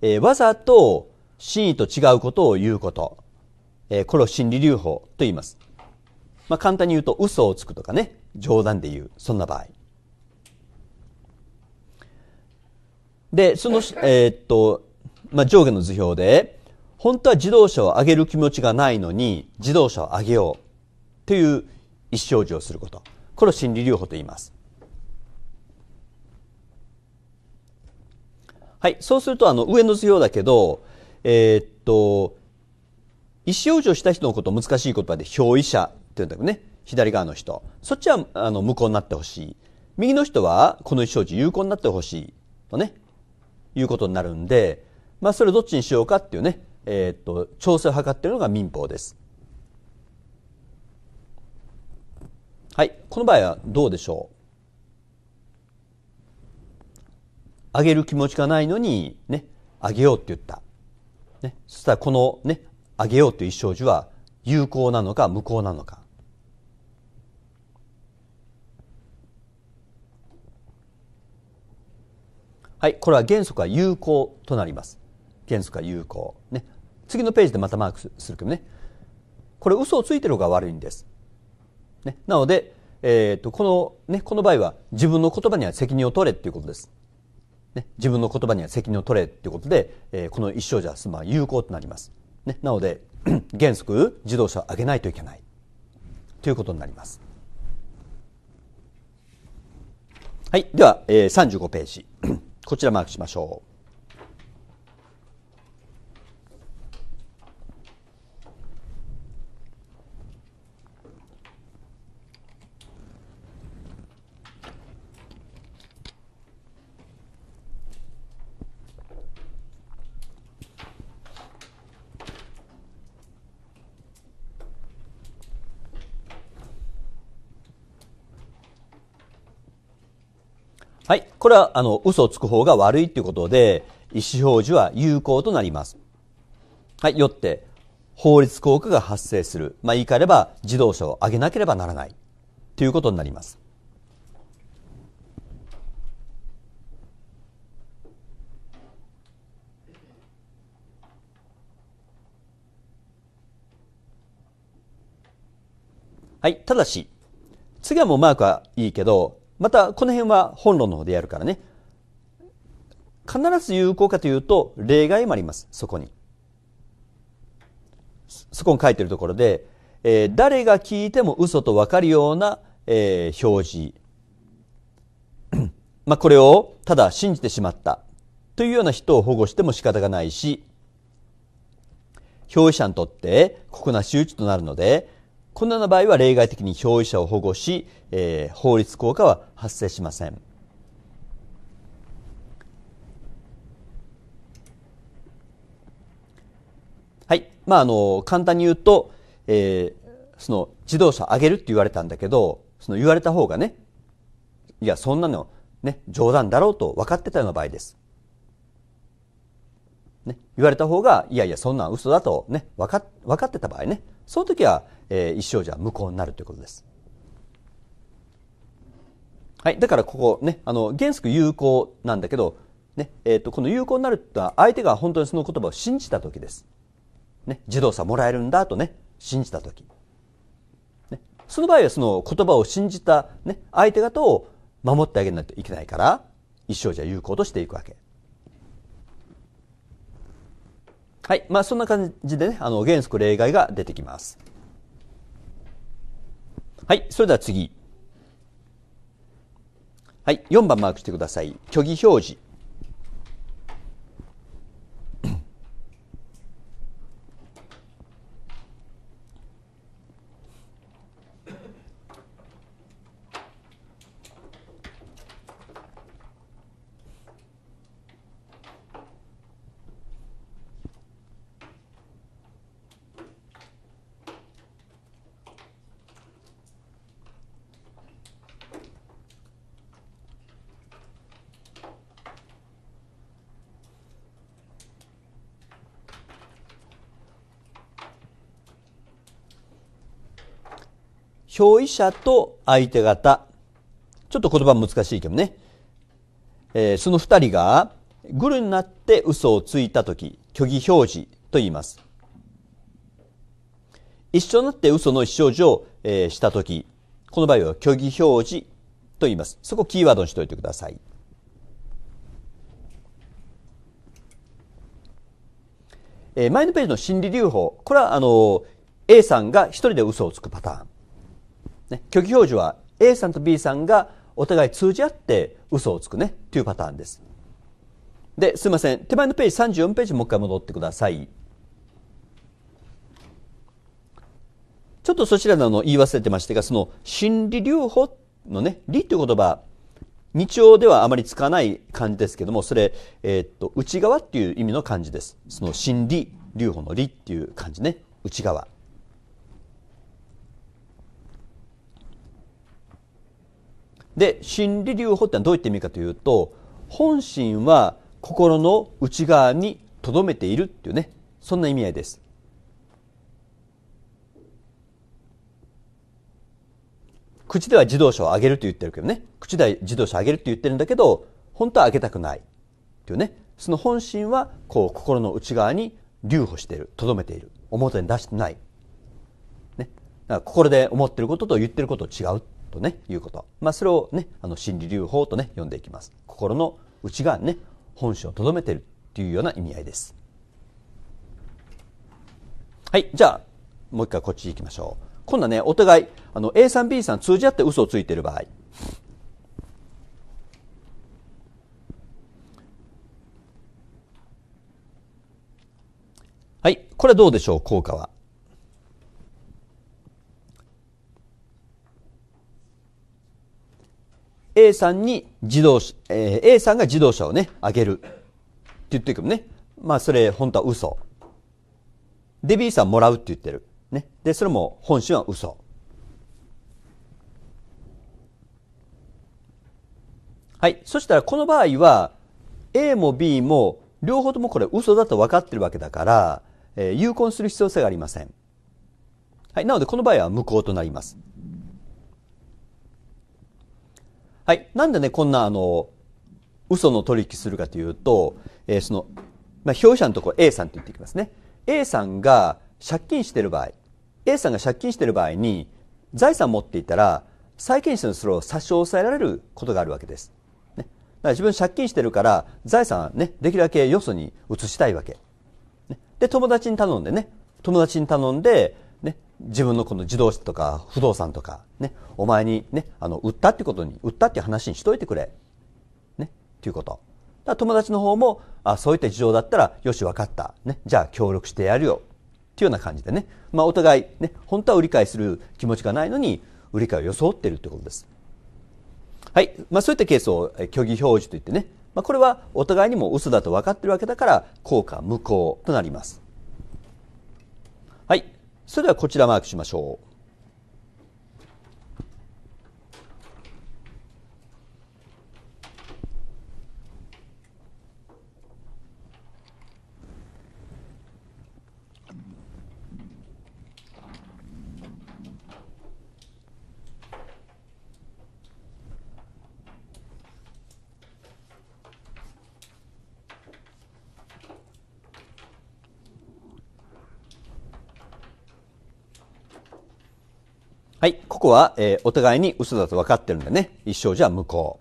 えー、わざと真意と違うことを言うこと。えー、これを心理留保と言います。まあ、簡単に言うと嘘をつくとかね、冗談で言う。そんな場合。で、その、えー、っと、まあ、上下の図表で、本当は自動車を上げる気持ちがないのに、自動車を上げよう。という一生児をすることこれを心理療法と言いますはいそうするとあの上の図表だけどえー、っと意思表示をした人のこと難しい言葉で表依者って言うんだけどね左側の人そっちはあの無効になってほしい右の人はこの意思表示有効になってほしいとねいうことになるんで、まあ、それをどっちにしようかっていうね、えー、っと調整を図っているのが民法です。はい。この場合はどうでしょうあげる気持ちがないのに、ね、あげようって言った。ね、そしたらこのね、あげようという一生樹は有効なのか無効なのか。はい、これは原則は有効となります。原則は有効。ね、次のページでまたマークするけどね。これ嘘をついてる方が悪いんです。ね、なので、えーと、この、ね、この場合は自分の言葉には責任を取れっていうことです。ね、自分の言葉には責任を取れっていうことで、えー、この一生じゃ、まあ、有効となります。ね、なので、原則自動車を上げないといけないということになります。はい、では、えー、35ページ。こちらマークしましょう。はい。これは、あの、嘘をつく方が悪いということで、意思表示は有効となります。はい。よって、法律効果が発生する。まあ、言い換えれば、自動車を上げなければならない。ということになります。はい。ただし、次はもうマークはいいけど、またこの辺は本論の方でやるからね必ず有効かというと例外もありますそこにそこに書いてるところで、えー、誰が聞いても嘘と分かるような、えー、表示 まあこれをただ信じてしまったというような人を保護しても仕方がないし、表示者にとって酷な仕打ちとなるので、このような場合は例外的に表依者を保護し、えー、法律効果は発生しません。はい。まあ、あの、簡単に言うと、えー、その、自動車上げるって言われたんだけど、その言われた方がね、いや、そんなの、ね、冗談だろうと分かってたような場合です。ね、言われた方が、いやいや、そんなん嘘だとね、分か、分かってた場合ね。その時は、えー、一生じゃ無効になるということです。はい。だからここね、あの、原則有効なんだけど、ね、えっ、ー、と、この有効になるってのは相手が本当にその言葉を信じた時です。ね、自動車もらえるんだとね、信じた時。ね、その場合はその言葉を信じたね、相手方を守ってあげないといけないから、一生じゃ有効としていくわけ。はい。まあ、そんな感じでね、あの、原則例外が出てきます。はい。それでは次。はい。4番マークしてください。虚偽表示。教義者と相手方ちょっと言葉難しいけどね、えー、その2人がグルになって嘘をついた時虚偽表示と言います一緒になって嘘の思表示を、えー、した時この場合は虚偽表示と言いますそこキーワードにしておいてくださいえー、前のページの心理留保これはあの A さんが一人で嘘をつくパターンね、虚偽表示は A さんと B さんがお互い通じ合って嘘をつくねというパターンですで、すいません。手前のページ34ページもう一回戻ってください。ちょっとそちらの言い忘れてましたが、その心理留保のね、理という言葉、日常ではあまり使わない漢字ですけども、それ、えー、っと、内側っていう意味の漢字です。その心理留保の理っていう漢字ね、内側。で心理留保ってのはどういった意味かというと本心は心の内側にとどめているっていうねそんな意味合いです口では自動車を上げると言ってるけどね口では自動車を上げると言ってるんだけど本当は上げたくないっていうねその本心はこう心の内側に留保しているとどめている表に出してない、ね、だから心で思ってることと言ってること違うとね、いうこと。まあ、それをね、あの、心理療法とね、呼んでいきます。心の内側にね、本性を留めてるっていうような意味合いです。はい、じゃあ、もう一回こっち行きましょう。今度はね、お互い、あの、A さん B さん通じ合って嘘をついてる場合。はい、これはどうでしょう、効果は。A さんに自動車、えー、A さんが自動車をね、あげる。って言ってるけどね。まあそれ本当は嘘。で、B さんもらうって言ってる。ね。で、それも本心は嘘。はい。そしたらこの場合は、A も B も両方ともこれ嘘だと分かってるわけだから、えー、有効する必要性がありません。はい。なのでこの場合は無効となります。はい。なんでね、こんな、あの、嘘の取引するかというと、えー、その、まあ、表者のところ A さんと言っていきますね。A さんが借金してる場合、A さんが借金してる場合に、財産持っていたら、債権者のそれを差し押さえられることがあるわけです。ね、だから自分借金してるから、財産ね、できるだけよそに移したいわけ。ね、で、友達に頼んでね、友達に頼んで、自分のこの自動車とか不動産とか、ね、お前にね、あの、売ったってことに、売ったって話にしといてくれ。ね、っていうこと。だ友達の方も、あ、そういった事情だったら、よし、分かった。ね、じゃあ協力してやるよ。っていうような感じでね、まあお互いね、本当は売り買いする気持ちがないのに、売り買いを装っているということです。はい。まあそういったケースを、え虚偽表示といってね、まあこれはお互いにも嘘だと分かってるわけだから、効果無効となります。それではこちらマークしましょう。はい、ここは、えー、お互いに嘘だと分かってるんでね、一生じゃ無効。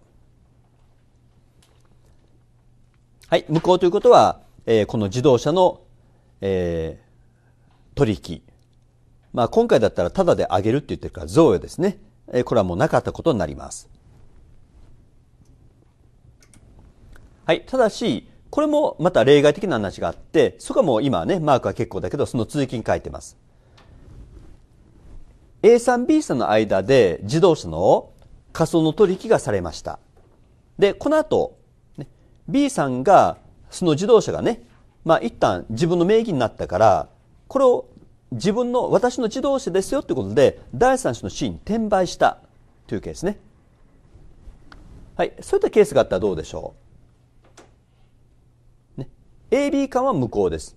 はい、無効ということは、えー、この自動車の、えー、取引。まあ、今回だったらタダであげるって言ってるから贈与ですね。えー、これはもうなかったことになります。はい、ただし、これもまた例外的な話があって、そこはもう今はね、マークは結構だけど、その続きに書いてます。A さん B さんの間で自動車の仮想の取引がされました。で、この後、ね、B さんが、その自動車がね、まあ一旦自分の名義になったから、これを自分の、私の自動車ですよってことで、第三者の C に転売したというケースね。はい、そういったケースがあったらどうでしょう。ね、AB 間は無効です。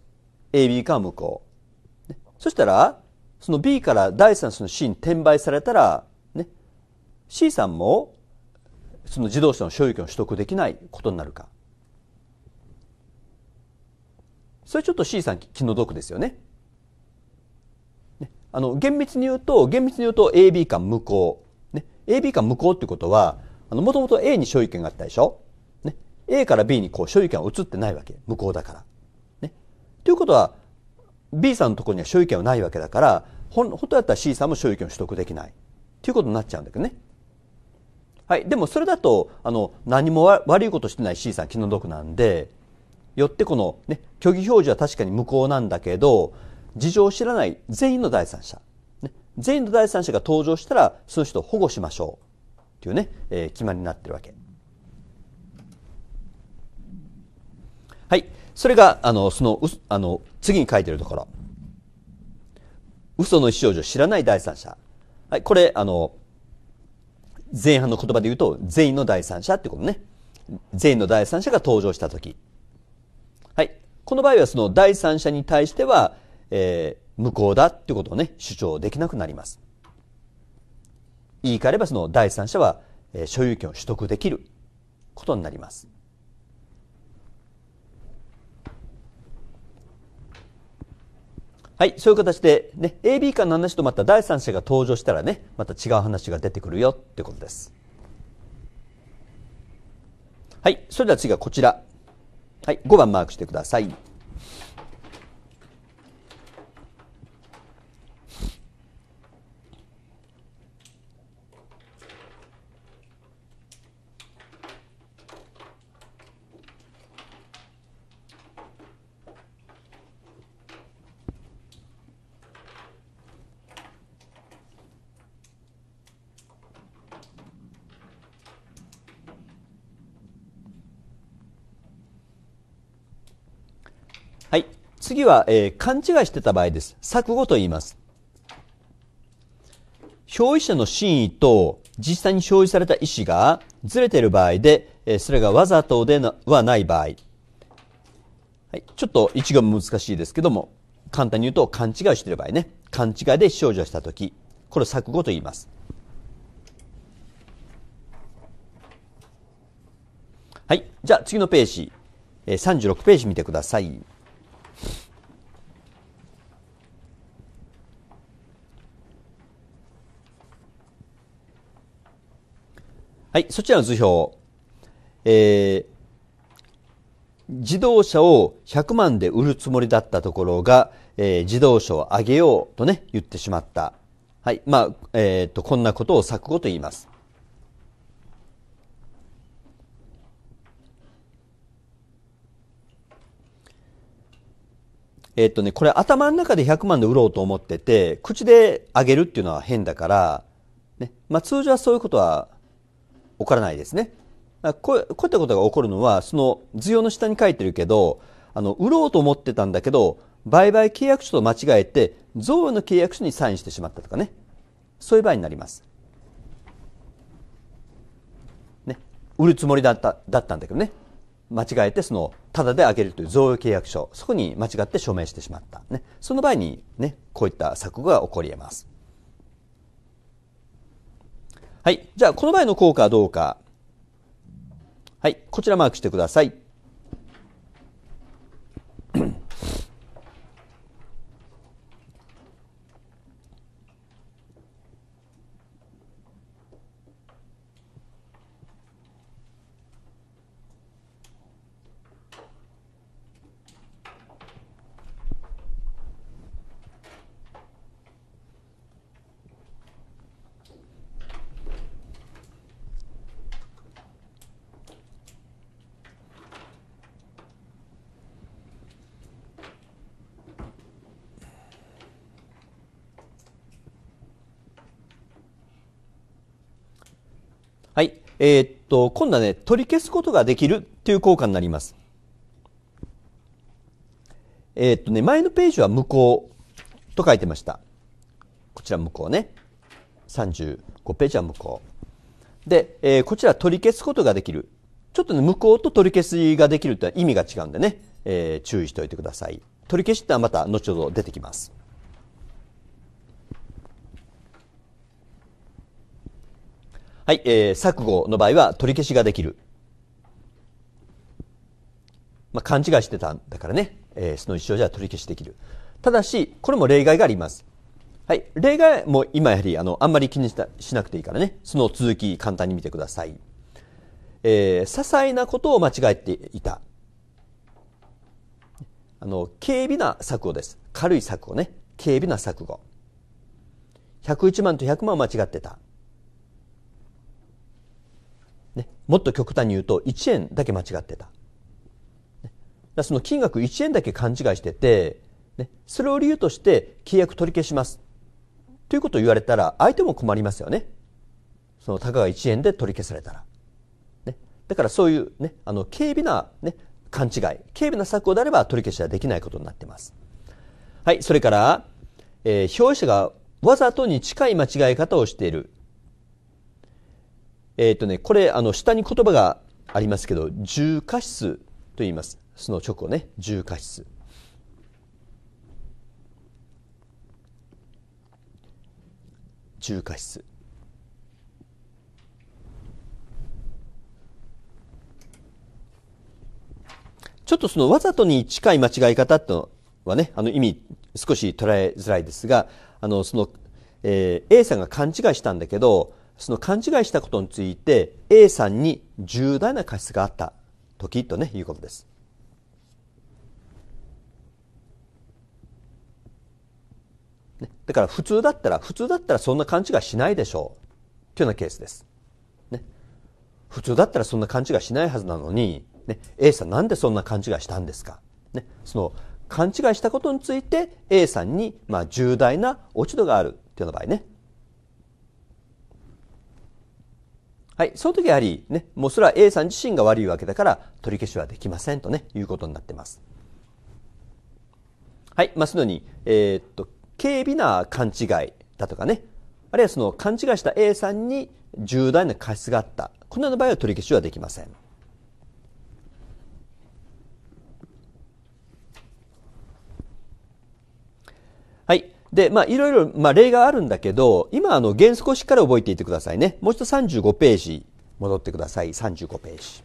AB 間は無効。ね、そしたら、その B から第三種の C に転売されたら、ね、C さんもその自動車の所有権を取得できないことになるか。それちょっと C さん気の毒ですよね。ねあの、厳密に言うと、厳密に言うと AB 間無効。ね、AB 間無効ってことは、あの、もともと A に所有権があったでしょね、A から B にこう所有権は移ってないわけ。無効だから。ね。ということは、B さんのところには所有権はないわけだから、本当だったら C さんも所有権を取得できないということになっちゃうんだけどね。はい、でもそれだとあの何も悪いことしてない C さん気の毒なんでよってこの、ね、虚偽表示は確かに無効なんだけど事情を知らない全員の第三者、ね、全員の第三者が登場したらその人を保護しましょうというね、えー、決まりになってるわけ。はい、それがあのそのあの次に書いてるところ。嘘の少女知らない第三者。はい、これ、あの、前半の言葉で言うと、全員の第三者ってことね。全員の第三者が登場したとき。はい。この場合はその第三者に対しては、えー、無効だってことをね、主張できなくなります。言い換えればその第三者は、えー、所有権を取得できることになります。はい、そういう形で、ね、AB 間の話とまた第三者が登場したらね、また違う話が出てくるよってことです。はい、それでは次はこちら。はい、5番マークしてください。次は、えー、勘違いしてた場合です。錯誤と言います。消費者の真意と実際に消費された意思がずれている場合で、えー、それがわざとではない場合。はい、ちょっと一言難しいですけども、簡単に言うと勘違いしている場合ね。勘違いで少女したとき、これ錯誤と言います。はい。じゃあ次のページ、え36ページ見てください。はい、そちらの図表、えー、自動車を100万で売るつもりだったところが、えー、自動車を上げようとね、言ってしまった。はい。まあ、えー、っと、こんなことを錯誤と言います。えー、っとね、これ頭の中で100万で売ろうと思ってて、口で上げるっていうのは変だから、ね、まあ通常はそういうことは起こらないですね。こういったことが起こるのは、その図用の下に書いてるけど、あの、売ろうと思ってたんだけど、売買契約書と間違えて、贈与の契約書にサインしてしまったとかね。そういう場合になります。ね。売るつもりだった、だったんだけどね。間違えて、その、タダであげるという贈与契約書。そこに間違って署名してしまった。ね。その場合に、ね、こういった錯誤が起こり得ます。はい。じゃあ、この前の効果はどうか。はい。こちらマークしてください。えー、っと、今度はね、取り消すことができるっていう効果になります。えー、っとね、前のページは無効と書いてました。こちら無効ね。35ページは無効。で、えー、こちら取り消すことができる。ちょっとね、無効と取り消しができるって意味が違うんでね、えー、注意しておいてください。取り消しってのはまた後ほど出てきます。はい、えー、錯誤の場合は取り消しができる。まあ、勘違いしてたんだからね、えー、その一生じゃ取り消しできる。ただし、これも例外があります。はい、例外も今やはり、あの、あんまり気にしたしなくていいからね、その続き簡単に見てください。えー、些細なことを間違えていた。あの、軽微な錯誤です。軽い錯誤ね。軽微な錯誤。101万と100万を間違ってた。ね、もっと極端に言うと1円だけ間違ってた。ね、その金額1円だけ勘違いしてて、ね、それを理由として契約取り消します。ということを言われたら相手も困りますよね。そのたかが1円で取り消されたら。ね、だからそういうね、あの、軽微なね、勘違い、軽微な策をであれば取り消しはできないことになっています。はい、それから、えー、表示者がわざとに近い間違い方をしている。えっ、ー、とね、これ、あの、下に言葉がありますけど、重過失と言います。その直後ね、重過失。重過失。ちょっとそのわざとに近い間違い方とはね、あの意味少し捉えづらいですが、あのその、えー、A さんが勘違いしたんだけど、その勘違いしたことについて A さんに重大な過失があった時とね、いうことです。ね、だから普通だったら、普通だったらそんな勘違いしないでしょう。というようなケースです。ね、普通だったらそんな勘違いしないはずなのに、ね、A さんなんでそんな勘違いしたんですか。ね、その勘違いしたことについて A さんに、まあ、重大な落ち度があるというような場合ね。はい。その時やはりね、もうそれは A さん自身が悪いわけだから取り消しはできませんとね、いうことになってます。はい。まあ、すのに、えー、っと、軽微な勘違いだとかね、あるいはその勘違いした A さんに重大な過失があった。このような場合は取り消しはできません。で、まあ、いろいろ、まあ、例があるんだけど、今、あの、原則をしっかり覚えていてくださいね。もう一度35ページ、戻ってください。35ページ。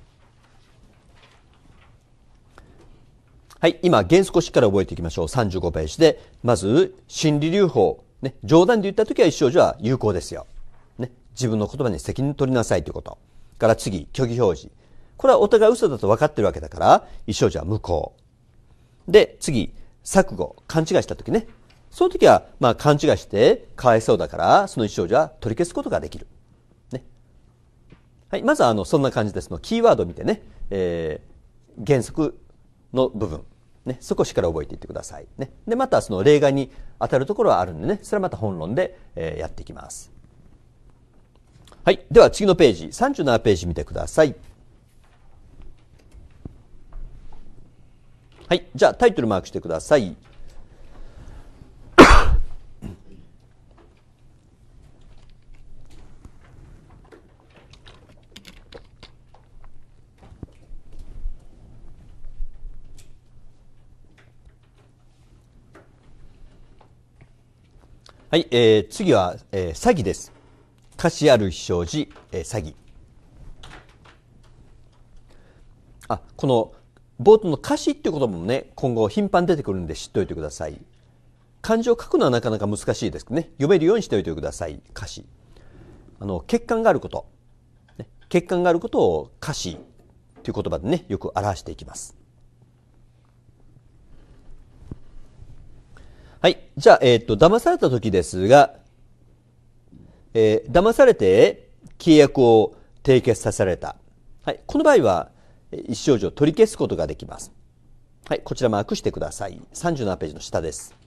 はい、今、原則をしっかり覚えていきましょう。35ページで、まず、心理留保。ね、冗談で言った時は一生じゃ有効ですよ。ね、自分の言葉に責任取りなさいということ。から次、虚偽表示。これはお互い嘘だと分かってるわけだから、一生じゃ無効。で、次、錯誤、勘違いした時ね。その時は、まあ、勘違いして、かわいそうだから、その一生じゃ取り消すことができる。ね。はい、まずは、あの、そんな感じですの。キーワードを見てね、えー、原則の部分。ね、そこをしっかり覚えていってください。ね。で、また、その例外に当たるところはあるんでね、それはまた本論で、えー、やっていきます。はい。では、次のページ、37ページ見てください。はい。じゃあ、タイトルマークしてください。はい、えー、次は、えー、詐欺です。菓子ある非常時、えー、詐欺。あ、この、冒頭の歌詞っていう言葉もね、今後頻繁に出てくるんで知っておいてください。漢字を書くのはなかなか難しいですね。読めるようにしておいてください、歌詞。あの、欠陥があること。欠陥があることを歌詞ていう言葉でね、よく表していきます。はい。じゃあ、えっ、ー、と、騙された時ですが、えー、騙されて契約を締結させられた。はい。この場合は、一生上取り消すことができます。はい。こちらマークしてください。37ページの下です。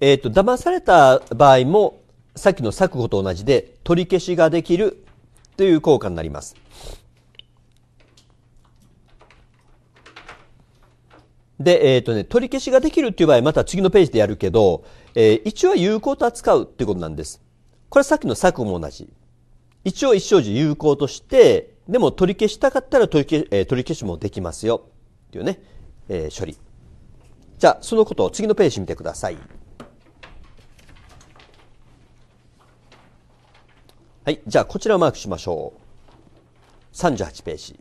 えっ、ー、と、騙された場合も、さっきの錯誤と同じで、取り消しができるという効果になります。で、えっ、ー、とね、取り消しができるっていう場合、また次のページでやるけど、えー、一応有効と扱うっていうことなんです。これさっきの策も同じ。一応一生時有効として、でも取り消したかったら取り消し,、えー、取り消しもできますよ。っていうね、えー、処理。じゃあ、そのことを次のページ見てください。はい。じゃあ、こちらをマークしましょう。38ページ。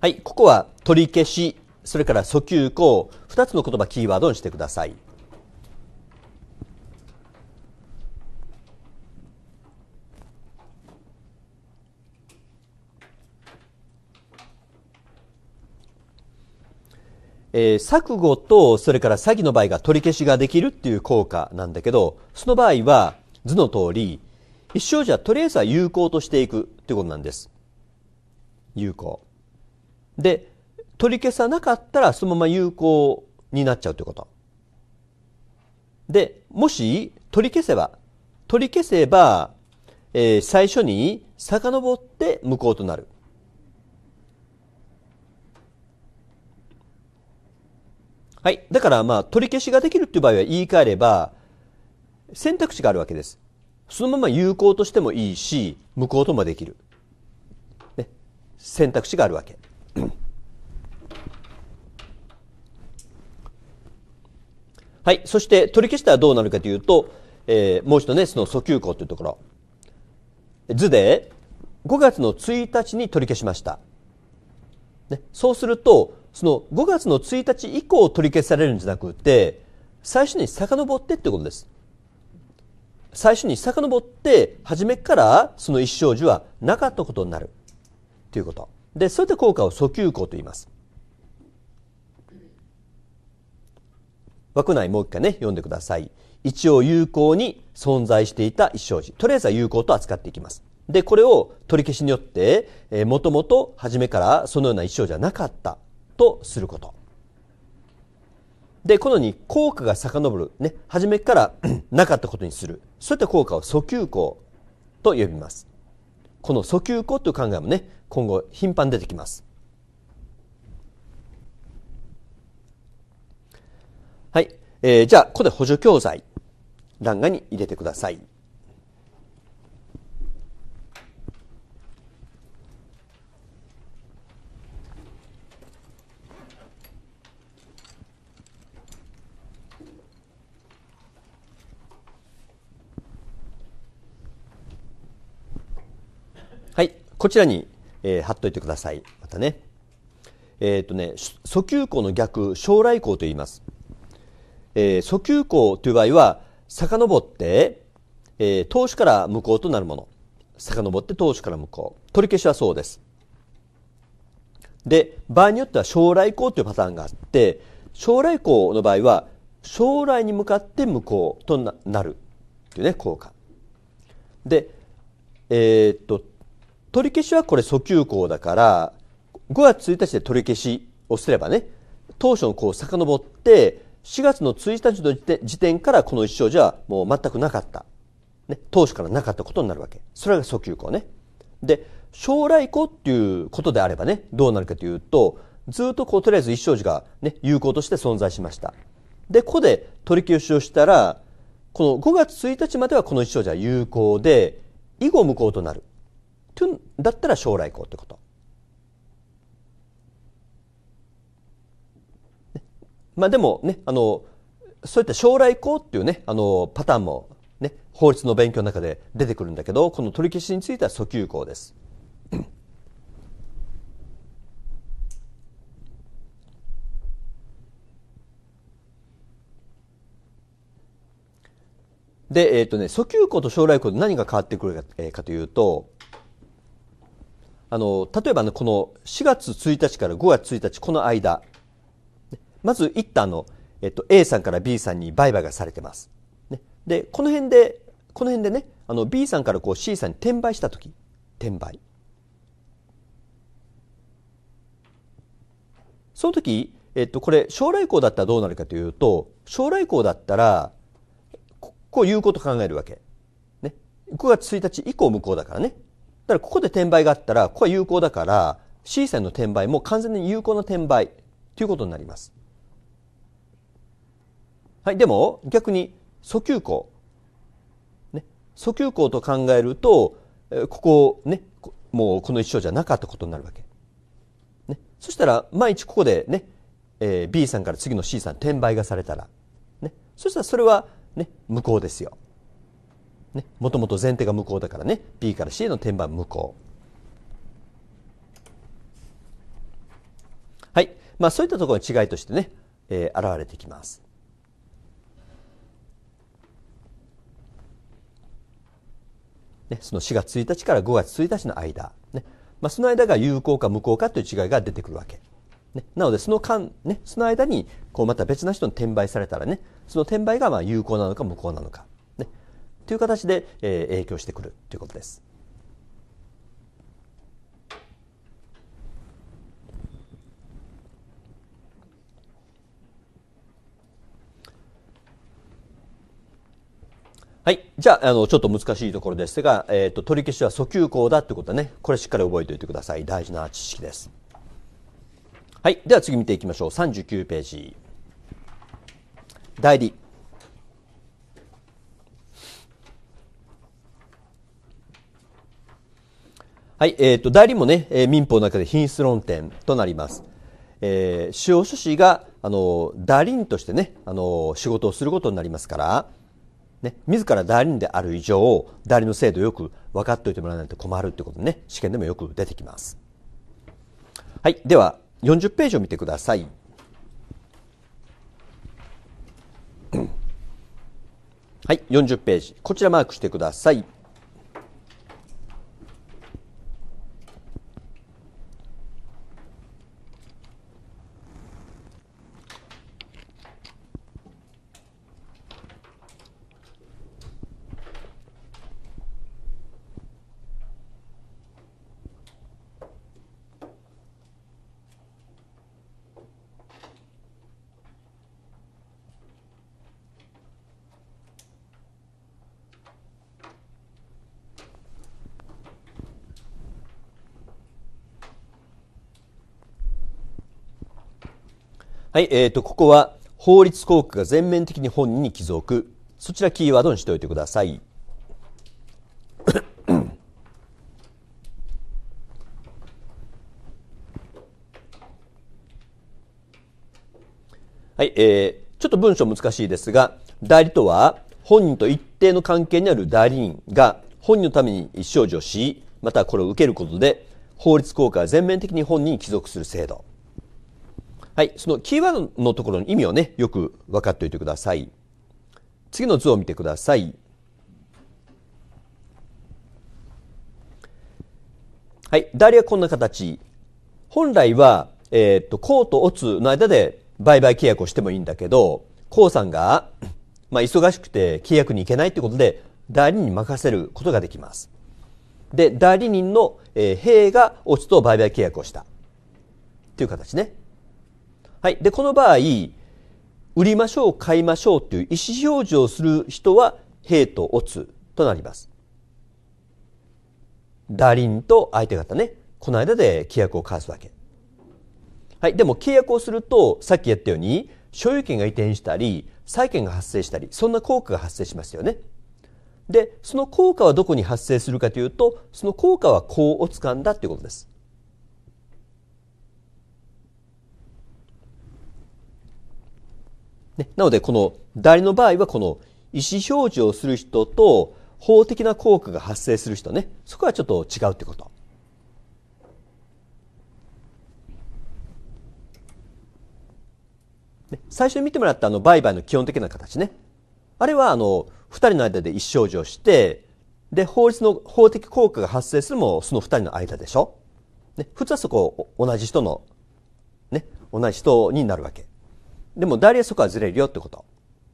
はい、ここは取り消し、それから訴求項、二つの言葉、キーワードにしてください。えー、錯誤と、それから詐欺の場合が取り消しができるっていう効果なんだけど、その場合は図の通り、一生じゃとりあえずは有効としていくっいうことなんです。有効。で、取り消さなかったらそのまま有効になっちゃうということ。で、もし取り消せば、取り消せば、えー、最初に遡って無効となる。はい。だからまあ、取り消しができるっていう場合は言い換えれば、選択肢があるわけです。そのまま有効としてもいいし、無効ともできる。ね、選択肢があるわけ。はい。そして取り消したらどうなるかというと、えー、もう一度ね、その訴求項というところ。図で、5月の1日に取り消しました。ね、そうすると、その5月の1日以降取り消されるんじゃなくて最初に遡ってってことです最初に遡って初めからその一生樹はなかったことになるということでそれで効果を訴求効と言います枠内もう一回ね読んでください一応有効に存在していた一生寺とりあえずは有効と扱っていきますでこれを取り消しによってもともと初めからそのような一生じゃなかったとすること。で、このに効果が遡る、ね、初めから なかったことにする。そういった効果を訴求効と呼びます。この訴求効という考えもね、今後頻繁に出てきます。はい。えー、じゃあ、ここで補助教材、欄外に入れてください。こちらに、えー、貼っておいてください。またね。えっ、ー、とね、訴求校の逆、将来校と言います。えー、訴求校という場合は、遡って、えー、投資から無効となるもの。遡って投資から無効。取り消しはそうです。で、場合によっては将来校というパターンがあって、将来校の場合は、将来に向かって無効となるというね、効果。で、えー、っと、取り消しはこれ訴求項だから5月1日で取り消しをすればね当初のこう遡って4月の1日の時点からこの一生じゃもう全くなかった、ね、当初からなかったことになるわけそれが訴求項ねで将来項っていうことであればねどうなるかというとずっとこうとりあえず一生寺が、ね、有効として存在しましたでここで取り消しをしたらこの5月1日まではこの一生寺は有効で以後無効となるだったら将来こうってこと。まあでもね、あの、そういった将来こうっていうね、あの、パターンもね、法律の勉強の中で出てくるんだけど、この取り消しについては訴求項です。で、えっ、ー、とね、訴求項と将来項で何が変わってくるか,、えー、かというと、あの、例えばね、この4月1日から5月1日、この間、まず一旦の、えっと、A さんから B さんに売買がされてます。ね、で、この辺で、この辺でね、あの、B さんからこう C さんに転売したとき、転売。その時、えっと、これ、将来校だったらどうなるかというと、将来校だったら、こういうこと考えるわけ。ね。9月1日以降無効だからね。だからここで転売があったら、ここは有効だから、C 線の転売も完全に有効な転売ということになります。はい、でも逆に訴求校。ね、訴求校と考えると、ここね、もうこの一章じゃなかったことになるわけ。ね、そしたら、毎日ここでね、えー、B さんから次の C さん転売がされたら、ね、そしたらそれはね、無効ですよ。ね、もともと前提が無効だからね B から C への転売無効はいまあそういったところの違いとしてね、えー、現れてきますね、その4月1日から5月1日の間、ねまあ、その間が有効か無効かという違いが出てくるわけ、ね、なのでその間、ね、その間にこうまた別な人に転売されたらねその転売がまあ有効なのか無効なのかという形で、えー、影響してくるということです。はい。じゃあ、あの、ちょっと難しいところですが、えっ、ー、と、取り消しは訴求項だってことはね。これしっかり覚えておいてください。大事な知識です。はい。では次見ていきましょう。39ページ。代理。はい、えっ、ー、と、代理もね、えー、民法の中で品質論点となります。えー、司法書士が、あの、代理人としてね、あの、仕事をすることになりますから、ね、自ら代理人である以上、代理の制度をよく分かっておいてもらわないと困るってことね、試験でもよく出てきます。はい、では、40ページを見てください。はい、40ページ。こちらマークしてください。はい、えーと、ここは法律効果が全面的に本人に帰属。そちらキーワードにしておいてください。はい、えー、ちょっと文章難しいですが、代理とは本人と一定の関係にある代理人が本人のために一生助し、またこれを受けることで法律効果が全面的に本人に帰属する制度。はい、そのキーワードのところの意味をね、よく分かっておいてください。次の図を見てください。はい、ダリはこんな形。本来は、えー、っと、コーとオツの間で売買契約をしてもいいんだけど、コウさんが、まあ、忙しくて契約に行けないということで、代理人に任せることができます。で、代理人の、えー、兵がオツと売買契約をした。という形ね。はい。で、この場合、売りましょう、買いましょうという意思表示をする人は、兵とオツとなります。ダリンと相手方ね、この間で契約を交わすわけ。はい。でも契約をすると、さっきやったように、所有権が移転したり、債権が発生したり、そんな効果が発生しますよね。で、その効果はどこに発生するかというと、その効果は功をつかんだということです。ね、なので、この代理の場合は、この意思表示をする人と法的な効果が発生する人ね、そこはちょっと違うってこと。最初に見てもらったあの売買の基本的な形ね。あれはあの、二人の間で一生をして、で、法律の法的効果が発生するもその二人の間でしょ。ね、普通はそこ同じ人の、ね、同じ人になるわけ。でもダイレストかずれるよってこと。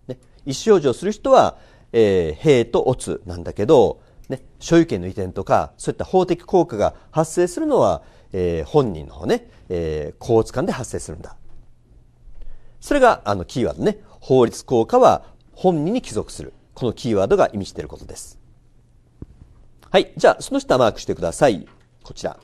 ね、意思表示をする人は、えー、兵と乙なんだけど、ね、所有権の移転とか、そういった法的効果が発生するのは、えー、本人の方ね、えー、交つかんで発生するんだ。それが、あの、キーワードね。法律効果は本人に帰属する。このキーワードが意味していることです。はい。じゃあ、その下マークしてください。こちら。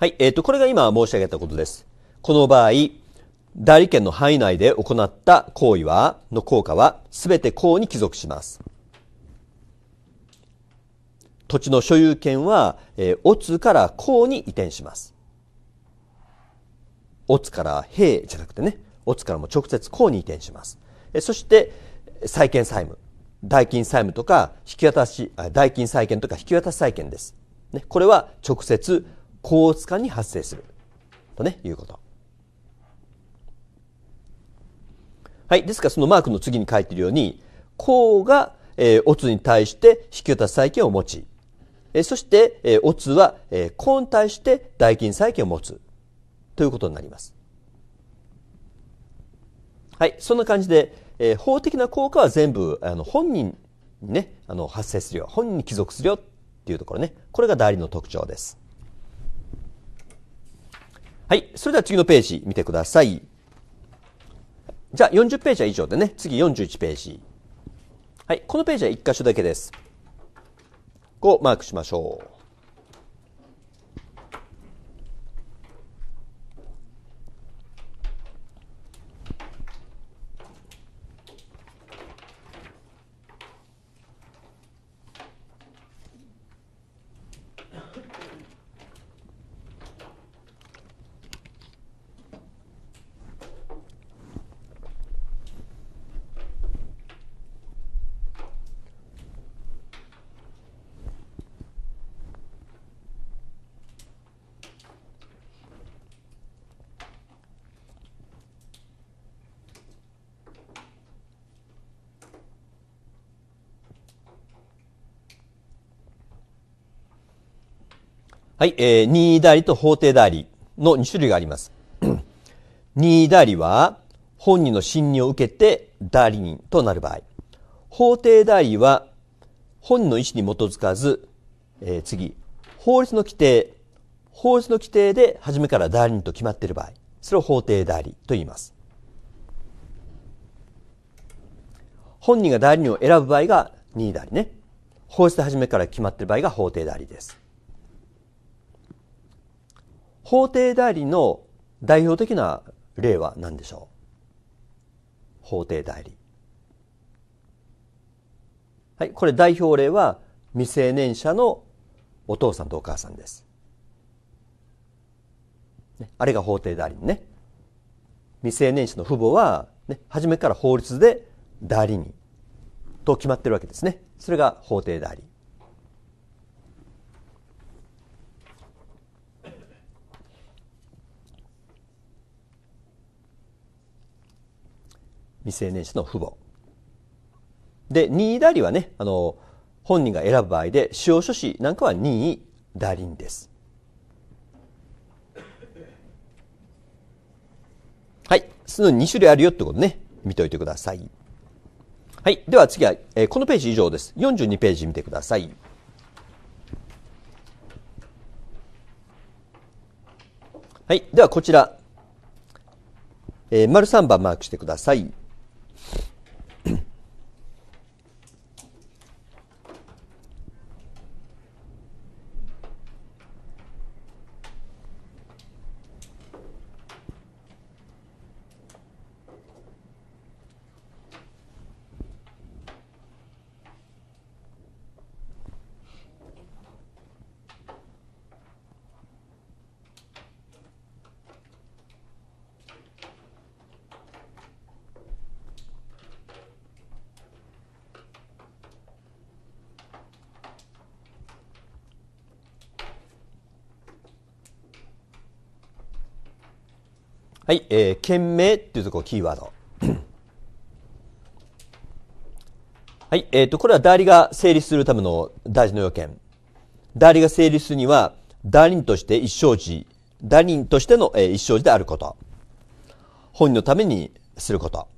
はい、えっ、ー、と、これが今申し上げたことです。この場合、代理権の範囲内で行った行為は、の効果は、すべて公に帰属します。土地の所有権は、えー、オツから公に移転します。オツから兵じゃなくてね、オツからも直接公に移転します。えそして、債権債務、代金債務とか、引き渡し、代金債権とか引き渡し債権です。ね、これは直接高圧感に発生する。とね、いうこと。はい。ですから、そのマークの次に書いているように、甲が、えー、オツに対して引き渡す債権を持ち、えー、そして、えー、オツは、えー、甲に対して代金債権を持つ。ということになります。はい。そんな感じで、えー、法的な効果は全部、あの、本人にね、あの、発生するよ。本人に帰属するよっていうところね。これが代理の特徴です。はい。それでは次のページ見てください。じゃあ40ページは以上でね、次41ページ。はい。このページは1箇所だけです。こうマークしましょう。はい、えー、任意代理と法定代理の2種類があります。任意代理は、本人の信任を受けて代理人となる場合。法定代理は、本人の意思に基づかず、えー、次、法律の規定、法律の規定で初めから代理人と決まっている場合、それを法定代理と言います。本人が代理人を選ぶ場合が任意代理ね。法律で初めから決まっている場合が法定代理です。法廷代理の代表的な例は何でしょう法廷代理。はい、これ代表例は未成年者のお父さんとお母さんです。ね、あれが法廷代理ね。未成年者の父母は、ね、初めから法律で代理人と決まってるわけですね。それが法廷代理。未成年者の父母。で、任意代理はね、あの、本人が選ぶ場合で、使用書士なんかは任意代理人です。はい。その2種類あるよってことね。見ておいてください。はい。では次は、えー、このページ以上です。42ページ見てください。はい。ではこちら。えー、丸3番マークしてください。懸命っていうところキーワード。はい、えっ、ー、と、これは代理が成立するための大事な要件。代理が成立するには、代理人として一生児、代理人としての、え一生児であること。本人のためにすること。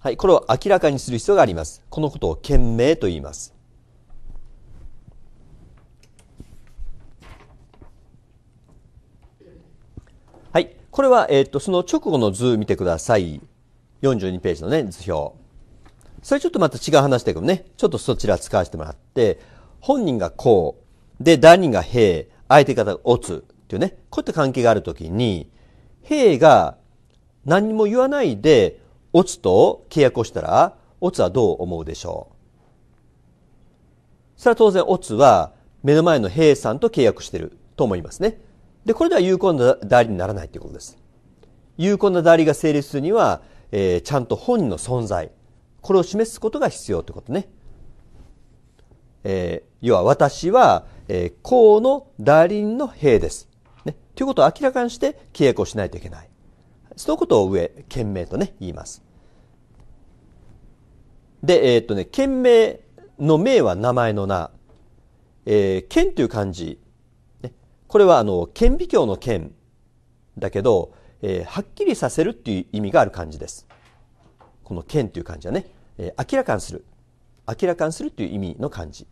はい、これを明らかにする必要があります。このことを懸命と言います。これは、えっ、ー、と、その直後の図見てください。42ページのね、図表。それちょっとまた違う話だけどね、ちょっとそちら使わせてもらって、本人がこう、で、誰人が兵、相手方がおつっていうね、こういった関係があるときに、兵が何も言わないで、おつと契約をしたら、おつはどう思うでしょうそれは当然、オツは目の前の兵さんと契約してると思いますね。で、これでは有効な代理にならないということです。有効な代理が成立するには、えー、ちゃんと本人の存在、これを示すことが必要ということね。えー、要は私は、えー、公の代理人の兵です。ね。ということを明らかにして契約をしないといけない。そのことを上、賢名とね、言います。で、えー、っとね、賢名。の名は名前の名。えー、剣という漢字、これはあの顕微鏡の剣だけど、えー、はっきりさせるっていう意味がある漢字ですこの剣という漢字はね、えー、明らかにする明らかにするという意味の漢字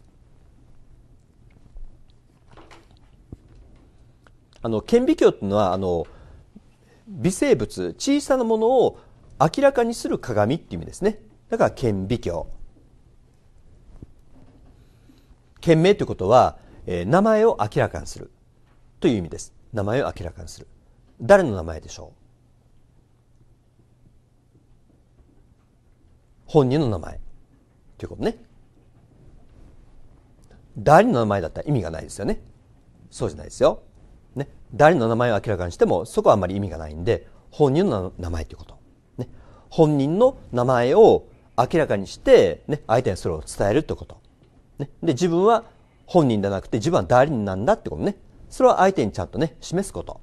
あの顕微鏡というのはあの微生物小さなものを明らかにする鏡っていう意味ですねだから顕微鏡賢明ということは、えー、名前を明らかにするという意味です。名前を明らかにする。誰の名前でしょう本人の名前。ということね。誰の名前だったら意味がないですよね。そうじゃないですよ。ね。誰の名前を明らかにしても、そこはあまり意味がないんで、本人の名前ということ。ね。本人の名前を明らかにして、ね、相手にそれを伝えるってこと。ね。で、自分は本人じゃなくて、自分は誰なんだってことね。それは相手にちゃんとね、示すこと。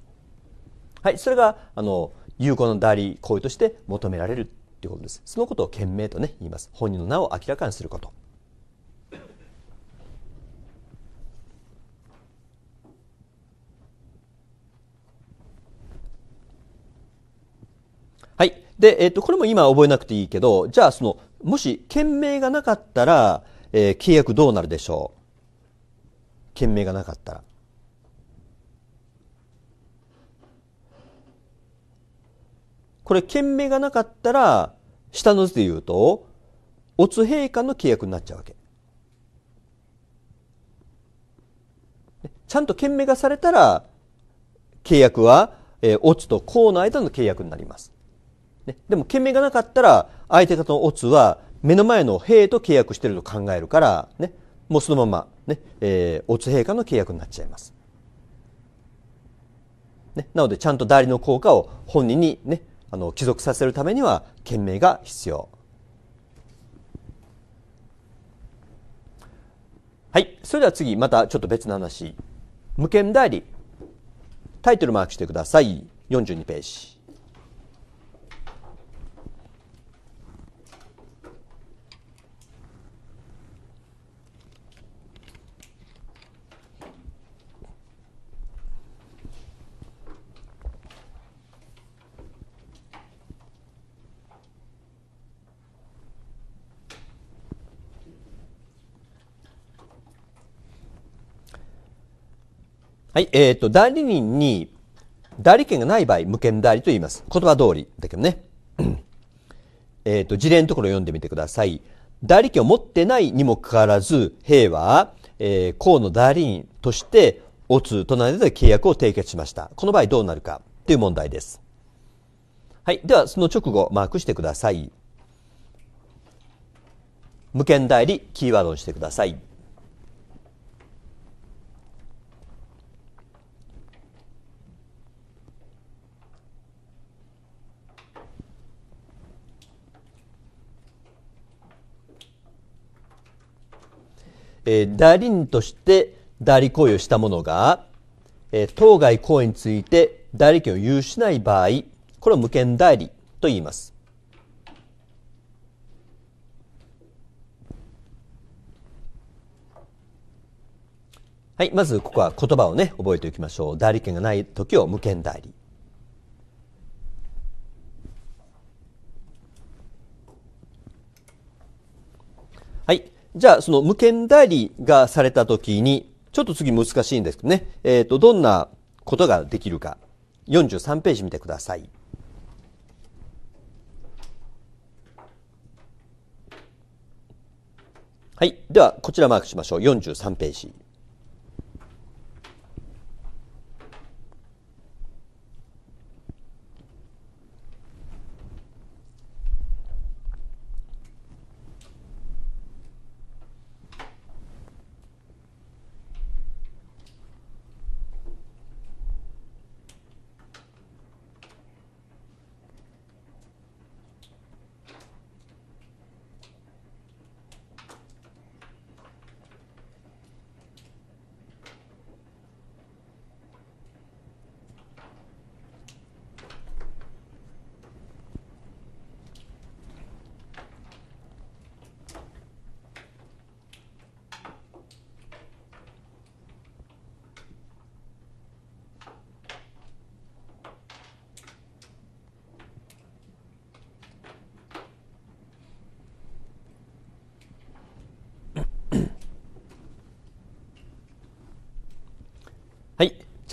はい、それが、あの、有効な代理行為として求められるということです。そのことを賢明とね、言います。本人の名を明らかにすること。はい。で、えっ、ー、と、これも今覚えなくていいけど、じゃあ、その、もし、件名がなかったら、えー、契約どうなるでしょう件名がなかったら。これ、懸名がなかったら、下の図で言うと、乙陛下の契約になっちゃうわけ。ちゃんと懸名がされたら、契約は、えー、オツと公の間の契約になります。ね、でも、懸名がなかったら、相手方のオツは、目の前の兵と契約してると考えるから、ね、もうそのままね、ねえー、オツ陛下の契約になっちゃいます。ね、なので、ちゃんと代理の効果を本人にね、あの帰属させるためには賢明が必要はいそれでは次またちょっと別の話無権代理タイトルマークしてください42ページはい、えっ、ー、と、代理人に代理権がない場合、無権代理と言います。言葉通りだけどね。えっと、事例のところを読んでみてください。代理権を持ってないにもかかわらず、兵は、えー、公の代理人として、オツとので契約を締結しました。この場合どうなるかという問題です。はい。では、その直後、マークしてください。無権代理、キーワードにしてください。えー、代理人として代理行為をした者が、えー、当該行為について代理権を有しない場合、これを無権代理と言います。はい、まずここは言葉をね、覚えておきましょう。代理権がない時を無権代理。じゃあ、その無権代理がされたときに、ちょっと次難しいんですけどね、えっ、ー、と、どんなことができるか、43ページ見てください。はい。では、こちらマークしましょう。43ページ。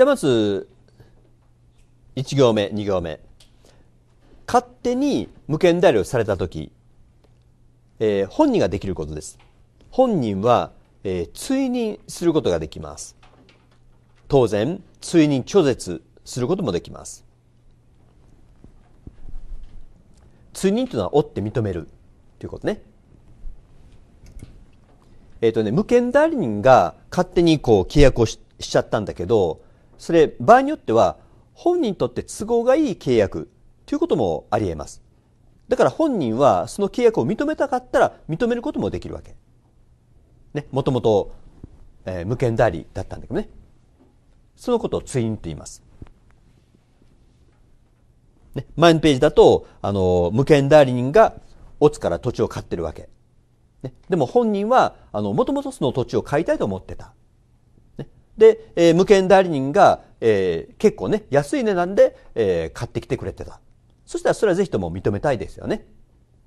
じゃあまず、1行目、2行目。勝手に無権代理をされた時、き、えー、本人ができることです。本人は、えー、追認することができます。当然、追認拒絶することもできます。追認というのは追って認めるということね。えっ、ー、とね、無権代理人が勝手にこう契約をししちゃったんだけど、それ場合によっては本人にとって都合がいい契約ということもあり得ますだから本人はその契約を認めたかったら認めることもできるわけねもともと、えー、無権代理だったんだけどねそのことをツインと言いますね、前のページだと、あの、無権代理人が、オツから土地を買ってるわけ。ね、でも本人は、あの、もともとその土地を買いたいと思ってた。で、えー、無権代理人が、えー、結構ね、安い値段で、えー、買ってきてくれてた。そしたらそれはぜひとも認めたいですよね。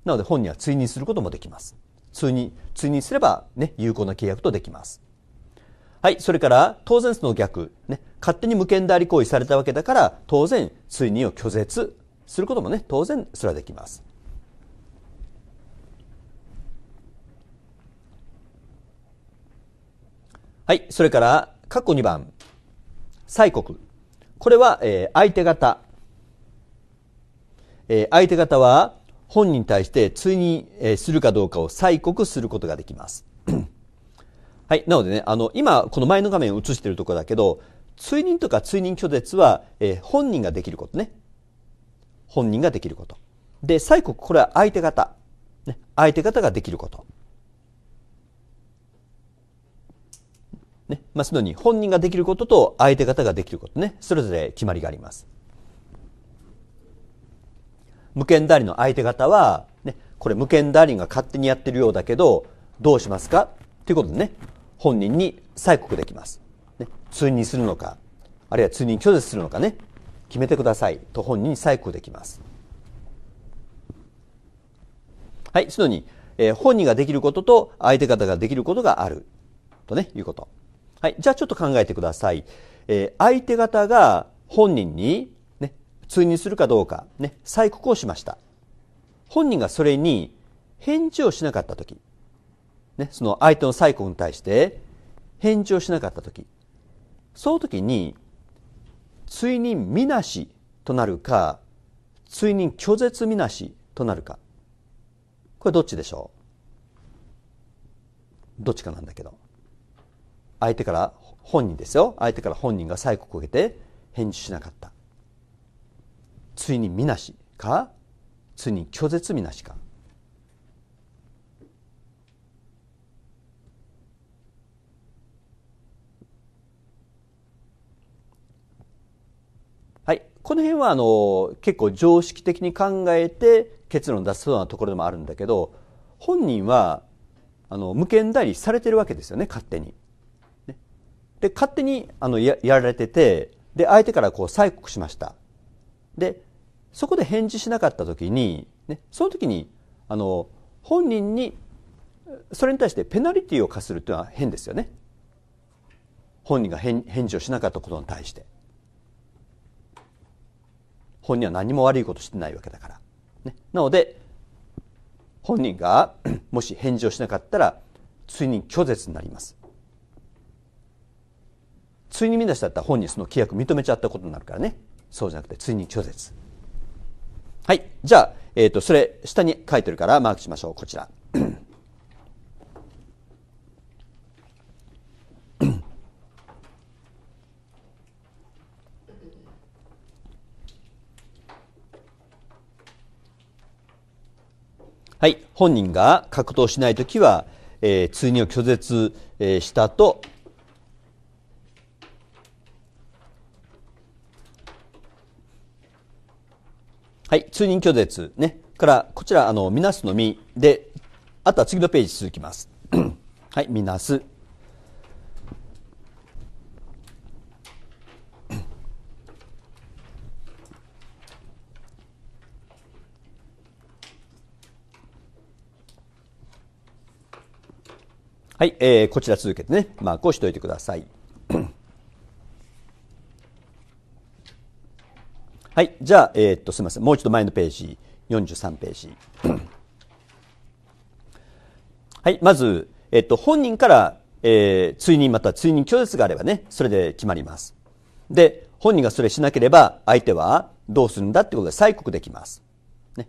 なので本人は追認することもできます。追認、追認すればね、有効な契約とできます。はい、それから当然その逆、ね、勝手に無権代理行為されたわけだから、当然追認を拒絶することもね、当然それはできます。はい、それから括弧2番、西国。これは、えー、相手方。えー、相手方は本人に対して追認、えー、するかどうかを催告することができます。はい。なのでね、あの、今、この前の画面を映しているところだけど、追認とか追認拒絶は、えー、本人ができることね。本人ができること。で、催告、これは相手方。ね、相手方ができること。ね。まあ、すでに本人ができることと相手方ができることね、それぞれ決まりがあります。無権代理の相手方は、ね、これ無権代理が勝手にやってるようだけど、どうしますかということでね、本人に催告できます。ね、通認するのか、あるいは通認拒絶するのかね、決めてくださいと本人に催告できます。はい、すでに、えー、本人ができることと相手方ができることがあるとね、いうこと。はい、じゃあちょっと考えてください。えー、相手方が本人に、ね、通認するかどうか、ね、催告をしました。本人がそれに返事をしなかった時、ね、その相手の催告に対して返事をしなかった時、その時に、追認みなしとなるか、追認拒絶みなしとなるか。これどっちでしょうどっちかなんだけど。相手から本人ですよ相手から本人が催告を受けて返事しなかったついにみなしかついに拒絶みなしかはいこの辺はあの結構常識的に考えて結論出すようなところでもあるんだけど本人はあの無権代理されてるわけですよね勝手に。で、勝手にあのややられてて、で、相手からこう催告しました。で、そこで返事しなかった時に、ね、その時に、あの、本人に、それに対してペナルティを課するというのは変ですよね。本人が返事をしなかったことに対して。本人は何も悪いことしてないわけだから。ね、なので、本人がもし返事をしなかったら、ついに拒絶になります。ついに見出しだったら本人その規約認めちゃったことになるからね。そうじゃなくて、ついに拒絶。はい。じゃあ、えっ、ー、と、それ、下に書いてるからマークしましょう。こちら。はい、本人が格闘しないときは、えー、通認を拒絶、えしたとはい、通人拒絶ね。から、こちら、あの、みなすのみで、あとは次のページ続きます。はい、みなす。はい、えー、こちら続けてね、マークをしておいてください。はい、じゃあ、えー、っとすみません、もう一度前のページ、43ページ。はい、まず、えっと、本人から、えー、追認または追認拒絶があればね、それで決まります。で、本人がそれしなければ、相手はどうするんだってことで催告できます。ね、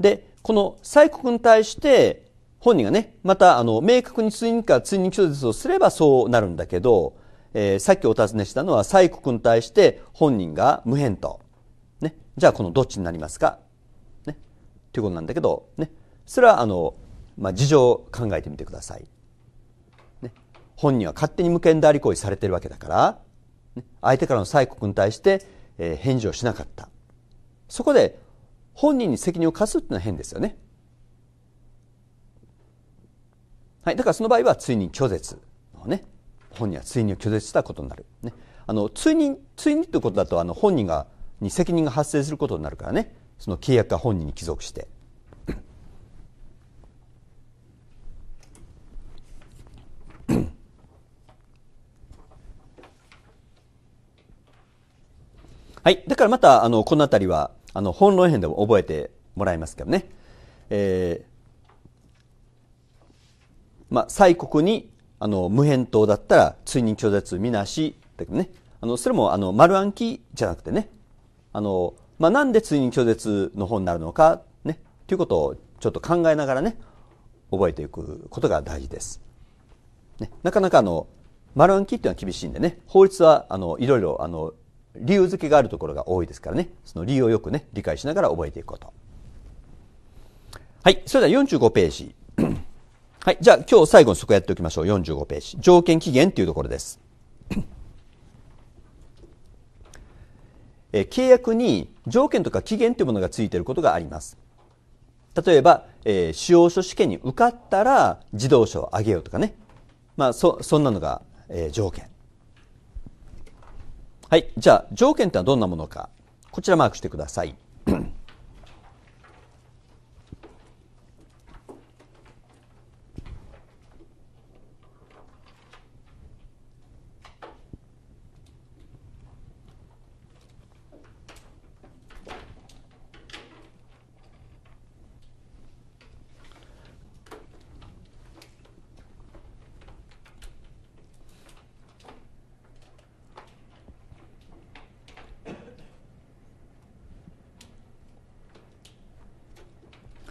で、この催告に対して、本人がね、また、あの、明確に追認か追認拒絶をすればそうなるんだけど、えー、さっきお尋ねしたのは、催告に対して本人が無返答。じゃあこのどっちになりますかね。ということなんだけど、ね。それはあの、まあ、事情を考えてみてください。ね。本人は勝手に無権代理行為されてるわけだから、ね、相手からの催告に対して、えー、返事をしなかった。そこで本人に責任を課すっていうのは変ですよね。はい、だからその場合は追認拒絶のね本人は追認を拒絶したことになる、ね、あの追認追認ということだとあの本人がに責任が発生することになるからねその契約家本人に帰属して。はい、だからまたあのこの辺りはあの本論編でも覚えてもらいますけどね、えーまあ、西国にあの無返答だったら追認拒絶みなしだけどねあのそれもあの丸暗記じゃなくてねあの、まあ、なんで追認拒絶の本になるのか、ね、ということをちょっと考えながらね、覚えていくことが大事です。ね、なかなかあの、丸暗記っていうのは厳しいんでね、法律は、あの、いろいろ、あの、理由付けがあるところが多いですからね、その理由をよくね、理解しながら覚えていくこと。はい、それでは45ページ。はい、じゃあ今日最後にそこやっておきましょう。45ページ。条件期限っていうところです。え契約に条件とか期限というものがついていることがあります。例えば、えー、使用書試験に受かったら自動車をあげようとかね。まあ、そ、そんなのが、えー、条件。はい。じゃあ、条件ってのはどんなものか。こちらマークしてください。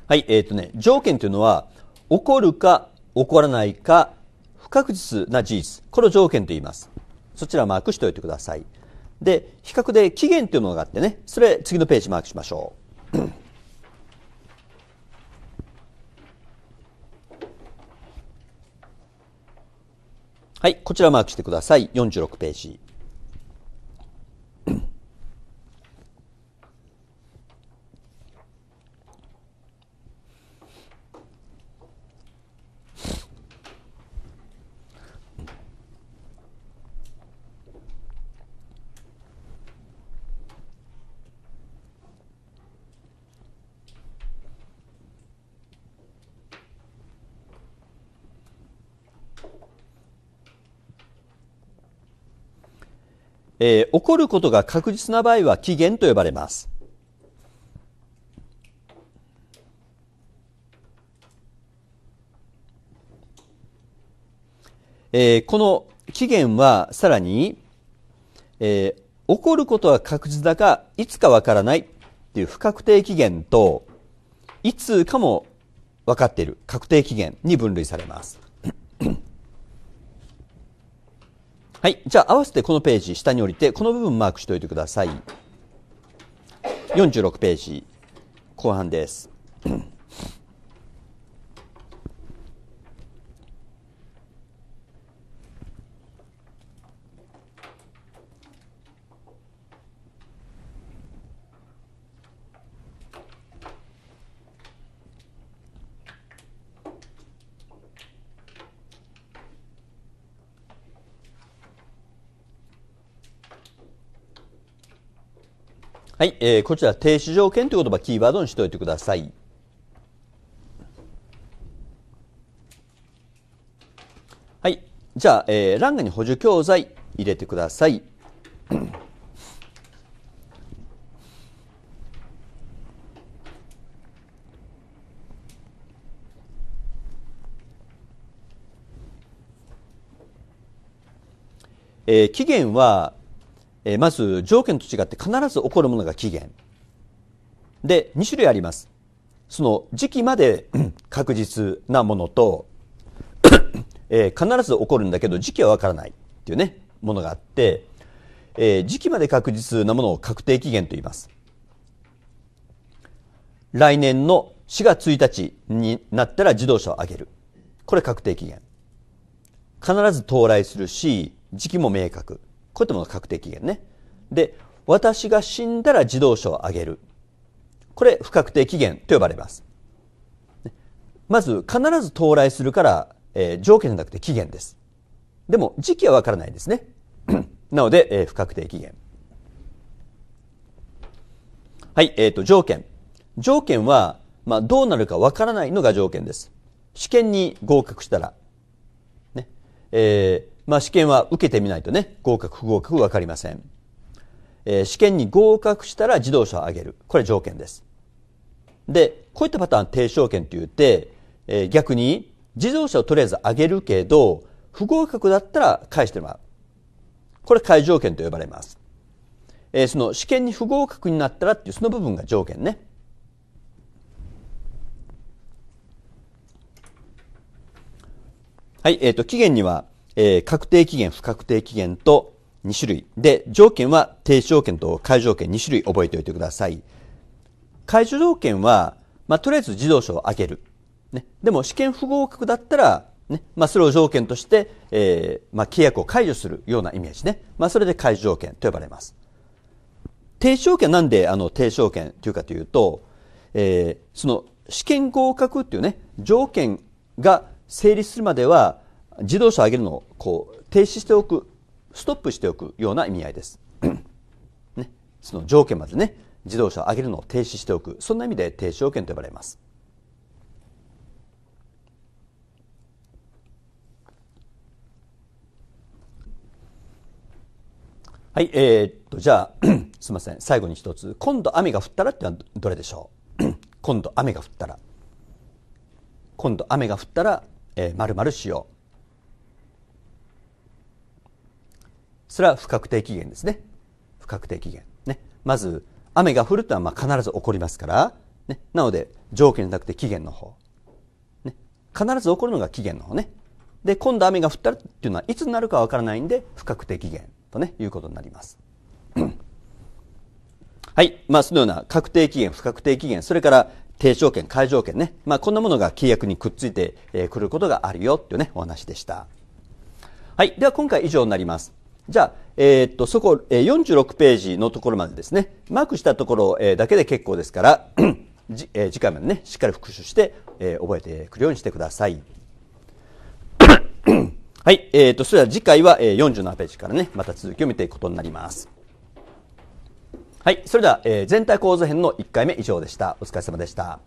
はい、えっ、ー、とね、条件というのは、起こるか起こらないか、不確実な事実。これを条件と言います。そちらをマークしておいてください。で、比較で期限というものがあってね、それ次のページマークしましょう。はい、こちらマークしてください。46ページ。えー、起こることが確実な場合は期限と呼ばれます。えー、この期限はさらに、えー、起こることは確実だがいつかわからないっていう不確定期限といつかも分かっている確定期限に分類されます。はい、じゃあ合わせてこのページ下に降りてこの部分マークしておいてください46ページ後半ですはい、えー、こちら停止条件という言葉キーワードにしておいてください。はい、じゃあ、えー、欄外に補助教材入れてください。えー、期限はえまず条件と違って必ず起こるものが期限で2種類ありますその時期まで 確実なものと、えー、必ず起こるんだけど時期はわからないっていうねものがあって、えー、時期まで確実なものを確定期限と言います来年の4月1日になったら自動車を上げるこれ確定期限必ず到来するし時期も明確こういったものが確定期限ね。で、私が死んだら自動車をあげる。これ、不確定期限と呼ばれます。まず、必ず到来するから、えー、条件じゃなくて期限です。でも、時期はわからないですね。なので、えー、不確定期限。はい、えっ、ー、と、条件。条件は、まあ、どうなるかわからないのが条件です。試験に合格したら、ね、えー、まあ、試験は受けてみないとね、合格不合格わかりません。えー、試験に合格したら自動車を上げる。これ条件です。で、こういったパターン低証券と言って、えー、逆に自動車をとりあえず上げるけど、不合格だったら返してもらう。これ解条件と呼ばれます。えー、その試験に不合格になったらっていうその部分が条件ね。はい、えっ、ー、と、期限にはえー、確定期限、不確定期限と2種類。で、条件は停止条件と解除条件2種類覚えておいてください。解除条件は、まあ、とりあえず自動車を開ける。ね。でも試験不合格だったら、ね。まあ、それを条件として、えー、まあ、契約を解除するようなイメージね。まあ、それで解除条件と呼ばれます。停止条件なんで、あの、停止条件というかというと、えー、その、試験合格っていうね、条件が成立するまでは、自動車を上げるのをこう停止しておくストップしておくような意味合いです、ね、その条件までね自動車を上げるのを停止しておくそんな意味で停止条件と呼ばれますはい、えー、っと、じゃあ、すみません。最後に一つ。今度雨が降ったらってのはどれでしょう 今度雨が降ったら。今度雨が降ったら、えー、〇〇しよう。それは不確定期限ですね不確定期限ねまず雨が降るというのはま必ず起こりますから、ね、なので条件じゃなくて期限の方、ね、必ず起こるのが期限の方ねで今度雨が降ったっていうのはいつになるかわからないんで不確定期限とねいうことになります はい、まあ、そのような確定期限不確定期限それから定条件、解条件ね、まあ、こんなものが契約にくっついてくることがあるよっていうね、お話でした。はい、では今回以上になります。じゃあ、えー、っと、そこ、えー、46ページのところまでですね、マークしたところ、えー、だけで結構ですから、じえー、次回までね、しっかり復習して、えー、覚えてくるようにしてください。はい、えー、っと、それでは次回は、えー、47ページからね、また続きを見ていくことになります。はい、それでは、えー、全体構造編の1回目以上でした。お疲れ様でした。